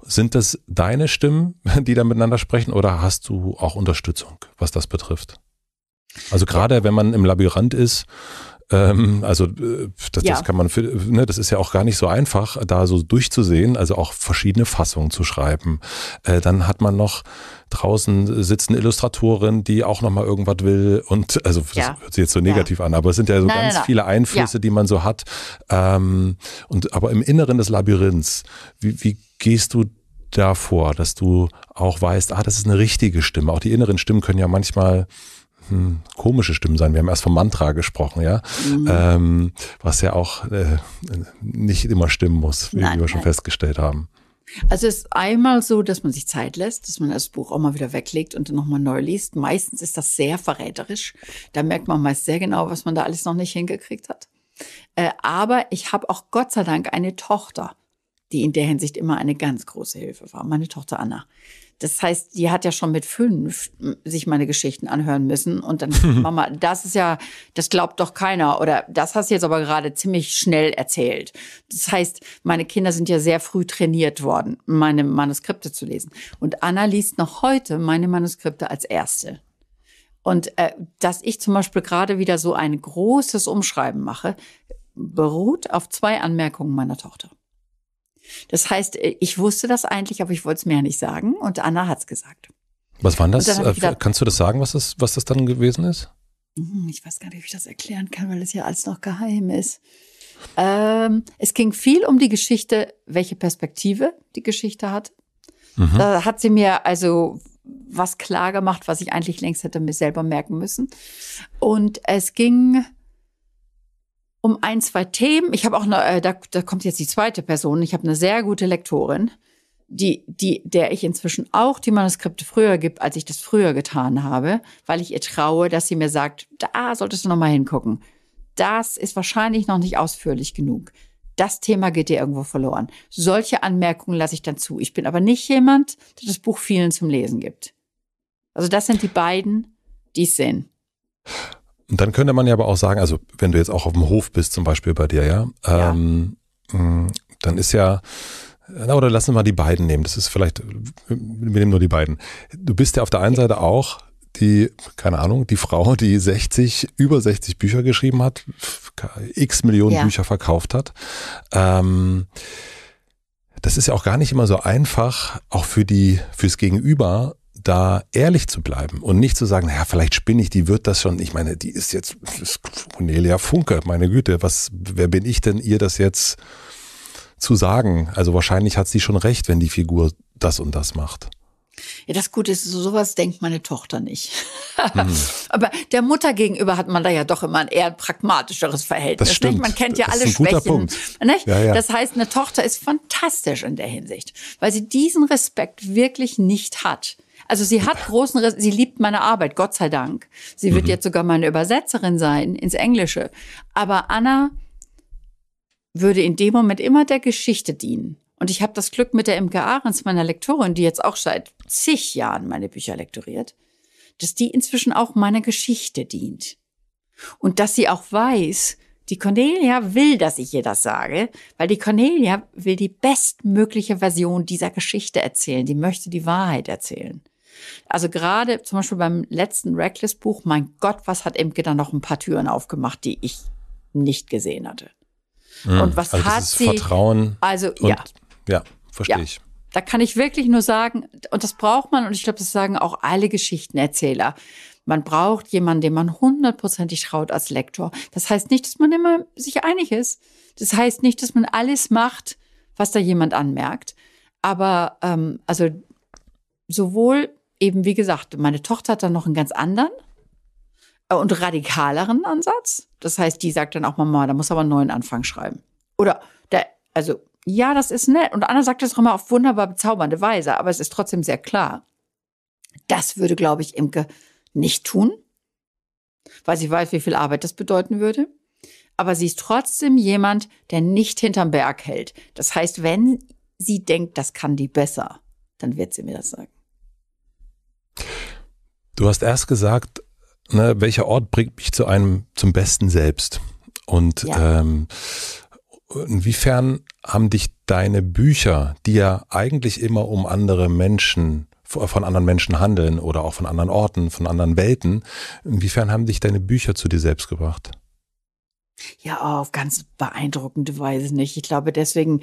Sind das deine Stimmen, die da miteinander sprechen oder hast du auch Unterstützung, was das betrifft? Also gerade wenn man im Labyrinth ist, ähm, also äh, das, ja. das, kann man, für, ne, das ist ja auch gar nicht so einfach, da so durchzusehen, also auch verschiedene Fassungen zu schreiben. Äh, dann hat man noch draußen sitzen Illustratorin, die auch noch mal irgendwas will und also das ja. hört sich jetzt so negativ ja. an, aber es sind ja so nein, ganz nein, viele Einflüsse, die man so hat. Ähm, und aber im Inneren des Labyrinths, wie, wie gehst du davor, dass du auch weißt, ah, das ist eine richtige Stimme. Auch die inneren Stimmen können ja manchmal hm, komische Stimmen sein. Wir haben erst vom Mantra gesprochen, ja, mhm. ähm, was ja auch äh, nicht immer stimmen muss, wie nein, wir schon nein. festgestellt haben. Also es ist einmal so, dass man sich Zeit lässt, dass man das Buch auch mal wieder weglegt und dann nochmal neu liest. Meistens ist das sehr verräterisch. Da merkt man meist sehr genau, was man da alles noch nicht hingekriegt hat. Äh, aber ich habe auch Gott sei Dank eine Tochter, die in der Hinsicht immer eine ganz große Hilfe war, meine Tochter Anna. Das heißt, die hat ja schon mit fünf hm, sich meine Geschichten anhören müssen und dann, Mama, das ist ja, das glaubt doch keiner oder das hast du jetzt aber gerade ziemlich schnell erzählt. Das heißt, meine Kinder sind ja sehr früh trainiert worden, meine Manuskripte zu lesen. Und Anna liest noch heute meine Manuskripte als erste. Und äh, dass ich zum Beispiel gerade wieder so ein großes Umschreiben mache, beruht auf zwei Anmerkungen meiner Tochter. Das heißt, äh, ich wusste das eigentlich, aber ich wollte es mir ja nicht sagen und Anna hat es gesagt. Was war das? Äh, gedacht, Kannst du das sagen, was das, was das dann gewesen ist? Hm, ich weiß gar nicht, ob ich das erklären kann, weil das ja alles noch geheim ist. Ähm, es ging viel um die Geschichte, welche Perspektive die Geschichte hat. Mhm. Da hat sie mir also was klar gemacht, was ich eigentlich längst hätte mir selber merken müssen. Und es ging um ein, zwei Themen. Ich habe auch eine, äh, da, da kommt jetzt die zweite Person. Ich habe eine sehr gute Lektorin, die, die, der ich inzwischen auch die Manuskripte früher gibt, als ich das früher getan habe, weil ich ihr traue, dass sie mir sagt, da solltest du nochmal hingucken. Das ist wahrscheinlich noch nicht ausführlich genug. Das Thema geht dir irgendwo verloren. Solche Anmerkungen lasse ich dann zu. Ich bin aber nicht jemand, der das Buch vielen zum Lesen gibt. Also das sind die beiden, die es sehen. Und dann könnte man ja aber auch sagen, also wenn du jetzt auch auf dem Hof bist, zum Beispiel bei dir, ja, ähm, ja. Hm, dann ist ja, na, oder lassen wir mal die beiden nehmen. Das ist vielleicht, wir nehmen nur die beiden. Du bist ja auf der einen Seite auch die, keine Ahnung, die Frau, die 60, über 60 Bücher geschrieben hat, x Millionen ja. Bücher verkauft hat. Ähm, das ist ja auch gar nicht immer so einfach, auch für die, fürs Gegenüber, da ehrlich zu bleiben und nicht zu sagen, naja, vielleicht spinne ich, die wird das schon. Ich meine, die ist jetzt ist Cornelia Funke, meine Güte, was, wer bin ich denn, ihr das jetzt zu sagen? Also wahrscheinlich hat sie schon recht, wenn die Figur das und das macht. Ja, das Gute ist, so sowas denkt meine Tochter nicht. Mhm. Aber der Mutter gegenüber hat man da ja doch immer ein eher pragmatischeres Verhältnis. Das stimmt. Man kennt ja das alle ist ein Schwächen. Guter Punkt. Ja, ja. Das heißt, eine Tochter ist fantastisch in der Hinsicht, weil sie diesen Respekt wirklich nicht hat. Also sie hat großen, Res sie liebt meine Arbeit, Gott sei Dank. Sie wird mhm. jetzt sogar meine Übersetzerin sein ins Englische. Aber Anna würde in dem Moment immer der Geschichte dienen. Und ich habe das Glück mit der MK Ahrens, meiner Lektorin, die jetzt auch seit zig Jahren meine Bücher lektoriert, dass die inzwischen auch meiner Geschichte dient. Und dass sie auch weiß, die Cornelia will, dass ich ihr das sage, weil die Cornelia will die bestmögliche Version dieser Geschichte erzählen. Die möchte die Wahrheit erzählen. Also gerade zum Beispiel beim letzten Reckless-Buch, mein Gott, was hat Imke da noch ein paar Türen aufgemacht, die ich nicht gesehen hatte. Mhm. Und was also hat sie? Vertrauen. Also und, ja. Ja, verstehe ja. ich. Da kann ich wirklich nur sagen, und das braucht man, und ich glaube, das sagen auch alle Geschichtenerzähler. Man braucht jemanden, dem man hundertprozentig traut als Lektor. Das heißt nicht, dass man immer sich einig ist. Das heißt nicht, dass man alles macht, was da jemand anmerkt. Aber ähm, also sowohl eben, wie gesagt, meine Tochter hat dann noch einen ganz anderen äh, und radikaleren Ansatz. Das heißt, die sagt dann auch, Mama, da muss aber einen neuen Anfang schreiben. Oder, der, also, ja, das ist nett. Und Anna sagt das auch immer auf wunderbar bezaubernde Weise, aber es ist trotzdem sehr klar. Das würde, glaube ich, Imke nicht tun, weil sie weiß, wie viel Arbeit das bedeuten würde. Aber sie ist trotzdem jemand, der nicht hinterm Berg hält. Das heißt, wenn sie denkt, das kann die besser, dann wird sie mir das sagen. Du hast erst gesagt, ne, welcher Ort bringt mich zu einem, zum besten Selbst? Und ja. ähm, inwiefern haben dich deine Bücher, die ja eigentlich immer um andere Menschen, von anderen Menschen handeln oder auch von anderen Orten, von anderen Welten, inwiefern haben dich deine Bücher zu dir selbst gebracht? Ja, auf ganz beeindruckende Weise nicht. Ich glaube, deswegen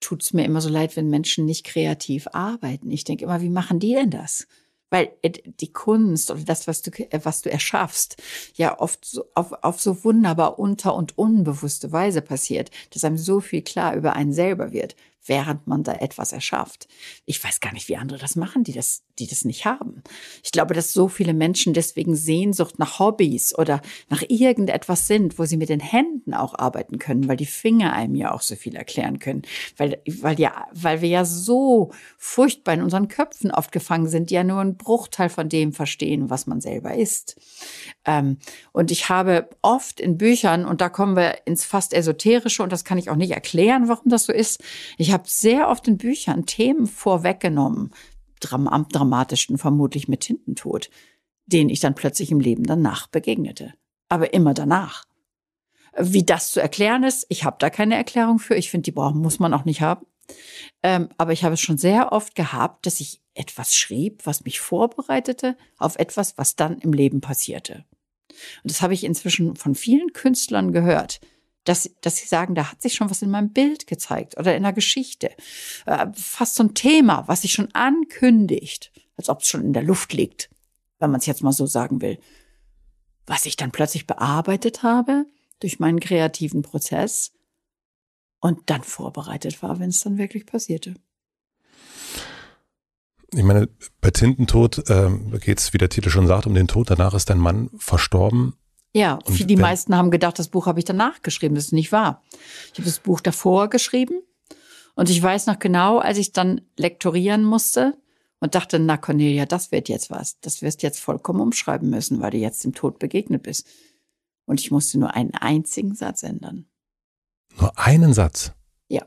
tut es mir immer so leid, wenn Menschen nicht kreativ arbeiten. Ich denke immer, wie machen die denn das? weil die Kunst oder das, was du, äh, was du erschaffst, ja oft so, auf, auf so wunderbar unter- und unbewusste Weise passiert, dass einem so viel klar über einen selber wird während man da etwas erschafft. Ich weiß gar nicht, wie andere das machen, die das, die das nicht haben. Ich glaube, dass so viele Menschen deswegen Sehnsucht nach Hobbys oder nach irgendetwas sind, wo sie mit den Händen auch arbeiten können, weil die Finger einem ja auch so viel erklären können, weil, weil ja, weil wir ja so furchtbar in unseren Köpfen oft gefangen sind, die ja nur einen Bruchteil von dem verstehen, was man selber ist. Ähm, und ich habe oft in Büchern, und da kommen wir ins fast Esoterische, und das kann ich auch nicht erklären, warum das so ist. Ich habe habe sehr oft in Büchern Themen vorweggenommen, dram am dramatischsten vermutlich mit Tintentod, denen ich dann plötzlich im Leben danach begegnete. Aber immer danach. Wie das zu erklären ist, ich habe da keine Erklärung für. Ich finde, die brauchen, muss man auch nicht haben. Ähm, aber ich habe es schon sehr oft gehabt, dass ich etwas schrieb, was mich vorbereitete auf etwas, was dann im Leben passierte. Und das habe ich inzwischen von vielen Künstlern gehört, dass, dass sie sagen, da hat sich schon was in meinem Bild gezeigt oder in der Geschichte. Äh, fast so ein Thema, was sich schon ankündigt, als ob es schon in der Luft liegt, wenn man es jetzt mal so sagen will. Was ich dann plötzlich bearbeitet habe durch meinen kreativen Prozess und dann vorbereitet war, wenn es dann wirklich passierte. Ich meine, bei Tintentod äh, geht es, wie der Titel schon sagt, um den Tod. Danach ist dein Mann verstorben. Ja, und die wenn, meisten haben gedacht, das Buch habe ich danach geschrieben. Das ist nicht wahr. Ich habe das Buch davor geschrieben und ich weiß noch genau, als ich dann lektorieren musste und dachte, na Cornelia, das wird jetzt was. Das wirst jetzt vollkommen umschreiben müssen, weil du jetzt dem Tod begegnet bist. Und ich musste nur einen einzigen Satz ändern. Nur einen Satz? Ja.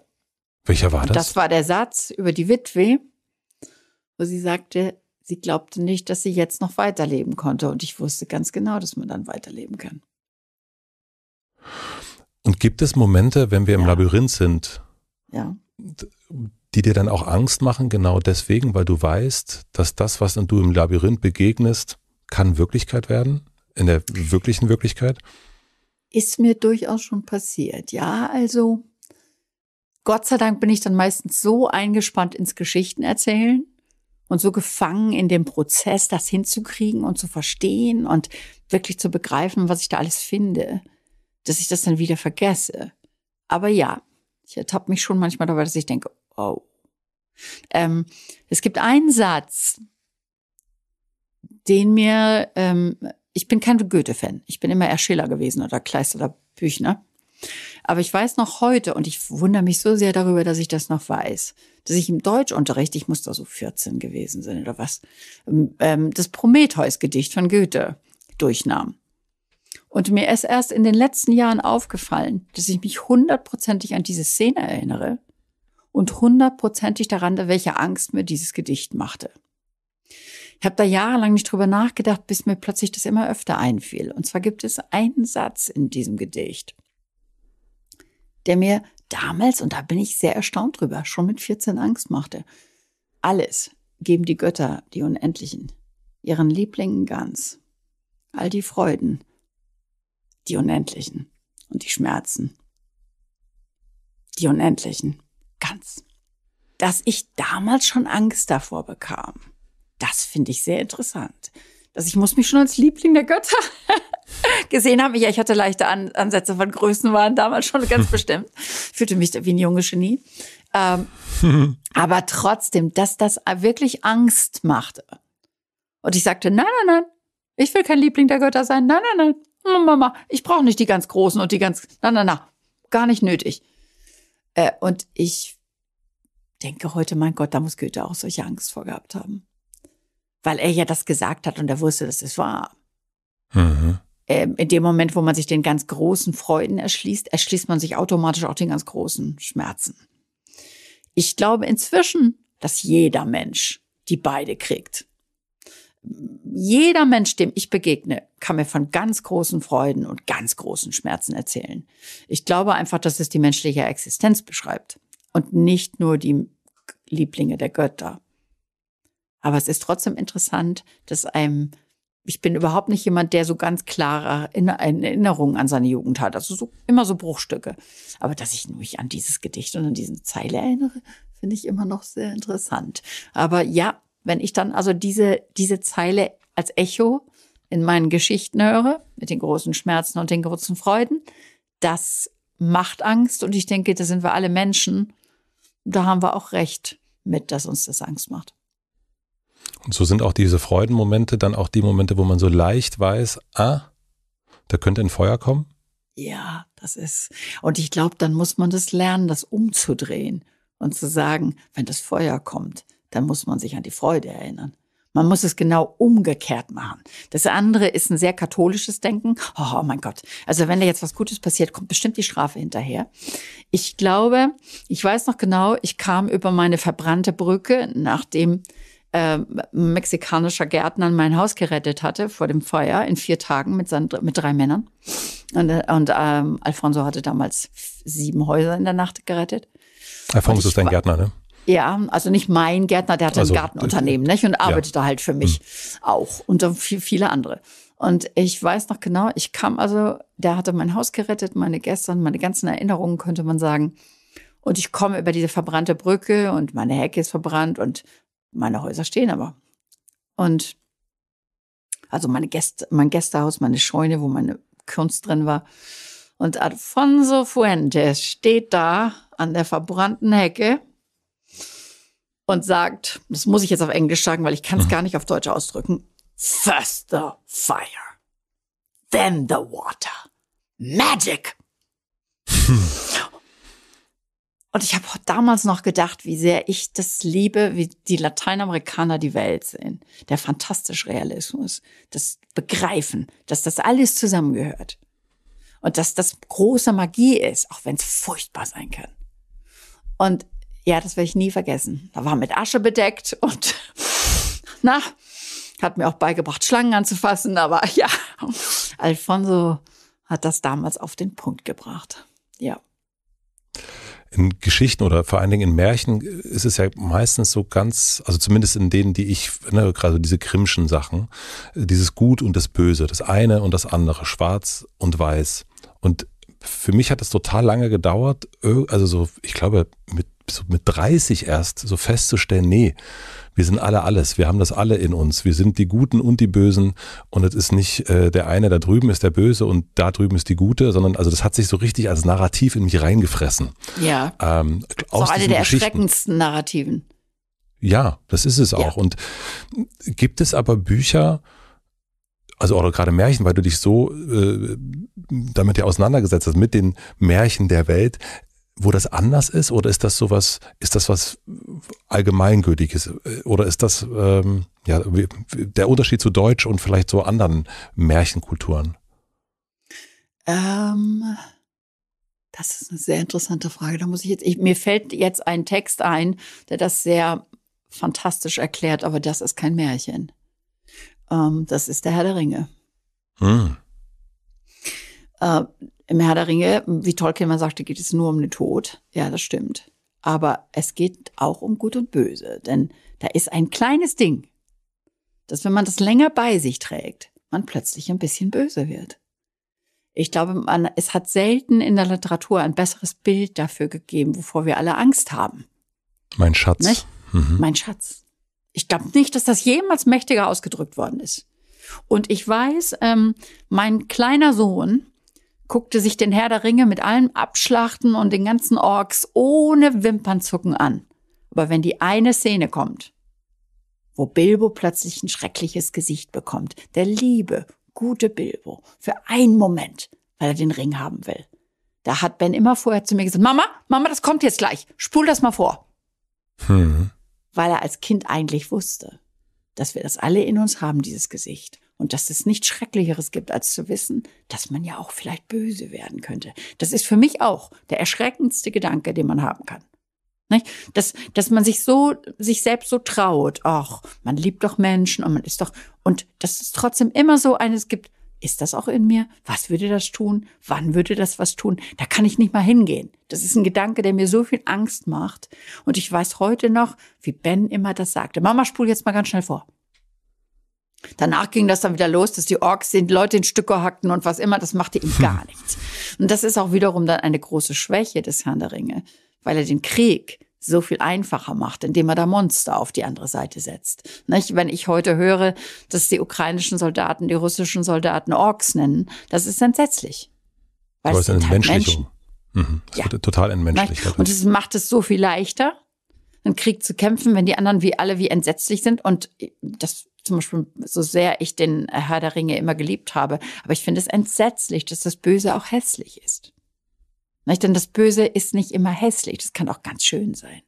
Welcher war das? Und das war der Satz über die Witwe, wo sie sagte, sie glaubte nicht, dass sie jetzt noch weiterleben konnte. Und ich wusste ganz genau, dass man dann weiterleben kann. Und gibt es Momente, wenn wir im ja. Labyrinth sind, ja. die dir dann auch Angst machen, genau deswegen, weil du weißt, dass das, was du im Labyrinth begegnest, kann Wirklichkeit werden? In der wirklichen Wirklichkeit? Ist mir durchaus schon passiert. Ja, also Gott sei Dank bin ich dann meistens so eingespannt ins Geschichten erzählen, und so gefangen in dem Prozess, das hinzukriegen und zu verstehen und wirklich zu begreifen, was ich da alles finde, dass ich das dann wieder vergesse. Aber ja, ich ertappe mich schon manchmal dabei, dass ich denke, oh. Ähm, es gibt einen Satz, den mir, ähm, ich bin kein Goethe-Fan, ich bin immer eher Schiller gewesen oder Kleist oder Büchner. Aber ich weiß noch heute, und ich wundere mich so sehr darüber, dass ich das noch weiß, dass ich im Deutschunterricht, ich muss da so 14 gewesen sein oder was, ähm, ähm, das Prometheus-Gedicht von Goethe durchnahm. Und mir ist erst in den letzten Jahren aufgefallen, dass ich mich hundertprozentig an diese Szene erinnere und hundertprozentig daran, welche Angst mir dieses Gedicht machte. Ich habe da jahrelang nicht drüber nachgedacht, bis mir plötzlich das immer öfter einfiel. Und zwar gibt es einen Satz in diesem Gedicht der mir damals, und da bin ich sehr erstaunt drüber, schon mit 14 Angst machte. Alles geben die Götter, die Unendlichen, ihren Lieblingen ganz. All die Freuden, die Unendlichen und die Schmerzen, die Unendlichen ganz. Dass ich damals schon Angst davor bekam, das finde ich sehr interessant dass ich muss mich schon als Liebling der Götter gesehen haben. Ja, ich hatte leichte An Ansätze von Größen waren damals schon ganz bestimmt. Fühlte mich wie ein junges Genie. Ähm, aber trotzdem, dass das wirklich Angst machte. Und ich sagte, nein, nein, nein, ich will kein Liebling der Götter sein. Nein, nein, nein, Mama, ich brauche nicht die ganz Großen und die ganz, nein, nein, nein, gar nicht nötig. Äh, und ich denke heute, mein Gott, da muss Goethe auch solche Angst vor gehabt haben weil er ja das gesagt hat und er wusste, dass es war. Mhm. Ähm, in dem Moment, wo man sich den ganz großen Freuden erschließt, erschließt man sich automatisch auch den ganz großen Schmerzen. Ich glaube inzwischen, dass jeder Mensch die beide kriegt. Jeder Mensch, dem ich begegne, kann mir von ganz großen Freuden und ganz großen Schmerzen erzählen. Ich glaube einfach, dass es die menschliche Existenz beschreibt und nicht nur die Lieblinge der Götter. Aber es ist trotzdem interessant, dass einem, ich bin überhaupt nicht jemand, der so ganz klare Erinnerungen an seine Jugend hat. Also so, immer so Bruchstücke. Aber dass ich mich an dieses Gedicht und an diese Zeile erinnere, finde ich immer noch sehr interessant. Aber ja, wenn ich dann also diese, diese Zeile als Echo in meinen Geschichten höre, mit den großen Schmerzen und den großen Freuden, das macht Angst und ich denke, da sind wir alle Menschen. Da haben wir auch recht mit, dass uns das Angst macht. Und so sind auch diese Freudenmomente dann auch die Momente, wo man so leicht weiß, ah, da könnte ein Feuer kommen. Ja, das ist. Und ich glaube, dann muss man das lernen, das umzudrehen und zu sagen, wenn das Feuer kommt, dann muss man sich an die Freude erinnern. Man muss es genau umgekehrt machen. Das andere ist ein sehr katholisches Denken. Oh, oh, mein Gott. Also wenn da jetzt was Gutes passiert, kommt bestimmt die Strafe hinterher. Ich glaube, ich weiß noch genau, ich kam über meine verbrannte Brücke, nachdem ähm, mexikanischer Gärtner mein Haus gerettet hatte vor dem Feuer in vier Tagen mit, seinen, mit drei Männern. Und, äh, und ähm, Alfonso hatte damals sieben Häuser in der Nacht gerettet. Alfonso ist dein Gärtner, ne? Ja, also nicht mein Gärtner, der hatte also, ein Gartenunternehmen nicht? und arbeitete ja. halt für mich mhm. auch und viele andere. Und ich weiß noch genau, ich kam also, der hatte mein Haus gerettet, meine Gäste und meine ganzen Erinnerungen, könnte man sagen. Und ich komme über diese verbrannte Brücke und meine Hecke ist verbrannt und meine Häuser stehen aber. Und also meine Gäste, mein Gästehaus, meine Scheune, wo meine Kunst drin war. Und Alfonso Fuentes steht da an der verbrannten Hecke und sagt, das muss ich jetzt auf Englisch sagen, weil ich kann es mhm. gar nicht auf Deutsch ausdrücken. First the fire, then the water. Magic. Und ich habe damals noch gedacht, wie sehr ich das liebe, wie die Lateinamerikaner die Welt sehen. Der fantastische Realismus, das Begreifen, dass das alles zusammengehört. Und dass das große Magie ist, auch wenn es furchtbar sein kann. Und ja, das werde ich nie vergessen. Da war mit Asche bedeckt und na, hat mir auch beigebracht, Schlangen anzufassen, aber ja, Alfonso hat das damals auf den Punkt gebracht. Ja in Geschichten oder vor allen Dingen in Märchen ist es ja meistens so ganz, also zumindest in denen, die ich, ne, gerade diese krimschen Sachen, dieses Gut und das Böse, das eine und das andere, schwarz und weiß. Und für mich hat das total lange gedauert, also so, ich glaube, mit so mit 30 erst so festzustellen, nee, wir sind alle alles, wir haben das alle in uns, wir sind die Guten und die Bösen und es ist nicht äh, der eine da drüben ist der Böse und da drüben ist die Gute, sondern also das hat sich so richtig als Narrativ in mich reingefressen. Ja. Ähm, aus so eine der erschreckendsten Narrativen. Ja, das ist es auch. Ja. Und gibt es aber Bücher, also auch gerade Märchen, weil du dich so äh, damit ja auseinandergesetzt hast mit den Märchen der Welt, wo das anders ist oder ist das sowas, ist das was Allgemeingültiges oder ist das ähm, ja, der Unterschied zu Deutsch und vielleicht so anderen Märchenkulturen? Ähm, das ist eine sehr interessante Frage. Da muss ich jetzt, ich, mir fällt jetzt ein Text ein, der das sehr fantastisch erklärt, aber das ist kein Märchen. Ähm, das ist der Herr der Ringe. Hm. Äh, im Herr der Ringe, wie Tolkien mal sagte, geht es nur um den Tod. Ja, das stimmt. Aber es geht auch um Gut und Böse, denn da ist ein kleines Ding, dass wenn man das länger bei sich trägt, man plötzlich ein bisschen böse wird. Ich glaube, man, es hat selten in der Literatur ein besseres Bild dafür gegeben, wovor wir alle Angst haben. Mein Schatz. Mhm. Mein Schatz. Ich glaube nicht, dass das jemals mächtiger ausgedrückt worden ist. Und ich weiß, ähm, mein kleiner Sohn, guckte sich den Herr der Ringe mit allem Abschlachten und den ganzen Orks ohne Wimpernzucken an. Aber wenn die eine Szene kommt, wo Bilbo plötzlich ein schreckliches Gesicht bekommt, der liebe, gute Bilbo, für einen Moment, weil er den Ring haben will. Da hat Ben immer vorher zu mir gesagt, Mama, Mama, das kommt jetzt gleich, spul das mal vor. Hm. Weil er als Kind eigentlich wusste, dass wir das alle in uns haben, dieses Gesicht und dass es nichts Schrecklicheres gibt, als zu wissen, dass man ja auch vielleicht böse werden könnte. Das ist für mich auch der erschreckendste Gedanke, den man haben kann. Nicht? Dass, dass man sich so, sich selbst so traut, ach, man liebt doch Menschen und man ist doch, und dass es trotzdem immer so eines gibt, ist das auch in mir? Was würde das tun? Wann würde das was tun? Da kann ich nicht mal hingehen. Das ist ein Gedanke, der mir so viel Angst macht. Und ich weiß heute noch, wie Ben immer das sagte. Mama, spul jetzt mal ganz schnell vor. Danach ging das dann wieder los, dass die Orks den Leute in Stücke hackten und was immer. Das machte ihm hm. gar nichts. Und das ist auch wiederum dann eine große Schwäche des Herrn der Ringe, weil er den Krieg so viel einfacher macht, indem er da Monster auf die andere Seite setzt. Nicht? Wenn ich heute höre, dass die ukrainischen Soldaten die russischen Soldaten Orks nennen, das ist entsetzlich. Weil es sind halt Menschen. Mhm. Es ja. wird total entmenschlich. Und es macht es so viel leichter, einen Krieg zu kämpfen, wenn die anderen wie alle wie entsetzlich sind. Und das zum Beispiel, so sehr ich den äh, Herr der Ringe immer geliebt habe. Aber ich finde es entsetzlich, dass das Böse auch hässlich ist. Nicht? Denn das Böse ist nicht immer hässlich. Das kann auch ganz schön sein.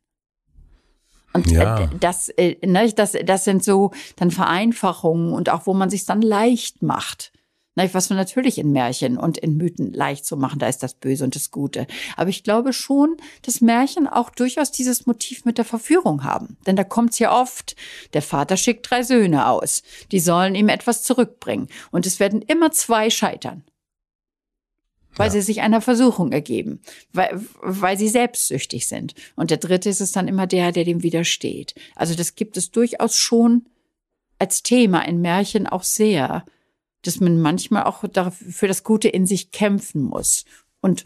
Und äh, ja. das, ne, das, das sind so dann Vereinfachungen und auch, wo man sich dann leicht macht was wir natürlich in Märchen und in Mythen leicht zu machen, da ist das Böse und das Gute. Aber ich glaube schon, dass Märchen auch durchaus dieses Motiv mit der Verführung haben. Denn da kommt's ja oft, der Vater schickt drei Söhne aus, die sollen ihm etwas zurückbringen. Und es werden immer zwei scheitern weil ja. sie sich einer Versuchung ergeben, weil, weil sie selbstsüchtig sind. Und der dritte ist es dann immer der, der dem widersteht. Also das gibt es durchaus schon als Thema in Märchen auch sehr dass man manchmal auch dafür das Gute in sich kämpfen muss und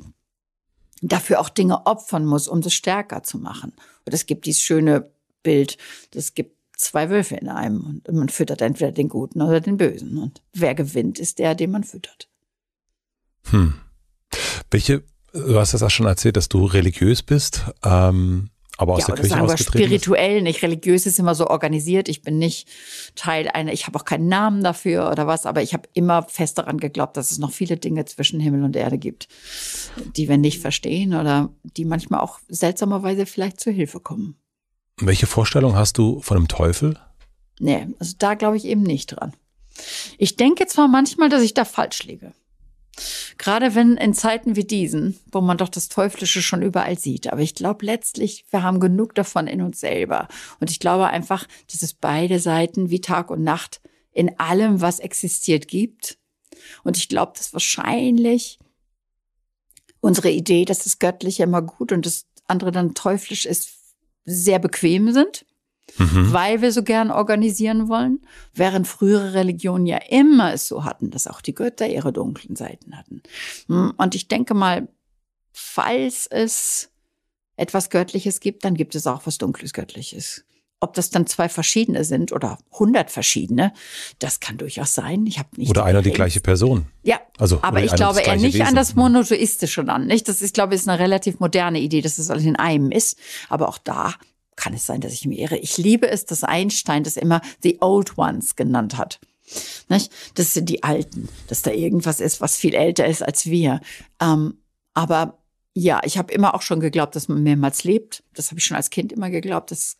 dafür auch Dinge opfern muss, um das stärker zu machen. Und es gibt dieses schöne Bild, es gibt zwei Wölfe in einem und man füttert entweder den Guten oder den Bösen. Und wer gewinnt, ist der, den man füttert. Hm. Welche, du hast das auch schon erzählt, dass du religiös bist. Ähm, aber aus ja, der Kirche sagen ausgetreten wir spirituell, ist. nicht religiös ist immer so organisiert. Ich bin nicht Teil einer, ich habe auch keinen Namen dafür oder was, aber ich habe immer fest daran geglaubt, dass es noch viele Dinge zwischen Himmel und Erde gibt, die wir nicht verstehen oder die manchmal auch seltsamerweise vielleicht zur Hilfe kommen. Welche Vorstellung hast du von dem Teufel? Nee, also da glaube ich eben nicht dran. Ich denke zwar manchmal, dass ich da falsch liege. Gerade wenn in Zeiten wie diesen, wo man doch das Teuflische schon überall sieht. Aber ich glaube letztlich, wir haben genug davon in uns selber. Und ich glaube einfach, dass es beide Seiten wie Tag und Nacht in allem, was existiert, gibt. Und ich glaube, dass wahrscheinlich unsere Idee, dass das Göttliche immer gut und das andere dann teuflisch ist, sehr bequem sind. Mhm. weil wir so gern organisieren wollen, während frühere Religionen ja immer es so hatten, dass auch die Götter ihre dunklen Seiten hatten. Hm, und ich denke mal, falls es etwas Göttliches gibt, dann gibt es auch was Dunkles Göttliches. Ob das dann zwei verschiedene sind oder hundert verschiedene, das kann durchaus sein. Ich habe nicht oder einer die gleiche Person. Ja, also, aber ich glaube eher nicht Wesen. Mhm. an das Monotheistische dann. Nicht, das ist, glaube ich, ist eine relativ moderne Idee, dass es das alles in einem ist. Aber auch da kann es sein, dass ich mich irre? Ich liebe es, dass Einstein das immer The Old Ones genannt hat. Nicht? Das sind die Alten, dass da irgendwas ist, was viel älter ist als wir. Ähm, aber ja, ich habe immer auch schon geglaubt, dass man mehrmals lebt. Das habe ich schon als Kind immer geglaubt. Das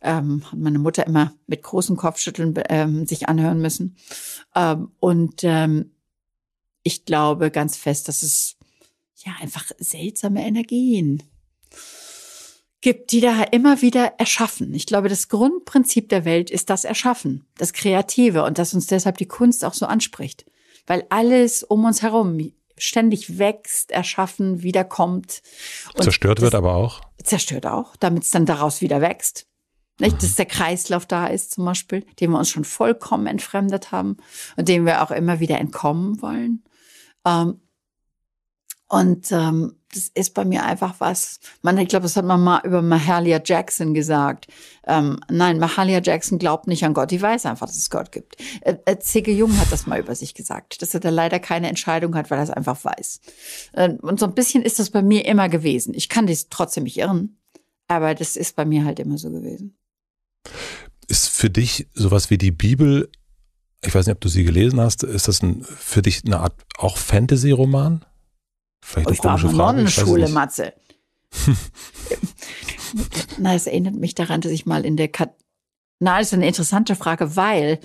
ähm, hat meine Mutter immer mit großen Kopfschütteln ähm, sich anhören müssen. Ähm, und ähm, ich glaube ganz fest, dass es ja einfach seltsame Energien gibt, die da immer wieder erschaffen. Ich glaube, das Grundprinzip der Welt ist das Erschaffen, das Kreative und dass uns deshalb die Kunst auch so anspricht, weil alles um uns herum ständig wächst, erschaffen, wiederkommt. Und zerstört wird aber auch. Zerstört auch, damit es dann daraus wieder wächst. Nicht, mhm. dass der Kreislauf da ist zum Beispiel, dem wir uns schon vollkommen entfremdet haben und dem wir auch immer wieder entkommen wollen. Ähm, und ähm, das ist bei mir einfach was. Man, ich glaube, das hat man mal über Mahalia Jackson gesagt. Ähm, nein, Mahalia Jackson glaubt nicht an Gott. Die weiß einfach, dass es Gott gibt. Äh, äh C.G. Jung hat das mal über sich gesagt, dass er da leider keine Entscheidung hat, weil er es einfach weiß. Äh, und so ein bisschen ist das bei mir immer gewesen. Ich kann dies trotzdem nicht irren, aber das ist bei mir halt immer so gewesen. Ist für dich sowas wie die Bibel, ich weiß nicht, ob du sie gelesen hast, ist das ein, für dich eine Art auch Fantasy-Roman? Vielleicht ich war auf einer Matze. Na, es erinnert mich daran, dass ich mal in der Kat Na, das ist eine interessante Frage, weil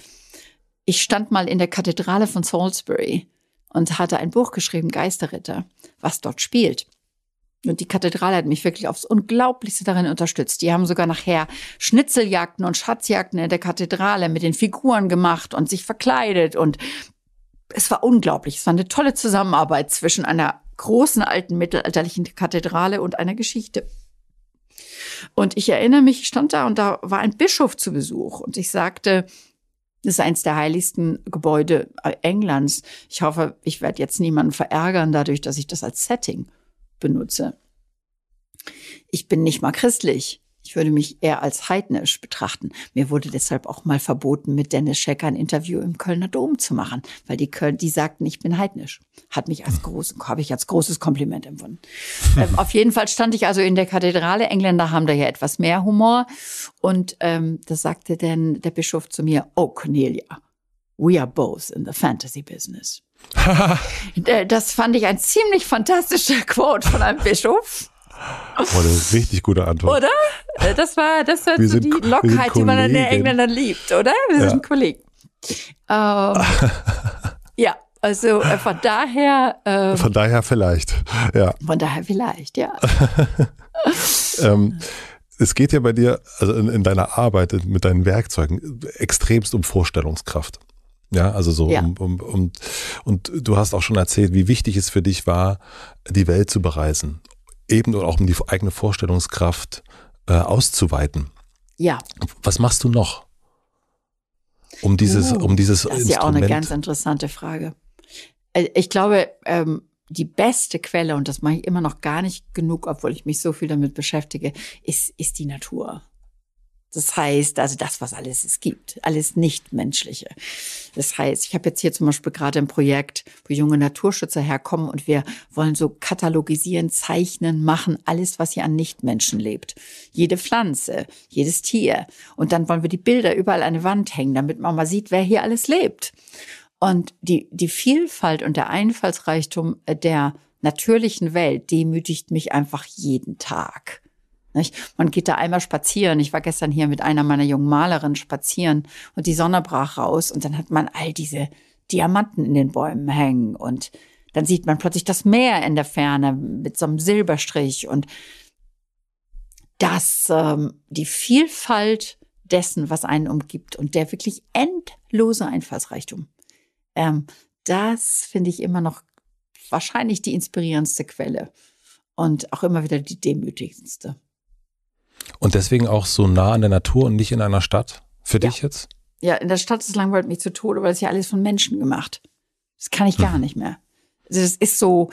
ich stand mal in der Kathedrale von Salisbury und hatte ein Buch geschrieben, Geisterritter, was dort spielt. Und die Kathedrale hat mich wirklich aufs Unglaublichste darin unterstützt. Die haben sogar nachher Schnitzeljagden und Schatzjagden in der Kathedrale mit den Figuren gemacht und sich verkleidet. Und es war unglaublich. Es war eine tolle Zusammenarbeit zwischen einer großen alten mittelalterlichen Kathedrale und einer Geschichte. Und ich erinnere mich, ich stand da und da war ein Bischof zu Besuch und ich sagte, das ist eins der heiligsten Gebäude äh, Englands. Ich hoffe, ich werde jetzt niemanden verärgern dadurch, dass ich das als Setting benutze. Ich bin nicht mal christlich. Ich würde mich eher als heidnisch betrachten. Mir wurde deshalb auch mal verboten, mit Dennis Schecker ein Interview im Kölner Dom zu machen, weil die Köln, die sagten, ich bin heidnisch. Hat mich als groß, habe ich als großes Kompliment empfunden. ähm, auf jeden Fall stand ich also in der Kathedrale. Engländer haben da ja etwas mehr Humor. Und ähm, da sagte dann der Bischof zu mir, oh Cornelia, we are both in the fantasy business. Äh, das fand ich ein ziemlich fantastischer Quote von einem Bischof. Boah, das ist richtig gute Antwort. Oder? Das war, das war so sind, die Lockheit, die man an den Engländern liebt, oder? Wir ja. sind Kollegen. Ähm, ja, also äh, von daher. Ähm, von daher vielleicht, ja. Von daher vielleicht, ja. ähm, es geht ja bei dir, also in, in, deiner Arbeit mit deinen Werkzeugen, extremst um Vorstellungskraft. Ja, also so ja. Um, um, um, und du hast auch schon erzählt, wie wichtig es für dich war, die Welt zu bereisen eben oder auch um die eigene Vorstellungskraft äh, auszuweiten. Ja. Was machst du noch? Um dieses, uh, um dieses das Instrument. ist ja auch eine ganz interessante Frage. Äh, ich glaube, ähm, die beste Quelle, und das mache ich immer noch gar nicht genug, obwohl ich mich so viel damit beschäftige, ist, ist die Natur. Das heißt, also das, was alles es gibt, alles Nichtmenschliche. Das heißt, ich habe jetzt hier zum Beispiel gerade ein Projekt, wo junge Naturschützer herkommen und wir wollen so katalogisieren, zeichnen, machen, alles, was hier an Nichtmenschen lebt. Jede Pflanze, jedes Tier. Und dann wollen wir die Bilder überall an die Wand hängen, damit man mal sieht, wer hier alles lebt. Und die, die Vielfalt und der Einfallsreichtum der natürlichen Welt demütigt mich einfach jeden Tag. Nicht? Man geht da einmal spazieren. Ich war gestern hier mit einer meiner jungen Malerinnen spazieren und die Sonne brach raus und dann hat man all diese Diamanten in den Bäumen hängen und dann sieht man plötzlich das Meer in der Ferne mit so einem Silberstrich und dass ähm, die Vielfalt dessen, was einen umgibt und der wirklich endlose Einfallsreichtum, ähm, das finde ich immer noch wahrscheinlich die inspirierendste Quelle und auch immer wieder die demütigendste. Und deswegen auch so nah an der Natur und nicht in einer Stadt? Für ja. dich jetzt? Ja, in der Stadt ist langweilt mich zu Tode, weil es ja alles von Menschen gemacht. Das kann ich gar hm. nicht mehr. Also das ist so,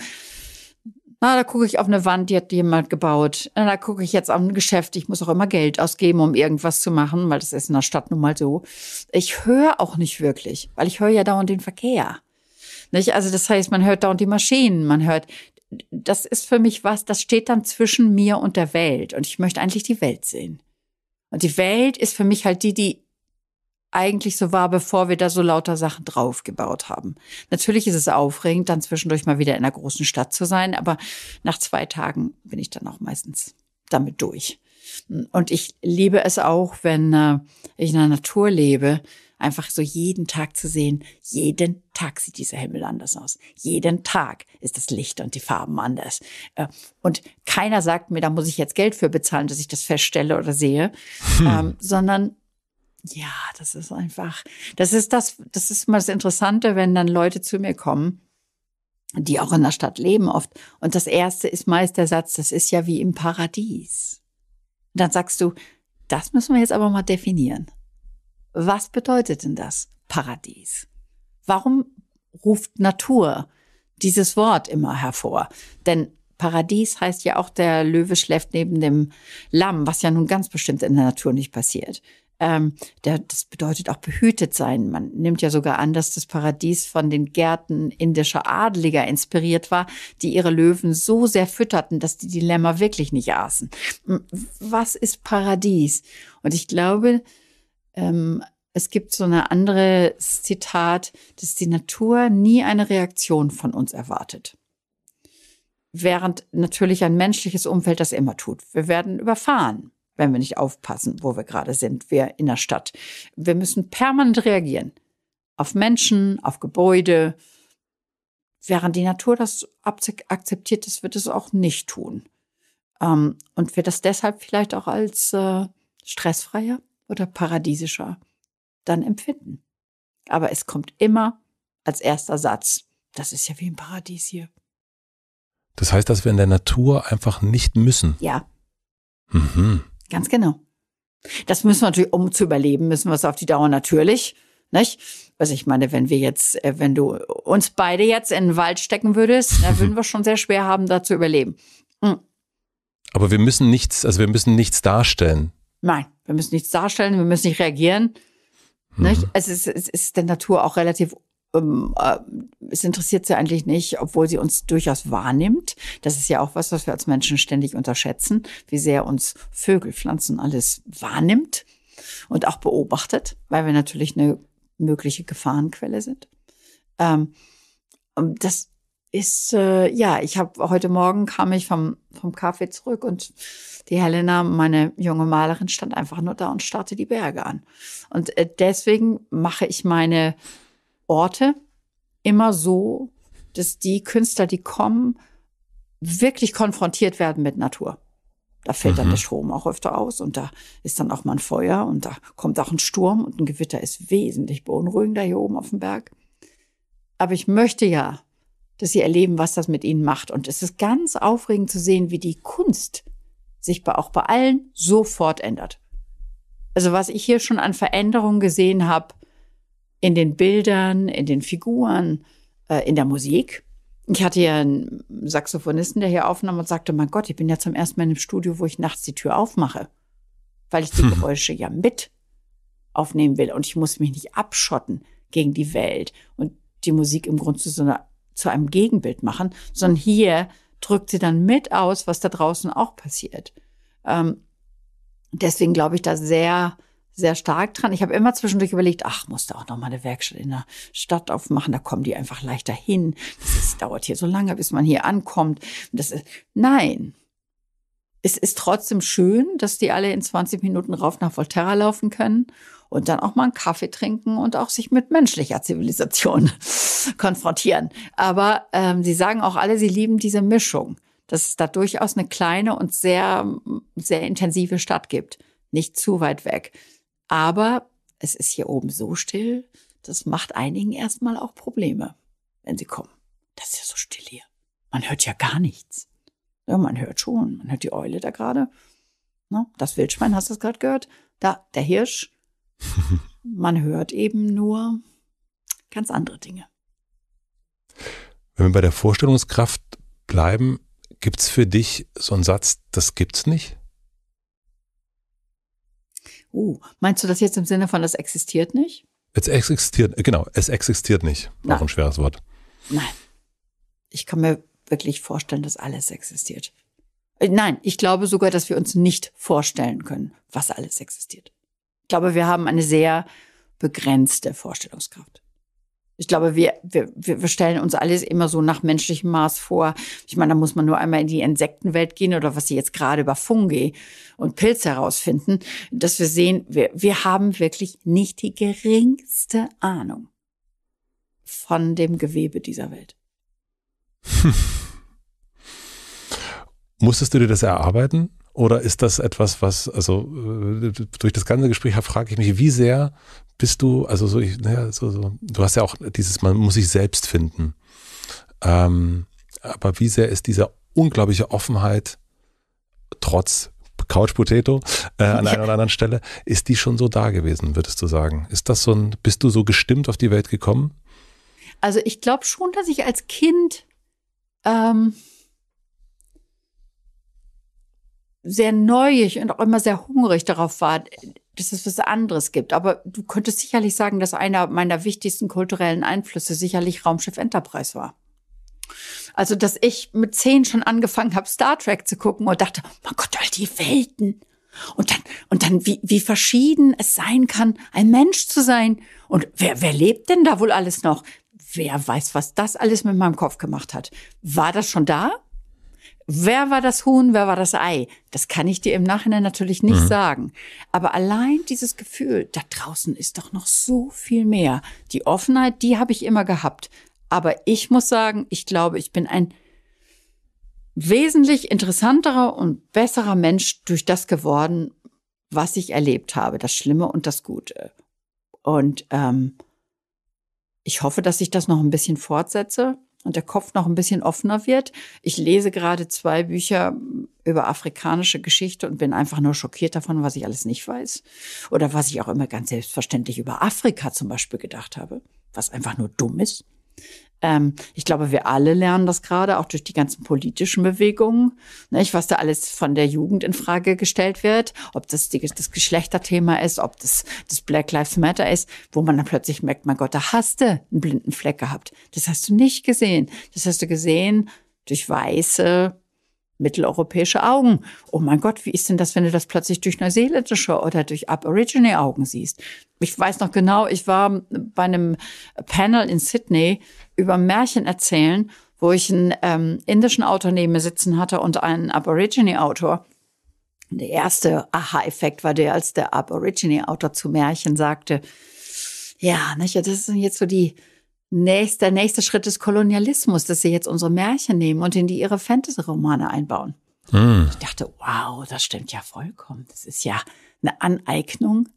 na, da gucke ich auf eine Wand, die hat jemand gebaut. Na, da gucke ich jetzt auf ein Geschäft. Ich muss auch immer Geld ausgeben, um irgendwas zu machen, weil das ist in der Stadt nun mal so. Ich höre auch nicht wirklich, weil ich höre ja dauernd den Verkehr. Nicht? Also das heißt, man hört dauernd die Maschinen, man hört das ist für mich was, das steht dann zwischen mir und der Welt. Und ich möchte eigentlich die Welt sehen. Und die Welt ist für mich halt die, die eigentlich so war, bevor wir da so lauter Sachen draufgebaut haben. Natürlich ist es aufregend, dann zwischendurch mal wieder in einer großen Stadt zu sein, aber nach zwei Tagen bin ich dann auch meistens damit durch. Und ich liebe es auch, wenn äh, ich in der Natur lebe, einfach so jeden Tag zu sehen, jeden Tag sieht dieser Himmel anders aus. Jeden Tag ist das Licht und die Farben anders. Äh, und keiner sagt mir, da muss ich jetzt Geld für bezahlen, dass ich das feststelle oder sehe, hm. ähm, sondern ja, das ist einfach, das ist das, das ist mal das Interessante, wenn dann Leute zu mir kommen, die auch in der Stadt leben oft. Und das erste ist meist der Satz, das ist ja wie im Paradies. Und dann sagst du, das müssen wir jetzt aber mal definieren. Was bedeutet denn das Paradies? Warum ruft Natur dieses Wort immer hervor? Denn Paradies heißt ja auch, der Löwe schläft neben dem Lamm, was ja nun ganz bestimmt in der Natur nicht passiert. Ähm, der, das bedeutet auch behütet sein. Man nimmt ja sogar an, dass das Paradies von den Gärten indischer Adeliger inspiriert war, die ihre Löwen so sehr fütterten, dass die die Lämmer wirklich nicht aßen. Was ist Paradies? Und ich glaube, ähm, es gibt so eine andere Zitat, dass die Natur nie eine Reaktion von uns erwartet. Während natürlich ein menschliches Umfeld das immer tut. Wir werden überfahren, wenn wir nicht aufpassen, wo wir gerade sind, wir in der Stadt. Wir müssen permanent reagieren. Auf Menschen, auf Gebäude. Während die Natur das akzeptiert, das wird es auch nicht tun. Ähm, und wir das deshalb vielleicht auch als äh, stressfreier oder paradiesischer dann empfinden. Aber es kommt immer als erster Satz. Das ist ja wie im Paradies hier. Das heißt, dass wir in der Natur einfach nicht müssen. Ja. Mhm. Ganz genau. Das müssen wir natürlich, um zu überleben, müssen wir es auf die Dauer natürlich. Nicht? Also ich meine, wenn wir jetzt, äh, wenn du uns beide jetzt in den Wald stecken würdest, dann würden wir schon sehr schwer haben, da zu überleben. Mhm. Aber wir müssen nichts, also wir müssen nichts darstellen. Nein. Wir müssen nichts darstellen, wir müssen nicht reagieren. Mhm. Nicht? Es, ist, es ist der Natur auch relativ ähm, äh, es interessiert sie eigentlich nicht, obwohl sie uns durchaus wahrnimmt. Das ist ja auch was, was wir als Menschen ständig unterschätzen, wie sehr uns Vögel, Pflanzen, alles wahrnimmt und auch beobachtet, weil wir natürlich eine mögliche Gefahrenquelle sind. Ähm, ähm das, ist, äh, ja, ich habe heute Morgen kam ich vom, vom Kaffee zurück und die Helena, meine junge Malerin, stand einfach nur da und starrte die Berge an. Und äh, deswegen mache ich meine Orte immer so, dass die Künstler, die kommen, wirklich konfrontiert werden mit Natur. Da fällt mhm. dann der Strom auch öfter aus und da ist dann auch mal ein Feuer und da kommt auch ein Sturm und ein Gewitter ist wesentlich beunruhigender hier oben auf dem Berg. Aber ich möchte ja, dass sie erleben, was das mit ihnen macht. Und es ist ganz aufregend zu sehen, wie die Kunst sich auch bei allen sofort ändert. Also was ich hier schon an Veränderungen gesehen habe, in den Bildern, in den Figuren, äh, in der Musik. Ich hatte ja einen Saxophonisten, der hier aufnahm und sagte, mein Gott, ich bin ja zum ersten Mal im Studio, wo ich nachts die Tür aufmache, weil ich die hm. Geräusche ja mit aufnehmen will und ich muss mich nicht abschotten gegen die Welt. Und die Musik im Grunde zu so einer zu einem Gegenbild machen, sondern hier drückt sie dann mit aus, was da draußen auch passiert. Ähm, deswegen glaube ich da sehr, sehr stark dran. Ich habe immer zwischendurch überlegt, ach, muss da auch noch mal eine Werkstatt in der Stadt aufmachen, da kommen die einfach leichter hin. Das dauert hier so lange, bis man hier ankommt. Das ist, nein. Es ist trotzdem schön, dass die alle in 20 Minuten rauf nach Volterra laufen können und dann auch mal einen Kaffee trinken und auch sich mit menschlicher Zivilisation konfrontieren. Aber ähm, sie sagen auch alle, sie lieben diese Mischung, dass es da durchaus eine kleine und sehr, sehr intensive Stadt gibt. Nicht zu weit weg. Aber es ist hier oben so still, das macht einigen erstmal auch Probleme, wenn sie kommen. Das ist ja so still hier. Man hört ja gar nichts. Ja, man hört schon. Man hört die Eule da gerade. Ne? Das Wildschwein, hast du es gerade gehört? Da, der Hirsch, Man hört eben nur ganz andere Dinge. Wenn wir bei der Vorstellungskraft bleiben, gibt es für dich so einen Satz, das gibt's nicht? Uh, meinst du das jetzt im Sinne von, das existiert nicht? Es existiert, äh, genau, es existiert nicht. Nein. Auch ein schweres Wort. Nein. Ich kann mir wirklich vorstellen, dass alles existiert. Äh, nein, ich glaube sogar, dass wir uns nicht vorstellen können, was alles existiert glaube, wir haben eine sehr begrenzte Vorstellungskraft. Ich glaube, wir, wir, wir stellen uns alles immer so nach menschlichem Maß vor. Ich meine, da muss man nur einmal in die Insektenwelt gehen oder was sie jetzt gerade über Fungi und Pilze herausfinden, dass wir sehen, wir, wir haben wirklich nicht die geringste Ahnung von dem Gewebe dieser Welt. Hm. Musstest du dir das erarbeiten? Oder ist das etwas, was, also äh, durch das ganze Gespräch frage ich mich, wie sehr bist du, also so, ich, naja, so, so, du hast ja auch dieses, man muss sich selbst finden. Ähm, aber wie sehr ist diese unglaubliche Offenheit trotz Couch Potato äh, an einer oder anderen Stelle, ist die schon so da gewesen, würdest du sagen? Ist das so ein, bist du so gestimmt auf die Welt gekommen? Also ich glaube schon, dass ich als Kind ähm, sehr neugierig und auch immer sehr hungrig darauf war, dass es was anderes gibt. Aber du könntest sicherlich sagen, dass einer meiner wichtigsten kulturellen Einflüsse sicherlich Raumschiff Enterprise war. Also, dass ich mit zehn schon angefangen habe, Star Trek zu gucken und dachte, mein Gott, all die Welten. Und dann, und dann, wie, wie verschieden es sein kann, ein Mensch zu sein. Und wer, wer lebt denn da wohl alles noch? Wer weiß, was das alles mit meinem Kopf gemacht hat? War das schon da? Wer war das Huhn, wer war das Ei? Das kann ich dir im Nachhinein natürlich nicht mhm. sagen. Aber allein dieses Gefühl, da draußen ist doch noch so viel mehr. Die Offenheit, die habe ich immer gehabt. Aber ich muss sagen, ich glaube, ich bin ein wesentlich interessanterer und besserer Mensch durch das geworden, was ich erlebt habe, das Schlimme und das Gute. Und ähm, ich hoffe, dass ich das noch ein bisschen fortsetze und der Kopf noch ein bisschen offener wird. Ich lese gerade zwei Bücher über afrikanische Geschichte und bin einfach nur schockiert davon, was ich alles nicht weiß. Oder was ich auch immer ganz selbstverständlich über Afrika zum Beispiel gedacht habe, was einfach nur dumm ist. Ähm, ich glaube, wir alle lernen das gerade, auch durch die ganzen politischen Bewegungen, nicht? Ne, was da alles von der Jugend in Frage gestellt wird, ob das die, das Geschlechterthema ist, ob das das Black Lives Matter ist, wo man dann plötzlich merkt, mein Gott, da hast du einen blinden Fleck gehabt. Das hast du nicht gesehen. Das hast du gesehen durch weiße mitteleuropäische Augen. Oh mein Gott, wie ist denn das, wenn du das plötzlich durch neuseeländische oder durch Aborigine Augen siehst? Ich weiß noch genau, ich war bei einem Panel in Sydney über Märchen erzählen, wo ich einen ähm, indischen Autor neben mir sitzen hatte und einen Aborigine Autor. Der erste Aha-Effekt war der, als der Aborigine Autor zu Märchen sagte, ja, nicht? das sind jetzt so die Nächster, der nächste Schritt des Kolonialismus, dass sie jetzt unsere Märchen nehmen und in die ihre Fantasy-Romane einbauen. Hm. Ich dachte, wow, das stimmt ja vollkommen. Das ist ja eine Aneignung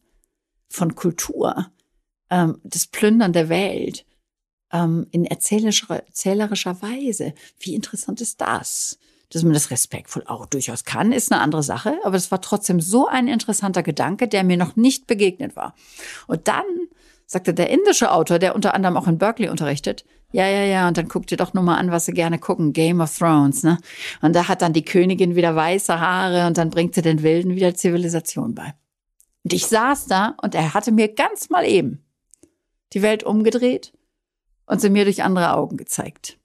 von Kultur, ähm, das Plündern der Welt ähm, in erzählerischer, erzählerischer Weise. Wie interessant ist das? Dass man das respektvoll auch durchaus kann, ist eine andere Sache, aber es war trotzdem so ein interessanter Gedanke, der mir noch nicht begegnet war. Und dann sagte der indische Autor, der unter anderem auch in Berkeley unterrichtet, ja, ja, ja, und dann guck dir doch nur mal an, was sie gerne gucken, Game of Thrones, ne? Und da hat dann die Königin wieder weiße Haare und dann bringt sie den Wilden wieder Zivilisation bei. Und ich saß da und er hatte mir ganz mal eben die Welt umgedreht und sie mir durch andere Augen gezeigt.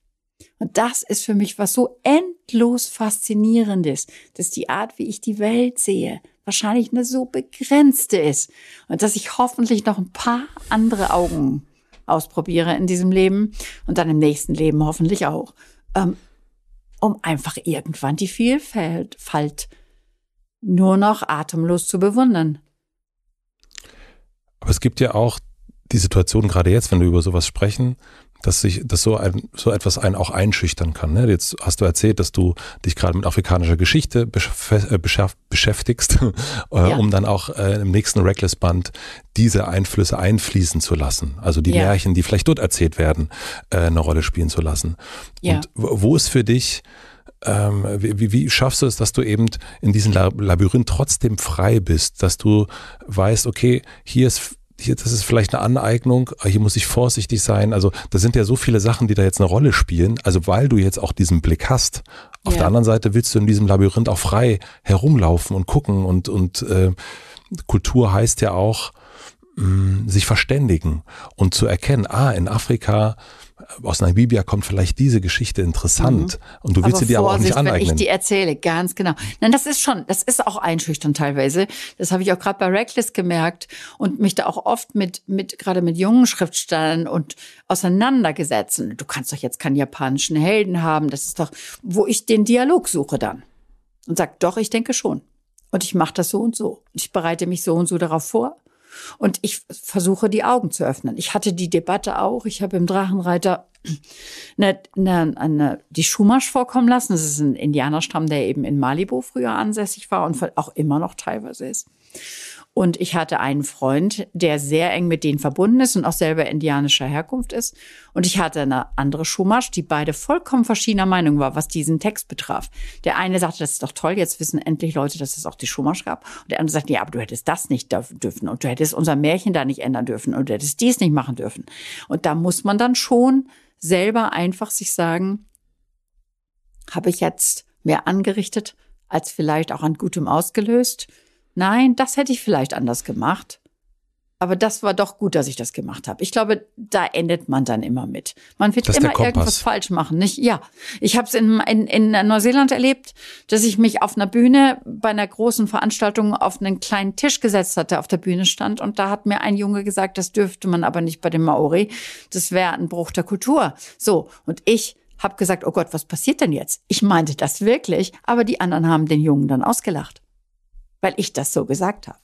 Und das ist für mich was so endlos faszinierendes, dass die Art, wie ich die Welt sehe, wahrscheinlich eine so begrenzte ist und dass ich hoffentlich noch ein paar andere Augen ausprobiere in diesem Leben und dann im nächsten Leben hoffentlich auch, ähm, um einfach irgendwann die Vielfalt nur noch atemlos zu bewundern. Aber es gibt ja auch die Situation, gerade jetzt, wenn wir über sowas sprechen, dass sich, dass so ein, so etwas einen auch einschüchtern kann. Ne? Jetzt hast du erzählt, dass du dich gerade mit afrikanischer Geschichte äh, beschäftigst, äh, ja. um dann auch äh, im nächsten Reckless-Band diese Einflüsse einfließen zu lassen. Also die ja. Märchen, die vielleicht dort erzählt werden, äh, eine Rolle spielen zu lassen. Ja. Und wo ist für dich, ähm, wie, wie, schaffst du es, dass du eben in diesem Labyrinth trotzdem frei bist, dass du weißt, okay, hier ist hier, das ist vielleicht eine Aneignung, ah, hier muss ich vorsichtig sein. Also da sind ja so viele Sachen, die da jetzt eine Rolle spielen. Also weil du jetzt auch diesen Blick hast. Auf ja. der anderen Seite willst du in diesem Labyrinth auch frei herumlaufen und gucken und, und äh, Kultur heißt ja auch, mh, mm, sich verständigen und zu erkennen, ah, in Afrika aus Namibia kommt vielleicht diese Geschichte interessant mhm. und du willst aber sie dir aber auch nicht aneignen. Wenn ich die erzähle, ganz genau. Nein, das ist schon, das ist auch einschüchtern teilweise. Das habe ich auch gerade bei Reckless gemerkt und mich da auch oft mit, mit gerade mit jungen Schriftstellern und auseinandergesetzt. du kannst doch jetzt keinen japanischen Helden haben. Das ist doch, wo ich den Dialog suche dann und sag, doch, ich denke schon. Und ich mache das so und so. Ich bereite mich so und so darauf vor. Und ich versuche, die Augen zu öffnen. Ich hatte die Debatte auch. Ich habe im Drachenreiter eine, eine, eine, die Schumasch vorkommen lassen. Das ist ein Indianerstamm, der eben in Malibu früher ansässig war und auch immer noch teilweise ist. Und ich hatte einen Freund, der sehr eng mit denen verbunden ist und auch selber indianischer Herkunft ist. Und ich hatte eine andere Schumasch, die beide vollkommen verschiedener Meinung war, was diesen Text betraf. Der eine sagte, das ist doch toll, jetzt wissen endlich Leute, dass es auch die Schumasch gab. Und der andere sagte, ja, aber du hättest das nicht dürfen und du hättest unser Märchen da nicht ändern dürfen und du hättest dies nicht machen dürfen. Und da muss man dann schon selber einfach sich sagen, habe ich jetzt mehr angerichtet als vielleicht auch an Gutem ausgelöst? nein, das hätte ich vielleicht anders gemacht. Aber das war doch gut, dass ich das gemacht habe. Ich glaube, da endet man dann immer mit. Man wird immer irgendwas falsch machen, nicht? Ja, ich habe es in, in, in Neuseeland erlebt, dass ich mich auf einer Bühne bei einer großen Veranstaltung auf einen kleinen Tisch gesetzt hatte, auf der Bühne stand und da hat mir ein Junge gesagt, das dürfte man aber nicht bei den Maori, das wäre ein Bruch der Kultur. So und ich habe gesagt, oh Gott, was passiert denn jetzt? Ich meinte das wirklich, aber die anderen haben den Jungen dann ausgelacht weil ich das so gesagt habe.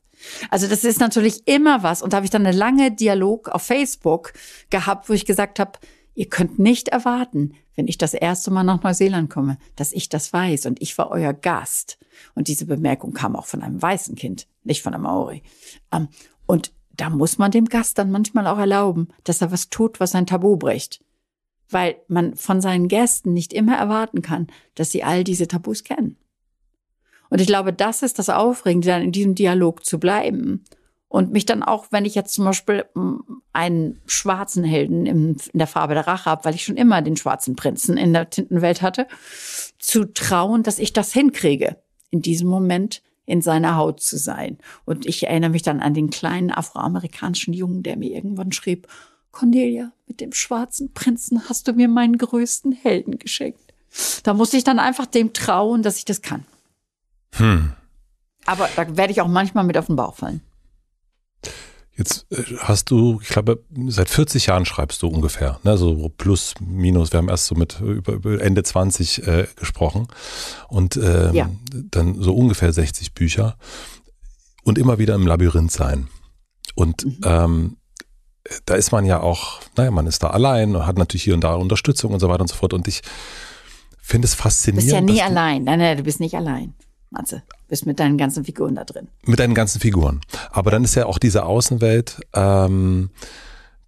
Also das ist natürlich immer was. Und da habe ich dann einen langen Dialog auf Facebook gehabt, wo ich gesagt habe, ihr könnt nicht erwarten, wenn ich das erste Mal nach Neuseeland komme, dass ich das weiß und ich war euer Gast. Und diese Bemerkung kam auch von einem weißen Kind, nicht von einem Maori. Ähm, und da muss man dem Gast dann manchmal auch erlauben, dass er was tut, was sein Tabu bricht. Weil man von seinen Gästen nicht immer erwarten kann, dass sie all diese Tabus kennen. Und ich glaube, das ist das Aufregende, dann in diesem Dialog zu bleiben. Und mich dann auch, wenn ich jetzt zum Beispiel mm, einen schwarzen Helden in der Farbe der Rache habe, weil ich schon immer den schwarzen Prinzen in der Tintenwelt hatte, zu trauen, dass ich das hinkriege, in diesem Moment in seiner Haut zu sein. Und ich erinnere mich dann an den kleinen afroamerikanischen Jungen, der mir irgendwann schrieb, Cornelia, mit dem schwarzen Prinzen hast du mir meinen größten Helden geschenkt. Da musste ich dann einfach dem trauen, dass ich das kann. Hm. Aber da werde ich auch manchmal mit auf den Bauch fallen. Jetzt äh, hast du, ich glaube, seit 40 Jahren schreibst du ungefähr, ne? so plus, minus. Wir haben erst so mit über, Ende 20 äh, gesprochen und ähm, ja. dann so ungefähr 60 Bücher und immer wieder im Labyrinth sein. Und mhm. ähm, da ist man ja auch, naja, man ist da allein und hat natürlich hier und da Unterstützung und so weiter und so fort. Und ich finde es faszinierend. Du bist ja nie allein. Nein, nein, du bist nicht allein. Matze. Bist mit deinen ganzen Figuren da drin. Mit deinen ganzen Figuren. Aber dann ist ja auch diese Außenwelt, ähm,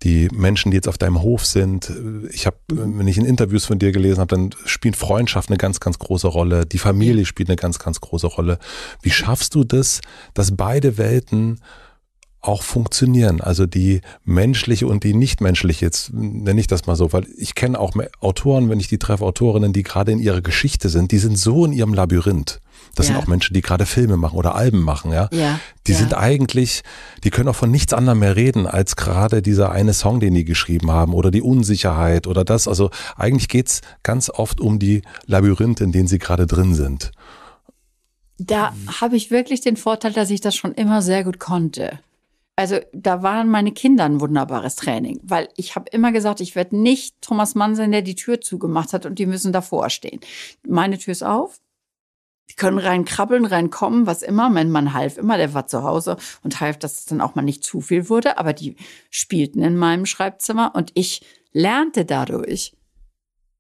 die Menschen, die jetzt auf deinem Hof sind. Ich habe, wenn ich in Interviews von dir gelesen habe, dann spielt Freundschaft eine ganz, ganz große Rolle. Die Familie spielt eine ganz, ganz große Rolle. Wie schaffst du das, dass beide Welten auch funktionieren. Also die menschliche und die nichtmenschliche, jetzt nenne ich das mal so, weil ich kenne auch Autoren, wenn ich die treffe, Autorinnen, die gerade in ihrer Geschichte sind, die sind so in ihrem Labyrinth. Das ja. sind auch Menschen, die gerade Filme machen oder Alben machen, ja. ja die ja. sind eigentlich, die können auch von nichts anderem mehr reden, als gerade dieser eine Song, den die geschrieben haben oder die Unsicherheit oder das. Also eigentlich geht es ganz oft um die Labyrinth, in denen sie gerade drin sind. Da habe ich wirklich den Vorteil, dass ich das schon immer sehr gut konnte also da waren meine Kinder ein wunderbares Training, weil ich habe immer gesagt, ich werde nicht Thomas Mann sein, der die Tür zugemacht hat und die müssen davor stehen. Meine Tür ist auf. Die können reinkrabbeln, reinkommen, was immer. Mein Mann half immer, der war zu Hause und half, dass es dann auch mal nicht zu viel wurde. Aber die spielten in meinem Schreibzimmer und ich lernte dadurch,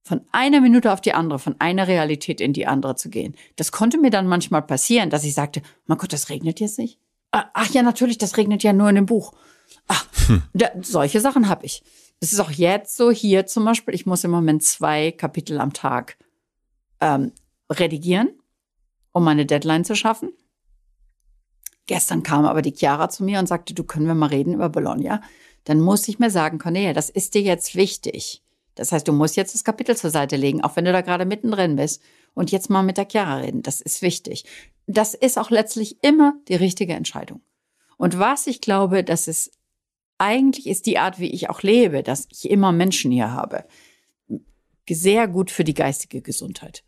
von einer Minute auf die andere, von einer Realität in die andere zu gehen. Das konnte mir dann manchmal passieren, dass ich sagte, mein Gott, das regnet jetzt nicht. Ah, ach ja, natürlich, das regnet ja nur in dem Buch. Ach, hm. da, solche Sachen habe ich. Es ist auch jetzt so hier zum Beispiel, ich muss im Moment zwei Kapitel am Tag ähm, redigieren, um meine Deadline zu schaffen. Gestern kam aber die Chiara zu mir und sagte, du können wir mal reden über Bologna. Dann muss ich mir sagen, Cornelia, das ist dir jetzt wichtig. Das heißt, du musst jetzt das Kapitel zur Seite legen, auch wenn du da gerade mittendrin bist. Und jetzt mal mit der Chiara reden. Das ist wichtig. Das ist auch letztlich immer die richtige Entscheidung. Und was ich glaube, dass es eigentlich ist die Art, wie ich auch lebe, dass ich immer Menschen hier habe, sehr gut für die geistige Gesundheit.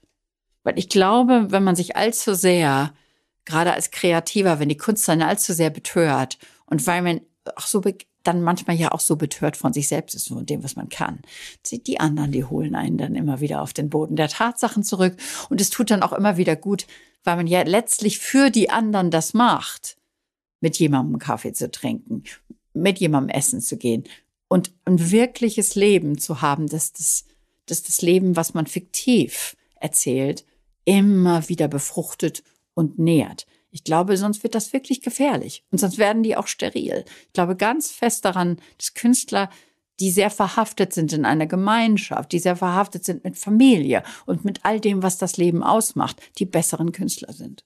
Weil ich glaube, wenn man sich allzu sehr, gerade als Kreativer, wenn die Kunst dann allzu sehr betört und weil man auch so dann manchmal ja auch so betört von sich selbst ist und dem, was man kann. Die anderen, die holen einen dann immer wieder auf den Boden der Tatsachen zurück. Und es tut dann auch immer wieder gut, weil man ja letztlich für die anderen das macht, mit jemandem Kaffee zu trinken, mit jemandem essen zu gehen und ein wirkliches Leben zu haben, dass das, dass das Leben, was man fiktiv erzählt, immer wieder befruchtet und nährt. Ich glaube, sonst wird das wirklich gefährlich und sonst werden die auch steril. Ich glaube ganz fest daran, dass Künstler, die sehr verhaftet sind in einer Gemeinschaft, die sehr verhaftet sind mit Familie und mit all dem, was das Leben ausmacht, die besseren Künstler sind.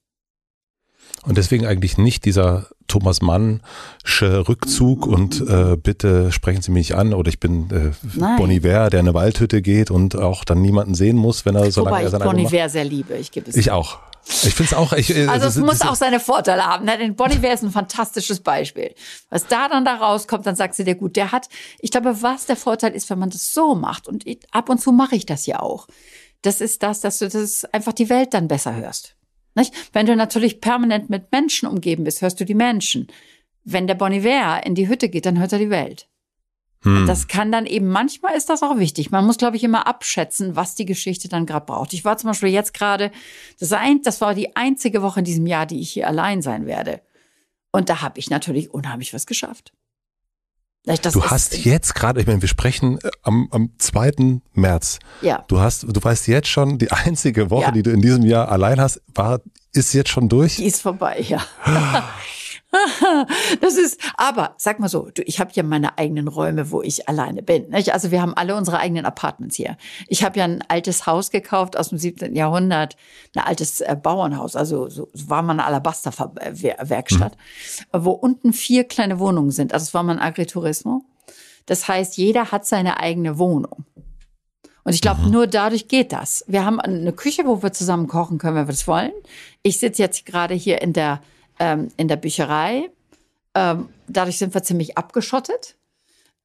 Und deswegen eigentlich nicht dieser Thomas Mannsche Rückzug und äh, bitte sprechen Sie mich an oder ich bin äh, Bon der in eine Waldhütte geht und auch dann niemanden sehen muss, wenn er so Wobei lange er ich Bon sehr liebe, ich gebe es. Ich auch. Ich finde es auch. Ich, äh, also es muss auch seine Vorteile haben. Ne? Denn Bonnie wäre ein fantastisches Beispiel. Was da dann da rauskommt, dann sagt sie dir gut, der hat. Ich glaube, was der Vorteil ist, wenn man das so macht und ich, ab und zu mache ich das ja auch. Das ist das, dass du das einfach die Welt dann besser hörst. Nicht? Wenn du natürlich permanent mit Menschen umgeben bist, hörst du die Menschen. Wenn der Bonnie in die Hütte geht, dann hört er die Welt. Hm. Das kann dann eben, manchmal ist das auch wichtig. Man muss, glaube ich, immer abschätzen, was die Geschichte dann gerade braucht. Ich war zum Beispiel jetzt gerade, das, das war die einzige Woche in diesem Jahr, die ich hier allein sein werde. Und da habe ich natürlich unheimlich was geschafft. du hast jetzt gerade, ich meine, wir sprechen äh, am, am 2. März. Ja. Du hast, du weißt jetzt schon, die einzige Woche, ja. die du in diesem Jahr allein hast, war, ist jetzt schon durch. Die ist vorbei, ja. das ist, aber sag mal so, du, ich habe ja meine eigenen Räume, wo ich alleine bin. Nicht? Also wir haben alle unsere eigenen Apartments hier. Ich habe ja ein altes Haus gekauft aus dem 17. Jahrhundert, ein altes äh, Bauernhaus, also so, so war mal eine Alabasterwerkstatt, mhm. wo unten vier kleine Wohnungen sind. Also es war mal ein Agriturismo. Das heißt, jeder hat seine eigene Wohnung. Und ich glaube, mhm. nur dadurch geht das. Wir haben eine Küche, wo wir zusammen kochen können, wenn wir das wollen. Ich sitze jetzt gerade hier in der ähm, in der Bücherei. Ähm, dadurch sind wir ziemlich abgeschottet.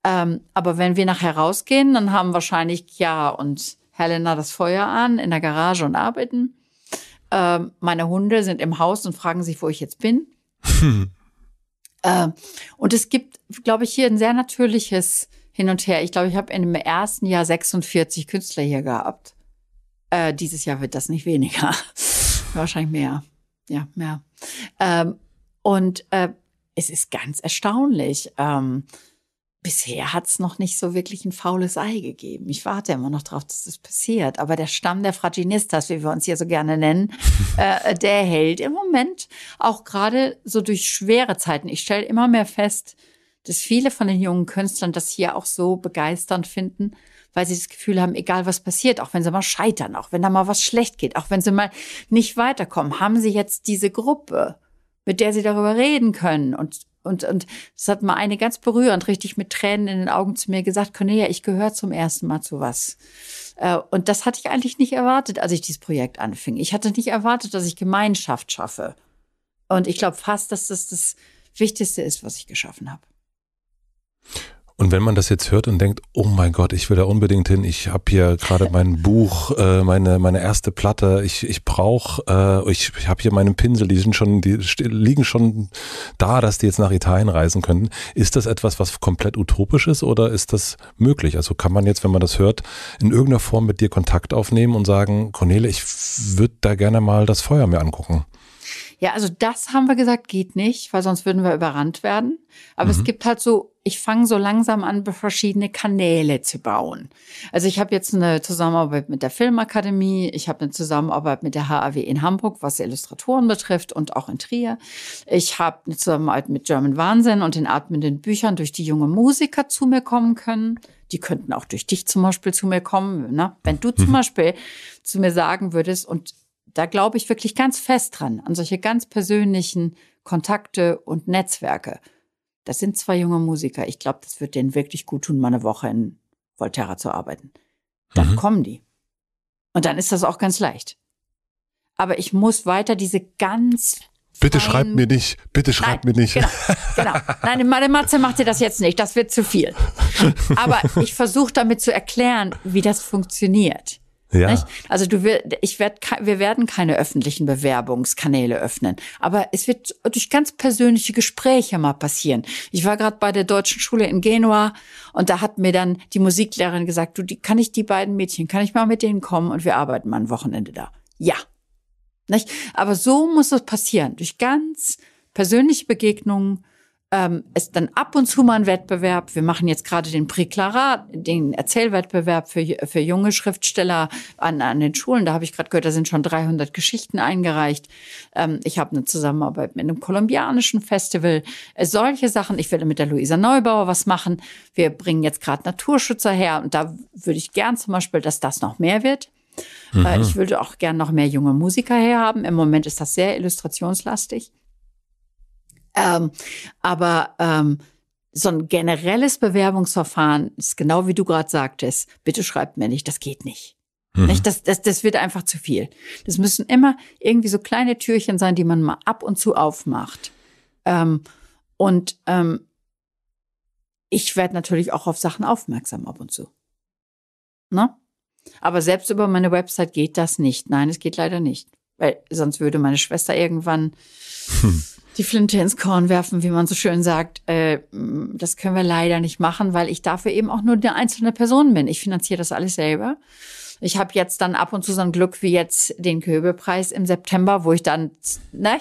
Ähm, aber wenn wir nachher rausgehen, dann haben wahrscheinlich Chiara und Helena das Feuer an in der Garage und arbeiten. Ähm, meine Hunde sind im Haus und fragen sich, wo ich jetzt bin. Ähm, und es gibt, glaube ich, hier ein sehr natürliches Hin und Her. Ich glaube, ich habe im ersten Jahr 46 Künstler hier gehabt. Äh, dieses Jahr wird das nicht weniger. Wahrscheinlich mehr. Ja, mehr. Ähm, und äh, es ist ganz erstaunlich. Ähm, bisher hat es noch nicht so wirklich ein faules Ei gegeben. Ich warte immer noch drauf, dass das passiert. Aber der Stamm der Fraginistas, wie wir uns hier so gerne nennen, äh, der hält im Moment auch gerade so durch schwere Zeiten. Ich stelle immer mehr fest, dass viele von den jungen Künstlern das hier auch so begeisternd finden, weil sie das Gefühl haben, egal was passiert, auch wenn sie mal scheitern, auch wenn da mal was schlecht geht, auch wenn sie mal nicht weiterkommen, haben sie jetzt diese Gruppe, mit der sie darüber reden können und und, und das hat mal eine ganz berührend, richtig mit Tränen in den Augen zu mir gesagt, Cornelia, ich gehöre zum ersten Mal zu was. Äh, und das hatte ich eigentlich nicht erwartet, als ich dieses Projekt anfing. Ich hatte nicht erwartet, dass ich Gemeinschaft schaffe. Und ich glaube fast, dass das das Wichtigste ist, was ich geschaffen habe. Und wenn man das jetzt hört und denkt, oh mein Gott, ich will da unbedingt hin, ich habe hier gerade mein Buch, äh, meine, meine erste Platte, ich, ich brauche, äh, ich, ich habe hier meinen Pinsel, die sind schon, die liegen schon da, dass die jetzt nach Italien reisen könnten. Ist das etwas, was komplett utopisch ist oder ist das möglich? Also kann man jetzt, wenn man das hört, in irgendeiner Form mit dir Kontakt aufnehmen und sagen, Cornelia, ich würde da gerne mal das Feuer mir angucken? Ja, also das haben wir gesagt, geht nicht, weil sonst würden wir überrannt werden. Aber mhm. es gibt halt so, ich fange so langsam an, verschiedene Kanäle zu bauen. Also ich habe jetzt eine Zusammenarbeit mit der Filmakademie, ich habe eine Zusammenarbeit mit der HAW in Hamburg, was Illustratoren betrifft und auch in Trier. Ich habe eine Zusammenarbeit mit German Wahnsinn und den atmenden Büchern, durch die junge Musiker zu mir kommen können die könnten auch durch dich zum Beispiel zu mir kommen. Ne? Wenn du zum Beispiel zu mir sagen würdest, und da glaube ich wirklich ganz fest dran, an solche ganz persönlichen Kontakte und Netzwerke. Das sind zwei junge Musiker. Ich glaube, das wird denen wirklich gut tun, mal eine Woche in Volterra zu arbeiten. Dann mhm. kommen die. Und dann ist das auch ganz leicht. Aber ich muss weiter diese ganz Bitte schreibt mir nicht, bitte schreibt mir nicht. Genau, genau. Nein, meine Matze macht dir das jetzt nicht, das wird zu viel. Aber ich versuche damit zu erklären, wie das funktioniert. Ja. Also du wir, ich werd, wir werden keine öffentlichen Bewerbungskanäle öffnen, aber es wird durch ganz persönliche Gespräche mal passieren. Ich war gerade bei der deutschen Schule in Genua und da hat mir dann die Musiklehrerin gesagt, du, die, kann ich die beiden Mädchen, kann ich mal mit denen kommen und wir arbeiten mal ein Wochenende da. Ja. Nicht? Aber so muss es passieren, durch ganz persönliche Begegnungen, ähm, ist dann ab und zu mal ein Wettbewerb. Wir machen jetzt gerade den Prix Clara, den Erzählwettbewerb für, für junge Schriftsteller an, an den Schulen. Da habe ich gerade gehört, da sind schon 300 Geschichten eingereicht. Ähm, ich habe eine Zusammenarbeit mit einem kolumbianischen Festival. Äh, solche Sachen. Ich werde mit der Luisa Neubauer was machen. Wir bringen jetzt gerade Naturschützer her. Und da würde ich gern zum Beispiel, dass das noch mehr wird. Äh, mhm. ich würde auch gern noch mehr junge Musiker herhaben. Im Moment ist das sehr illustrationslastig. Ähm, aber ähm, so ein generelles Bewerbungsverfahren ist genau wie du gerade sagtest. Bitte schreibt mir nicht, das geht nicht. Mhm. nicht? Das, das, das wird einfach zu viel. Das müssen immer irgendwie so kleine Türchen sein, die man mal ab und zu aufmacht. Ähm, und ähm, ich werde natürlich auch auf Sachen aufmerksam ab und zu. Ne? Aber selbst über meine Website geht das nicht. Nein, es geht leider nicht. Weil sonst würde meine Schwester irgendwann. Hm die Flinte ins Korn werfen, wie man so schön sagt, äh, das können wir leider nicht machen, weil ich dafür eben auch nur eine einzelne Person bin. Ich finanziere das alles selber. Ich habe jetzt dann ab und zu so ein Glück wie jetzt den Köbelpreis im September, wo ich dann, ne,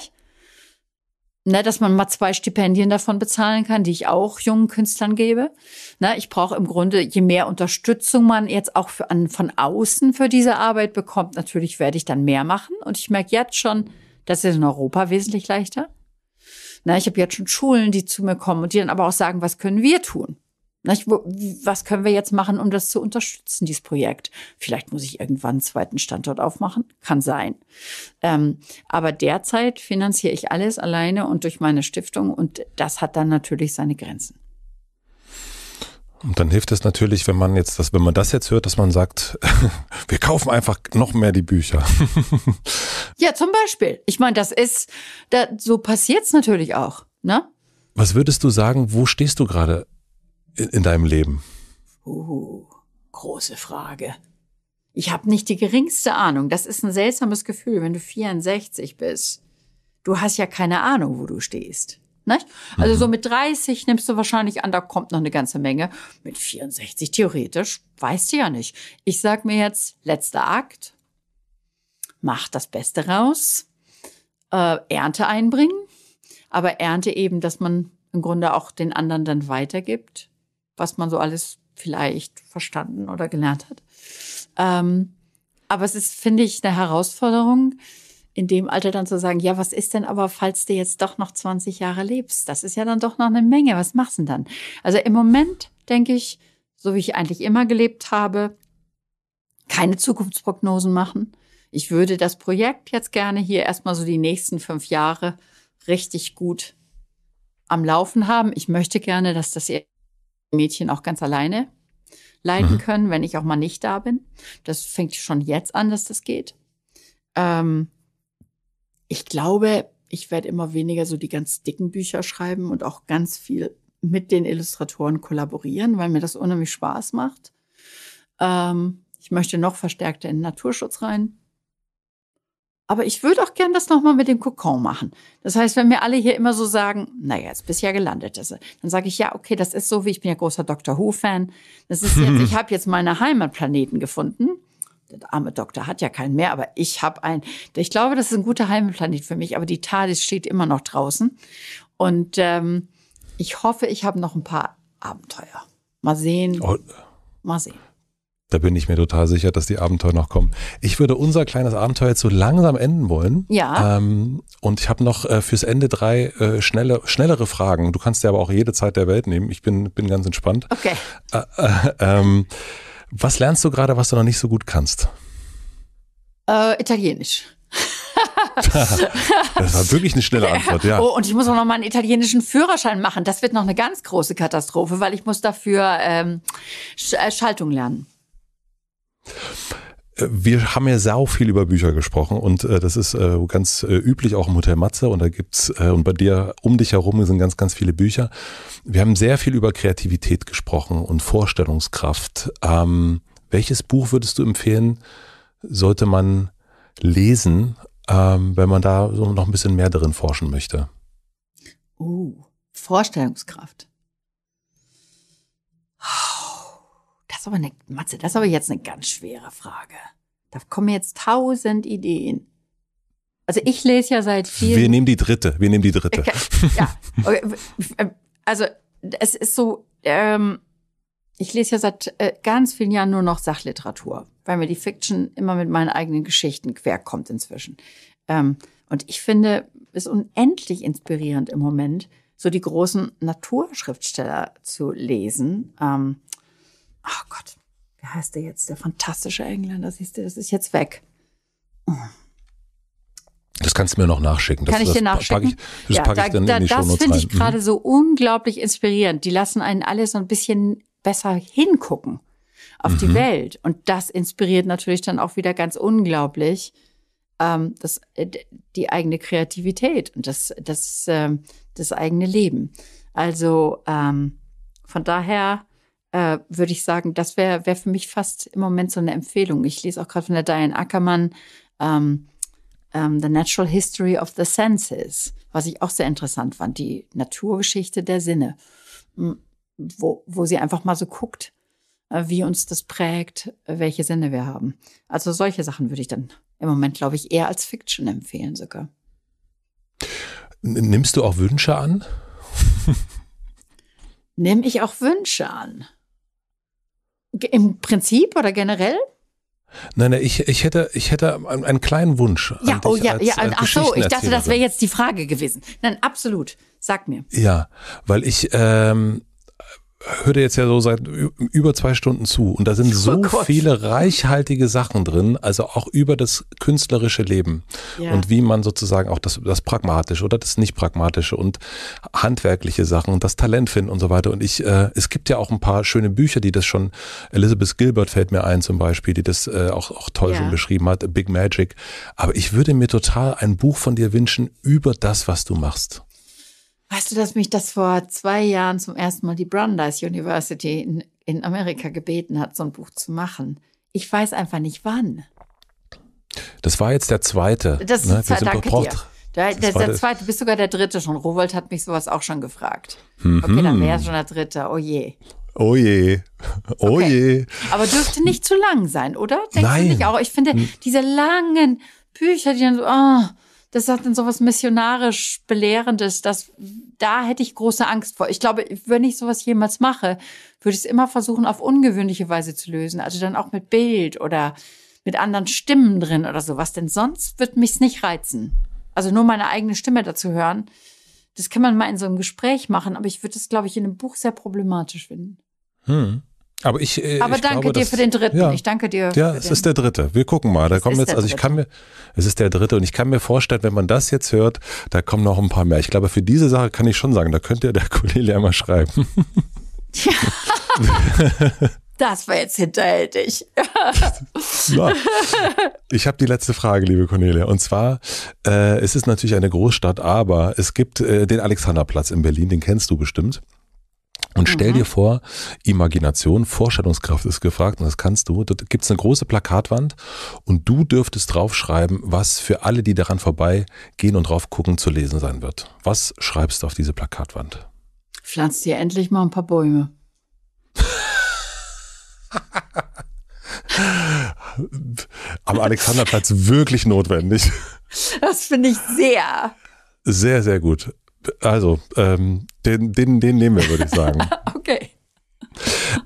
ne, dass man mal zwei Stipendien davon bezahlen kann, die ich auch jungen Künstlern gebe. Ne, ich brauche im Grunde, je mehr Unterstützung man jetzt auch für, an, von außen für diese Arbeit bekommt, natürlich werde ich dann mehr machen. Und ich merke jetzt schon, das ist in Europa wesentlich leichter. Na, ich habe jetzt schon Schulen, die zu mir kommen und die dann aber auch sagen, was können wir tun? Na, ich, was können wir jetzt machen, um das zu unterstützen, dieses Projekt? Vielleicht muss ich irgendwann einen zweiten Standort aufmachen, kann sein. Ähm, aber derzeit finanziere ich alles alleine und durch meine Stiftung und das hat dann natürlich seine Grenzen. Und dann hilft es natürlich, wenn man jetzt das, wenn man das jetzt hört, dass man sagt, wir kaufen einfach noch mehr die Bücher. ja, zum Beispiel. Ich meine, das ist, da, so passiert's natürlich auch, ne? Was würdest du sagen, wo stehst du gerade in, in, deinem Leben? Uh, große Frage. Ich habe nicht die geringste Ahnung. Das ist ein seltsames Gefühl, wenn du 64 bist. Du hast ja keine Ahnung, wo du stehst. Nicht? Also mhm. so mit 30 nimmst du wahrscheinlich an, da kommt noch eine ganze Menge. Mit 64 theoretisch, weißt du ja nicht. Ich sag mir jetzt, letzter Akt, mach das Beste raus, äh, Ernte einbringen, aber Ernte eben, dass man im Grunde auch den anderen dann weitergibt, was man so alles vielleicht verstanden oder gelernt hat. Ähm, aber es ist, finde ich, eine Herausforderung, in dem Alter dann zu sagen, ja, was ist denn aber, falls du jetzt doch noch 20 Jahre lebst? Das ist ja dann doch noch eine Menge. Was machst du denn dann? Also im Moment denke ich, so wie ich eigentlich immer gelebt habe, keine Zukunftsprognosen machen. Ich würde das Projekt jetzt gerne hier erstmal so die nächsten fünf Jahre richtig gut am Laufen haben. Ich möchte gerne, dass das Mädchen auch ganz alleine leiten mhm. können, wenn ich auch mal nicht da bin. Das fängt schon jetzt an, dass das geht. Ähm, ich glaube, ich werde immer weniger so die ganz dicken Bücher schreiben und auch ganz viel mit den Illustratoren kollaborieren, weil mir das unheimlich Spaß macht. Ähm, ich möchte noch verstärkter in den Naturschutz rein. Aber ich würde auch gern das nochmal mit dem Kokon machen. Das heißt, wenn mir alle hier immer so sagen, naja, jetzt bist du ja gelandet, dann sage ich, ja, okay, das ist so, wie ich bin ja großer Dr. Who-Fan. Das ist jetzt, ich habe jetzt meine Heimatplaneten gefunden der arme Doktor hat ja keinen mehr, aber ich habe einen. Ich glaube, das ist ein guter Heimplanet für mich, aber die TARDIS steht immer noch draußen. Und ähm, ich hoffe, ich habe noch ein paar Abenteuer. Mal sehen. Oh. Mal sehen. Da bin ich mir total sicher, dass die Abenteuer noch kommen. Ich würde unser kleines Abenteuer jetzt so langsam enden wollen. Ja. Ähm, und ich habe noch äh, fürs Ende drei äh, schnelle, schnellere Fragen. Du kannst dir aber auch jede Zeit der Welt nehmen. Ich bin, bin ganz entspannt. Okay. Äh, äh ähm, was lernst du gerade, was du noch nicht so gut kannst? Äh, Italienisch. das war wirklich eine schnelle Antwort, ja. Oh, und ich muss auch noch mal einen italienischen Führerschein machen. Das wird noch eine ganz große Katastrophe, weil ich muss dafür ähm, Sch äh, Schaltung lernen wir haben ja sau viel über Bücher gesprochen und äh, das ist äh, ganz äh, üblich auch im Hotel Matze und da gibt's äh, und bei dir um dich herum sind ganz ganz viele Bücher. Wir haben sehr viel über Kreativität gesprochen und Vorstellungskraft. Ähm, welches Buch würdest du empfehlen, sollte man lesen, ähm, wenn man da so noch ein bisschen mehr darin forschen möchte? Oh, Vorstellungskraft. Oh ist aber eine, Matze, das ist aber jetzt eine ganz schwere Frage. Da kommen jetzt tausend Ideen. Also ich lese ja seit vielen. Wir nehmen die dritte. Wir nehmen die dritte. Okay. Ja. Okay. Äh, also es ist so, ähm, ich lese ja seit äh, ganz vielen Jahren nur noch Sachliteratur, weil mir die Fiction immer mit meinen eigenen Geschichten querkommt inzwischen. Ähm, und ich finde es unendlich inspirierend im Moment, so die großen Naturschriftsteller zu lesen. Ähm, oh Gott, wer heißt der jetzt, der fantastische Engländer, siehst du, das ist jetzt weg. Das kannst du mir noch nachschicken. Das, Kann ich dir nachschicken? Ich, das ja, packe da, ich dann da, in die Das finde ich mhm. gerade so unglaublich inspirierend. Die lassen einen alle so ein bisschen besser hingucken auf mhm. die Welt. Und das inspiriert natürlich dann auch wieder ganz unglaublich ähm, das, äh, die eigene Kreativität und das, das, ähm, das eigene Leben. Also ähm, von daher äh, würde ich sagen, das wäre wär für mich fast im Moment so eine Empfehlung. Ich lese auch gerade von der Diane Ackermann ähm, ähm, The Natural History of the Senses, was ich auch sehr interessant fand, die Naturgeschichte der Sinne, hm, wo, wo sie einfach mal so guckt, äh, wie uns das prägt, welche Sinne wir haben. Also solche Sachen würde ich dann im Moment, glaube ich, eher als Fiction empfehlen sogar. Nimmst du auch Wünsche an? Nimm ich auch Wünsche an? Im Prinzip oder generell? Nein, nein, ich, ich, hätte, ich hätte einen kleinen Wunsch. Ja, oh ja, als, ja, als ach so, ich dachte, das wäre jetzt die Frage gewesen. Nein, absolut. Sag mir. Ja, weil ich, ähm, hörte jetzt ja so seit über zwei Stunden zu und da sind oh so oh viele reichhaltige Sachen drin, also auch über das künstlerische Leben ja. und wie man sozusagen auch das, das pragmatische oder das nicht pragmatische und handwerkliche Sachen und das Talent finden und so weiter. Und ich, äh, es gibt ja auch ein paar schöne Bücher, die das schon, Elizabeth Gilbert fällt mir ein zum Beispiel, die das äh, auch, auch toll ja. schon beschrieben hat, Big Magic. Aber ich würde mir total ein Buch von dir wünschen über das, was du machst. Weißt du, dass mich das vor zwei Jahren zum ersten Mal die Brandeis University in, in Amerika gebeten hat, so ein Buch zu machen? Ich weiß einfach nicht wann. Das war jetzt der zweite. Das ne? ist ne? Zwei, danke dir. Der, der, der zweite, bist sogar der dritte schon. Rowold hat mich sowas auch schon gefragt. Mhm. Okay, dann wäre mhm. schon der dritte. Oh je. Oh je. Oh okay. je. Aber dürfte nicht zu lang sein, oder? Denkst Nein. du nicht auch? Ich finde, diese langen Bücher, die dann so, oh, das hat dann sowas missionarisch Belehrendes, dass da hätte ich große Angst vor. Ich glaube, wenn ich sowas jemals mache, würde ich es immer versuchen, auf ungewöhnliche Weise zu lösen. Also dann auch mit Bild oder mit anderen Stimmen drin oder sowas. Denn sonst wird mich's nicht reizen. Also nur meine eigene Stimme dazu hören. Das kann man mal in so einem Gespräch machen, aber ich würde das, glaube ich, in einem Buch sehr problematisch finden. Hm. Aber ich. Äh, Aber ich danke glaube, dir dass, für den dritten. Ja, ich danke dir. Ja, es den. ist der dritte. Wir gucken mal. Da es kommen jetzt, also ich kann mir, es ist der dritte und ich kann mir vorstellen, wenn man das jetzt hört, da kommen noch ein paar mehr. Ich glaube, für diese Sache kann ich schon sagen, da könnte der Kollege ja mal schreiben. Ja. Das war jetzt hinterhältig. ja. Ich habe die letzte Frage, liebe Cornelia. Und zwar, äh, es ist natürlich eine Großstadt, aber es gibt äh, den Alexanderplatz in Berlin, den kennst du bestimmt. Und stell mhm. dir vor, Imagination, Vorstellungskraft ist gefragt und das kannst du. Dort es eine große Plakatwand und du dürftest draufschreiben, was für alle, die daran vorbeigehen und drauf gucken, zu lesen sein wird. Was schreibst du auf diese Plakatwand? Pflanz dir endlich mal ein paar Bäume. Am Alexanderplatz wirklich notwendig. Das finde ich sehr. Sehr, sehr gut also, ähm, den, den, den nehmen wir, würde ich sagen. okay.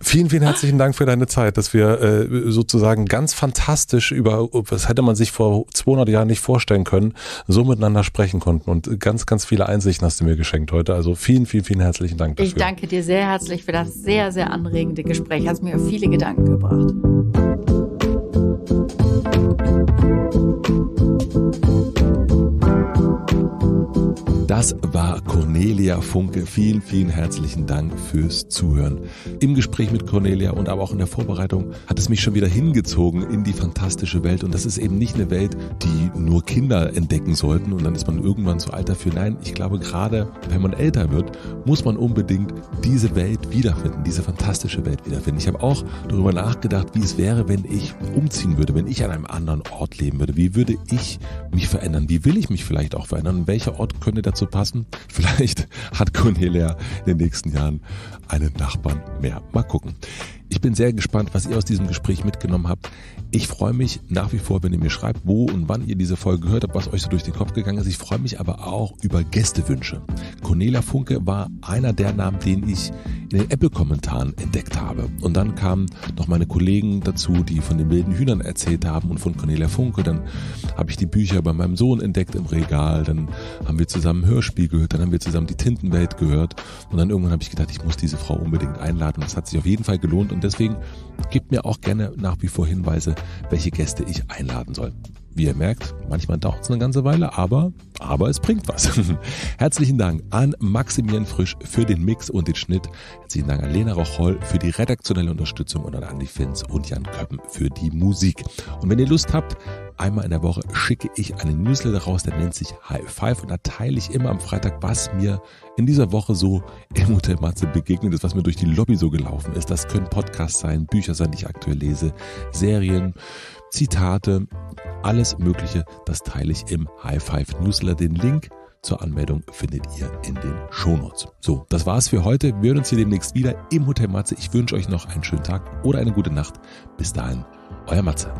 Vielen, vielen herzlichen Dank für deine Zeit, dass wir äh, sozusagen ganz fantastisch über, das hätte man sich vor 200 Jahren nicht vorstellen können, so miteinander sprechen konnten. Und ganz, ganz viele Einsichten hast du mir geschenkt heute. Also vielen, vielen, vielen herzlichen Dank dafür. Ich danke dir sehr herzlich für das sehr, sehr anregende Gespräch. Hast mir viele Gedanken gebracht. Das war Cornelia Funke. Vielen, vielen herzlichen Dank fürs Zuhören. Im Gespräch mit Cornelia und aber auch in der Vorbereitung hat es mich schon wieder hingezogen in die fantastische Welt. Und das ist eben nicht eine Welt, die nur Kinder entdecken sollten und dann ist man irgendwann zu alt dafür. Nein, ich glaube, gerade wenn man älter wird, muss man unbedingt diese Welt wiederfinden, diese fantastische Welt wiederfinden. Ich habe auch darüber nachgedacht, wie es wäre, wenn ich umziehen würde, wenn ich an einem anderen Ort leben würde. Wie würde ich mich verändern? Wie will ich mich vielleicht auch verändern? welcher Ort könnte dazu verpassen. Vielleicht hat Cornelia in den nächsten Jahren einen Nachbarn mehr. Mal gucken. Ich bin sehr gespannt, was ihr aus diesem Gespräch mitgenommen habt. Ich freue mich nach wie vor, wenn ihr mir schreibt, wo und wann ihr diese Folge gehört habt, was euch so durch den Kopf gegangen ist. Ich freue mich aber auch über Gästewünsche. Cornelia Funke war einer der Namen, den ich in den Apple-Kommentaren entdeckt habe. Und dann kamen noch meine Kollegen dazu, die von den wilden Hühnern erzählt haben und von Cornelia Funke. Dann habe ich die Bücher bei meinem Sohn entdeckt im Regal. Dann haben wir zusammen Hörspiel gehört. Dann haben wir zusammen die Tintenwelt gehört. Und dann irgendwann habe ich gedacht, ich muss diese Frau unbedingt einladen. das hat sich auf jeden Fall gelohnt. Und Deswegen gebt mir auch gerne nach wie vor Hinweise, welche Gäste ich einladen soll. Wie ihr merkt, manchmal dauert es eine ganze Weile, aber, aber es bringt was. Herzlichen Dank an Maximilian Frisch für den Mix und den Schnitt. Herzlichen Dank an Lena Rocholl für die redaktionelle Unterstützung und an Andi Finz und Jan Köppen für die Musik. Und wenn ihr Lust habt, einmal in der Woche schicke ich einen Newsletter raus, der nennt sich High Five und da teile ich immer am Freitag, was mir in dieser Woche so im Hotel Matze begegnet ist, was mir durch die Lobby so gelaufen ist. Das können Podcasts sein, Bücher sein, die ich aktuell lese, Serien, Zitate, alles Mögliche, das teile ich im High Five Newsletter. Den Link zur Anmeldung findet ihr in den Shownotes. So, das war's für heute. Wir hören uns hier demnächst wieder im Hotel Matze. Ich wünsche euch noch einen schönen Tag oder eine gute Nacht. Bis dahin, euer Matze.